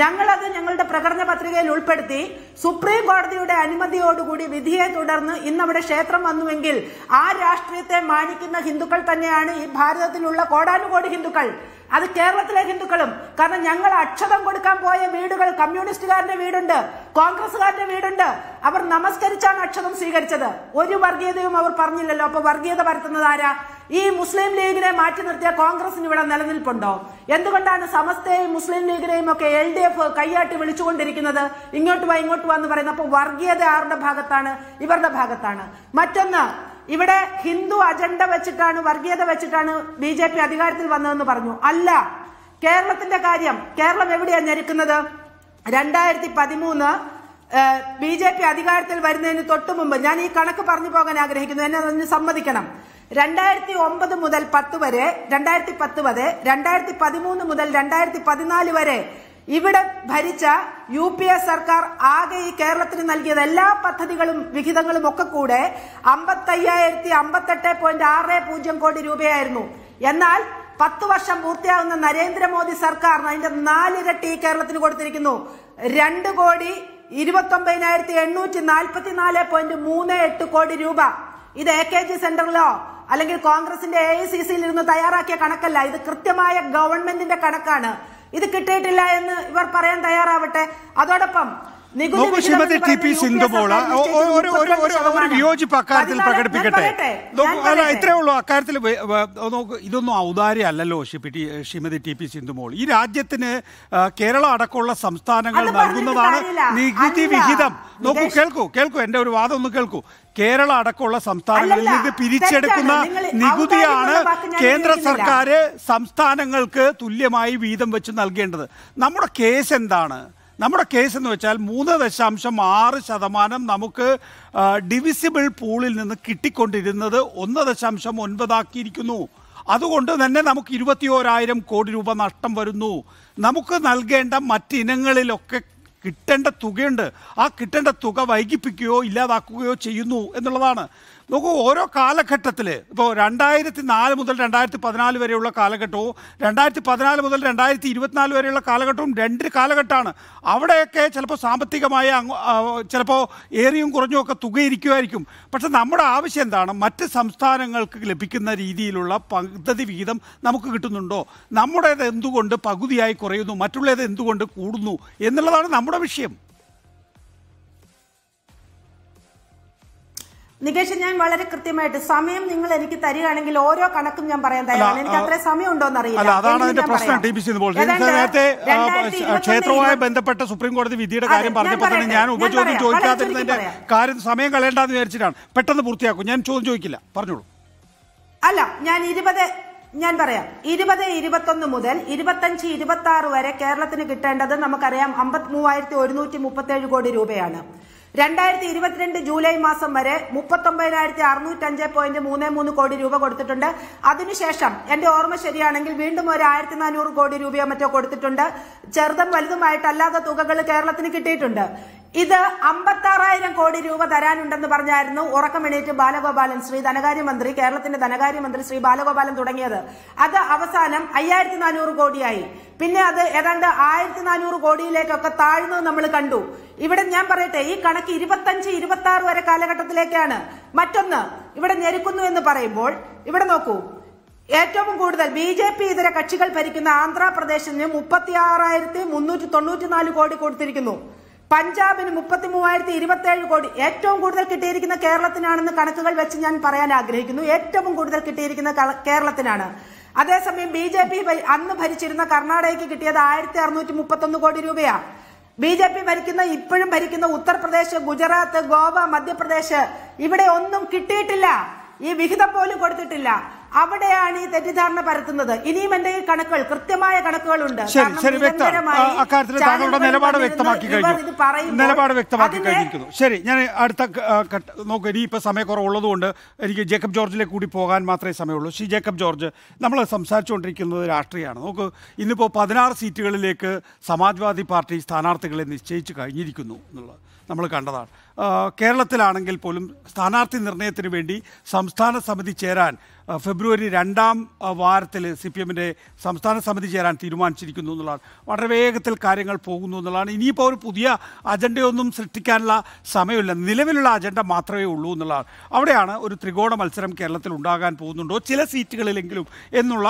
ഞങ്ങളത് ഞങ്ങളുടെ പ്രകടന പത്രികയിൽ ഉൾപ്പെടുത്തി സുപ്രീം കോടതിയുടെ അനുമതിയോടുകൂടി വിധിയെ തുടർന്ന് അവിടെ ക്ഷേത്രം വന്നുവെങ്കിൽ ആ രാഷ്ട്രീയത്തെ മാനിക്കുന്ന ഹിന്ദുക്കൾ തന്നെയാണ് ഈ ഭാരതത്തിലുള്ള കോടാനുകോടി ഹിന്ദുക്കൾ അത് കേരളത്തിലെ ഹിന്ദുക്കളും കാരണം ഞങ്ങൾ അക്ഷതം കൊടുക്കാൻ പോയ വീടുകൾ കമ്മ്യൂണിസ്റ്റുകാരന്റെ വീടുണ്ട് കോൺഗ്രസുകാരന്റെ വീടുണ്ട് അവർ നമസ്കരിച്ചാണ് അക്ഷതം സ്വീകരിച്ചത് ഒരു വർഗീയതയും അവർ പറഞ്ഞില്ലല്ലോ അപ്പൊ വർഗീയത പരത്തുന്നത് ആരാ ഈ മുസ്ലിം ലീഗിനെ മാറ്റി നിർത്തിയ കോൺഗ്രസിന് ഇവിടെ നിലനിൽപ്പുണ്ടോ എന്തുകൊണ്ടാണ് സമസ്തയും മുസ്ലിം ലീഗിനെയും ഒക്കെ എൽ ഡി എഫ് കൈയാട്ടി വിളിച്ചുകൊണ്ടിരിക്കുന്നത് ഇങ്ങോട്ട് വാ ഇങ്ങോട്ട് വാ എന്ന് പറയുന്നത് അപ്പൊ വർഗീയത ആരുടെ ഭാഗത്താണ് ഇവരുടെ ഭാഗത്താണ് മറ്റൊന്ന് ഇവിടെ ഹിന്ദു അജണ്ട വെച്ചിട്ടാണ് വർഗീയത വെച്ചിട്ടാണ് ബി ജെ പി അധികാരത്തിൽ വന്നതെന്ന് പറഞ്ഞു അല്ല കേരളത്തിന്റെ കാര്യം കേരളം എവിടെയാണ് ഞെരുക്കുന്നത് രണ്ടായിരത്തി പതിമൂന്ന് ബി ജെ പി അധികാരത്തിൽ വരുന്നതിന് തൊട്ടു മുമ്പ് ഞാൻ ഈ കണക്ക് പറഞ്ഞു പോകാൻ ആഗ്രഹിക്കുന്നു എന്നെ അതിന് സമ്മതിക്കണം രണ്ടായിരത്തി ഒമ്പത് മുതൽ പത്ത് വരെ രണ്ടായിരത്തി പത്ത് വരെ രണ്ടായിരത്തി പതിമൂന്ന് മുതൽ രണ്ടായിരത്തി പതിനാല് വരെ ഇവിടെ ഭരിച്ച യു പി എ സർക്കാർ ആകെ ഈ കേരളത്തിന് നൽകിയത് എല്ലാ പദ്ധതികളും വിഹിതങ്ങളും ഒക്കെ കൂടെ അമ്പത്തയ്യായിരത്തി അമ്പത്തെട്ട് പോയിന്റ് ആറ് പൂജ്യം കോടി രൂപയായിരുന്നു എന്നാൽ പത്ത് വർഷം പൂർത്തിയാകുന്ന നരേന്ദ്രമോദി സർക്കാർ അതിന്റെ നാലിരട്ടി കേരളത്തിന് കൊടുത്തിരിക്കുന്നു രണ്ട് കോടി ഒമ്പതിനായിരത്തി എണ്ണൂറ്റി നാല് പോയിന്റ് മൂന്ന് എട്ട് കോടി രൂപ ഇത് എ കെ ജി സെന്ററിലോ അല്ലെങ്കിൽ കോൺഗ്രസിന്റെ എ ഐ സി സിയിൽ ഇരുന്ന് തയ്യാറാക്കിയ കണക്കല്ല ഇത് കൃത്യമായ ഗവൺമെന്റിന്റെ കണക്കാണ് ഇത് കിട്ടിയിട്ടില്ല എന്ന് ഇവർ പറയാൻ തയ്യാറാവട്ടെ അതോടൊപ്പം നോക്കൂ ശ്രീമതി ടി പി സിന്ധു ഒരു ഒരു വിയോജിപ്പ് അക്കാര്യത്തിൽ പ്രകടിപ്പിക്കട്ടെ അല്ല
ഇത്രേ ഉള്ളൂ അക്കാര്യത്തിൽ ഇതൊന്നും ഔദാര്യ അല്ലല്ലോ ശ്രീമതി ടി പി മോൾ ഈ രാജ്യത്തിന് കേരള അടക്കമുള്ള സംസ്ഥാനങ്ങൾ നൽകുന്നതാണ് നികുതി വിഹിതം നോക്കൂ കേൾക്കൂ കേൾക്കൂ എന്റെ ഒരു വാദം ഒന്ന് കേൾക്കൂ കേരള അടക്കമുള്ള സംസ്ഥാനങ്ങളിൽ നിന്ന് പിരിച്ചെടുക്കുന്ന നികുതിയാണ് കേന്ദ്ര സർക്കാർ സംസ്ഥാനങ്ങൾക്ക് തുല്യമായി വീതം വെച്ച് നൽകേണ്ടത് നമ്മുടെ കേസ് എന്താണ് നമ്മുടെ കേസ് എന്ന് വെച്ചാൽ മൂന്ന് ദശാംശം ആറ് ശതമാനം നമുക്ക് ഡിവിസിബിൾ പൂളിൽ നിന്ന് കിട്ടിക്കൊണ്ടിരുന്നത് ഒന്ന് ദശാംശം ഒൻപതാക്കിയിരിക്കുന്നു അതുകൊണ്ട് തന്നെ നമുക്ക് ഇരുപത്തിയോരായിരം കോടി രൂപ നഷ്ടം വരുന്നു നമുക്ക് നൽകേണ്ട മറ്റിനങ്ങളിലൊക്കെ കിട്ടേണ്ട തുകയുണ്ട് ആ കിട്ടേണ്ട തുക വൈകിപ്പിക്കുകയോ ഇല്ലാതാക്കുകയോ ചെയ്യുന്നു എന്നുള്ളതാണ് നോക്കൂ ഓരോ കാലഘട്ടത്തിൽ ഇപ്പോൾ രണ്ടായിരത്തി നാല് മുതൽ രണ്ടായിരത്തി പതിനാല് വരെയുള്ള കാലഘട്ടവും രണ്ടായിരത്തി പതിനാല് മുതൽ രണ്ടായിരത്തി ഇരുപത്തിനാല് വരെയുള്ള കാലഘട്ടവും രണ്ട് കാലഘട്ടമാണ് അവിടെയൊക്കെ ചിലപ്പോൾ സാമ്പത്തികമായ ചിലപ്പോൾ ഏറിയും കുറഞ്ഞും ഒക്കെ തുകയിരിക്കുമായിരിക്കും പക്ഷെ നമ്മുടെ ആവശ്യം എന്താണ് മറ്റ് സംസ്ഥാനങ്ങൾക്ക് ലഭിക്കുന്ന രീതിയിലുള്ള പദ്ധതി വിഹിതം നമുക്ക് കിട്ടുന്നുണ്ടോ നമ്മുടേത് എന്തുകൊണ്ട് പകുതിയായി കുറയുന്നു മറ്റുള്ളത് എന്തുകൊണ്ട് കൂടുന്നു എന്നുള്ളതാണ് നമ്മുടെ വിഷയം
നികേഷ് ഞാൻ വളരെ കൃത്യമായിട്ട് സമയം നിങ്ങൾ എനിക്ക് തരികയാണെങ്കിൽ ഓരോ കണക്കും ഞാൻ പറയാൻ തയ്യാറാണ് എനിക്ക് അത്ര സമയം ഉണ്ടോ എന്നറിയില്ല അതാണ് അതിന്റെ പ്രശ്നം ടി പി സി നേരത്തെ ക്ഷേത്രവുമായി
ബന്ധപ്പെട്ട സുപ്രീം കോടതി വിധിയുടെ കാര്യം പറഞ്ഞപ്പോൾ തന്നെ ഞാൻ ഉപചോദ്യം ചോദിക്കാതിരുന്നതിന്റെ കാര്യം സമയം കളയേണ്ടെന്ന് വിചാരിച്ചിട്ടാണ് പെട്ടെന്ന് പൂർത്തിയാക്കും ഞാൻ ചോദ്യം ചോദിക്കില്ല പറഞ്ഞോളൂ
അല്ല ഞാൻ ഇരുപത് ഞാൻ പറയാം ഇരുപത് ഇരുപത്തൊന്ന് മുതൽ ഇരുപത്തഞ്ച് ഇരുപത്തി ആറ് വരെ കേരളത്തിന് കിട്ടേണ്ടത് നമുക്കറിയാം അമ്പത്തി മൂവായിരത്തി ഒരുന്നൂറ്റി മുപ്പത്തി ഏഴ് കോടി രൂപയാണ് രണ്ടായിരത്തി ഇരുപത്തിരണ്ട് ജൂലൈ മാസം വരെ മുപ്പത്തൊമ്പതിനായിരത്തി അറുന്നൂറ്റഞ്ച് പോയിന്റ് മൂന്ന് മൂന്ന് കോടി രൂപ കൊടുത്തിട്ടുണ്ട് അതിനുശേഷം എന്റെ ഓർമ്മ ശരിയാണെങ്കിൽ വീണ്ടും ഒരു ആയിരത്തി നാനൂറ് കോടി രൂപയോ മറ്റോ കൊടുത്തിട്ടുണ്ട് ചെറുതും വലുതുമായിട്ട് അല്ലാത്ത തുകകൾ കേരളത്തിന് കിട്ടിയിട്ടുണ്ട് ഇത് അമ്പത്താറായിരം കോടി രൂപ തരാനുണ്ടെന്ന് പറഞ്ഞായിരുന്നു ഉറക്കമെണീറ്റ് ബാലഗോപാലൻ ശ്രീ ധനകാര്യമന്ത്രി കേരളത്തിന്റെ ധനകാര്യമന്ത്രി ശ്രീ ബാലഗോപാലൻ തുടങ്ങിയത് അത് അവസാനം അയ്യായിരത്തി നാനൂറ് കോടിയായി പിന്നെ അത് ഏതാണ്ട് ആയിരത്തി നാനൂറ് കോടിയിലേക്കൊക്കെ താഴ്ന്നു നമ്മൾ കണ്ടു ഇവിടെ ഞാൻ പറയട്ടെ ഈ കണക്ക് ഇരുപത്തഞ്ച് ഇരുപത്തി ആറ് വരെ കാലഘട്ടത്തിലേക്കാണ് മറ്റൊന്ന് ഇവിടെ ഞെരുക്കുന്നു എന്ന് പറയുമ്പോൾ ഇവിടെ നോക്കൂ ഏറ്റവും കൂടുതൽ ബി ജെ പി ഇതര കക്ഷികൾ ഭരിക്കുന്ന ആന്ധ്രാപ്രദേശിന് മുപ്പത്തി ആറായിരത്തി മുന്നൂറ്റി തൊണ്ണൂറ്റിനാല് കോടി കൊടുത്തിരിക്കുന്നു പഞ്ചാബിന് മുപ്പത്തി മൂവായിരത്തി ഏഴ് കോടി ഏറ്റവും കൂടുതൽ കിട്ടിയിരിക്കുന്ന കേരളത്തിനാണെന്ന് കണക്കുകൾ വെച്ച് ഞാൻ പറയാൻ ആഗ്രഹിക്കുന്നു ഏറ്റവും കൂടുതൽ കിട്ടിയിരിക്കുന്ന കേരളത്തിനാണ് അതേസമയം ബി ജെ പി അന്ന് ഭരിച്ചിരുന്ന കർണാടകയ്ക്ക് കിട്ടിയത് ആയിരത്തി അറുന്നൂറ്റി ഒന്ന് കോടി രൂപയാ ബി ജെ പി ഭരിക്കുന്ന ഇപ്പോഴും ഭരിക്കുന്ന ഉത്തർപ്രദേശ് ഗുജറാത്ത് ഗോവ മധ്യപ്രദേശ് ഇവിടെ ഒന്നും കിട്ടിയിട്ടില്ല ഈ വിഹിതം പോലും കൊടുത്തിട്ടില്ല അവിടെയാണ് ഈ തെറ്റിദ്ധാരണ പരത്തുന്നത് ഇനിയും എന്റെ കണക്കുകൾ കൃത്യമായ കണക്കുകളുണ്ട് നിലപാട് വ്യക്തമാക്കി നിലപാട് വ്യക്തമാക്കി കഴിഞ്ഞിരിക്കുന്നു
ശരി ഞാൻ അടുത്ത നോക്കുക ഇനി ഇപ്പൊ സമയക്കുറവുള്ളത് കൊണ്ട് എനിക്ക് ജേക്കബ് ജോർജിലേക്ക് കൂടി പോകാൻ മാത്രമേ സമയമുള്ളൂ ശ്രീ ജേക്കബ് ജോർജ് നമ്മൾ സംസാരിച്ചുകൊണ്ടിരിക്കുന്നത് രാഷ്ട്രീയമാണ് നോക്ക് ഇന്നിപ്പോൾ പതിനാറ് സീറ്റുകളിലേക്ക് സമാജ്വാദി പാർട്ടി സ്ഥാനാർത്ഥികളെ നിശ്ചയിച്ചു കഴിഞ്ഞിരിക്കുന്നു എന്നുള്ളത് നമ്മൾ കണ്ടതാണ് കേരളത്തിലാണെങ്കിൽ പോലും സ്ഥാനാർത്ഥി നിർണയത്തിന് വേണ്ടി സംസ്ഥാന സമിതി ചേരാൻ ഫെബ്രുവരി രണ്ടാം വാരത്തിൽ സി പി എമ്മിൻ്റെ സംസ്ഥാന സമിതി ചേരാൻ തീരുമാനിച്ചിരിക്കുന്നു എന്നുള്ളതാണ് വളരെ വേഗത്തിൽ കാര്യങ്ങൾ പോകുന്നു എന്നുള്ളതാണ് ഇനിയിപ്പോൾ ഒരു പുതിയ അജണ്ടയൊന്നും സൃഷ്ടിക്കാനുള്ള സമയമില്ല നിലവിലുള്ള അജണ്ട മാത്രമേ ഉള്ളൂ എന്നുള്ളതാണ് അവിടെയാണ് ഒരു ത്രികോണ മത്സരം കേരളത്തിൽ ഉണ്ടാകാൻ പോകുന്നുണ്ടോ ചില സീറ്റുകളിലെങ്കിലും എന്നുള്ള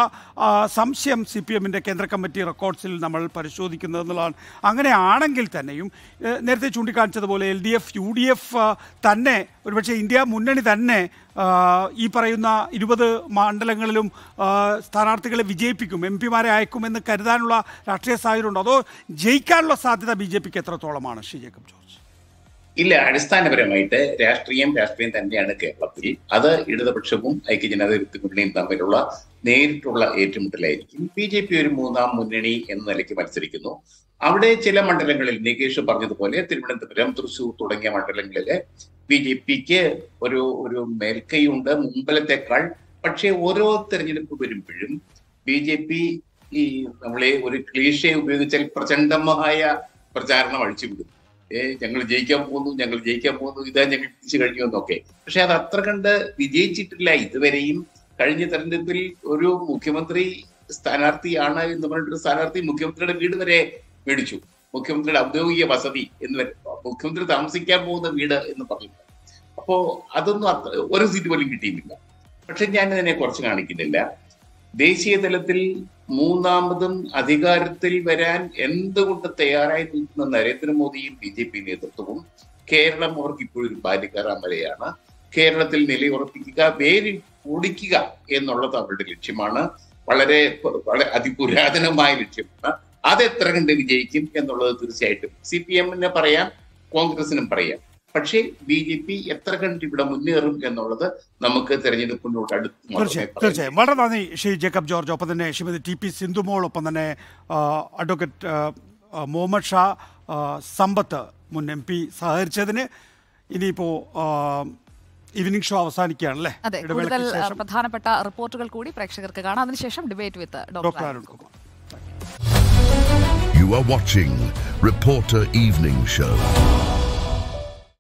സംശയം സി പി എമ്മിൻ്റെ കേന്ദ്ര കമ്മിറ്റി റെക്കോർഡ്സിൽ നമ്മൾ പരിശോധിക്കുന്നത് എന്നുള്ളതാണ് അങ്ങനെയാണെങ്കിൽ തന്നെയും നേരത്തെ ചൂണ്ടിക്കാണിച്ചതുപോലെ L D F U D F തന്നെ ഒരുപക്ഷെ ഇന്ത്യ മുന്നണി തന്നെ ഈ പറയുന്ന ഇരുപത് മണ്ഡലങ്ങളിലും സ്ഥാനാർത്ഥികളെ വിജയിപ്പിക്കും എം പിമാരെ അയക്കുമെന്ന് കരുതാനുള്ള രാഷ്ട്രീയ ഉണ്ടോ അതോ ജയിക്കാനുള്ള സാധ്യത ബി ജെ പിക്ക് എത്രത്തോളമാണ് ശ്രീ ജേക്കബ് ജോർജ്
ഇല്ല അടിസ്ഥാനപരമായിട്ട് രാഷ്ട്രീയം രാഷ്ട്രീയം തന്നെയാണ് കേരളത്തിൽ അത് ഇടതുപക്ഷവും ഐക്യ മുന്നണിയും തമ്മിലുള്ള നേരിട്ടുള്ള ഏറ്റുമുട്ടലായിരിക്കും ബി ജെ പി ഒരു മൂന്നാം മുന്നണി എന്ന നിലയ്ക്ക് മത്സരിക്കുന്നു അവിടെ ചില മണ്ഡലങ്ങളിൽ നികേഷ് പറഞ്ഞതുപോലെ തിരുവനന്തപുരം തൃശൂർ തുടങ്ങിയ മണ്ഡലങ്ങളിലെ ബി ജെ പിക്ക് ഒരു ഒരു മേൽക്കൈയുണ്ട് മുമ്പലത്തെക്കാൾ പക്ഷേ ഓരോ തെരഞ്ഞെടുപ്പ് വരുമ്പോഴും ബി ജെ പി ഈ നമ്മളെ ഒരു ക്ലീഷയെ ഉപയോഗിച്ചാൽ പ്രചണ്ഡമായ പ്രചാരണം അഴിച്ചുവിടും ഏഹ് ഞങ്ങൾ ജയിക്കാൻ പോകുന്നു ഞങ്ങൾ ജയിക്കാൻ പോകുന്നു ഇതാ ഞങ്ങൾ തിരിച്ചു കഴിഞ്ഞു എന്നൊക്കെ പക്ഷെ അത് അത്ര കണ്ട് വിജയിച്ചിട്ടില്ല ഇതുവരെയും കഴിഞ്ഞ തെരഞ്ഞെടുപ്പിൽ ഒരു മുഖ്യമന്ത്രി സ്ഥാനാർത്ഥിയാണ് എന്ന് പറഞ്ഞിട്ടൊരു സ്ഥാനാർത്ഥി മുഖ്യമന്ത്രിയുടെ വീട് വരെ മേടിച്ചു മുഖ്യമന്ത്രിയുടെ ഔദ്യോഗിക വസതി എന്ന് വരെ മുഖ്യമന്ത്രി താമസിക്കാൻ പോകുന്ന വീട് എന്ന് പറഞ്ഞു അപ്പോ അതൊന്നും അത്ര ഒരു സീറ്റ് പോലും കിട്ടിയിട്ടില്ല പക്ഷെ ഞാൻ ഇതിനെ കുറച്ച് കാണിക്കുന്നില്ല ദേശീയ തലത്തിൽ മൂന്നാമതും അധികാരത്തിൽ വരാൻ എന്തുകൊണ്ട് തയ്യാറായി നിൽക്കുന്ന നരേന്ദ്രമോദിയും ബി ജെ പി നേതൃത്വവും കേരളം അവർക്ക് ഇപ്പോഴും ഒരു ബാല്യക്കാരാമലയാണ് കേരളത്തിൽ നിലയുറപ്പിക്കുക വേരി കുടിക്കുക എന്നുള്ളത് അവരുടെ ലക്ഷ്യമാണ് വളരെ വളരെ അതിപുരാതനമായ ലക്ഷ്യമാണ് അത് എത്ര കണ്ട് വിജയിക്കും എന്നുള്ളത് തീർച്ചയായിട്ടും സി പി എമ്മിനെ പറയാം കോൺഗ്രസിനും പറയാം പക്ഷേ ബി ജെ പി എത്ര കണ്ട് ഇവിടെ മുന്നേറും എന്നുള്ളത് നമുക്ക് തെരഞ്ഞെടുപ്പിനോട് അടുത്ത് തീർച്ചയായും
തീർച്ചയായും വളരെ നന്ദി ശ്രീ ജേക്കബ് ജോർജ് ഒപ്പം തന്നെ ശ്രീമതി ടി പി സിന്ധുമോൾ ഒപ്പം തന്നെ അഡ്വക്കേറ്റ് മുഹമ്മദ് ഷാ സമ്പത്ത് മുൻ എം പി സഹകരിച്ചതിന് ഇനിയിപ്പോൾ ഈവനിങ് ഷോ അവസാനിക്കുകയാണല്ലേ അതെ കൂടുതൽ
പ്രധാനപ്പെട്ട റിപ്പോർട്ടുകൾ കൂടി പ്രേക്ഷകർക്ക് കാണാം അതിനുശേഷം debate with doctor Arun Kumar
You are watching Reporter Evening Show.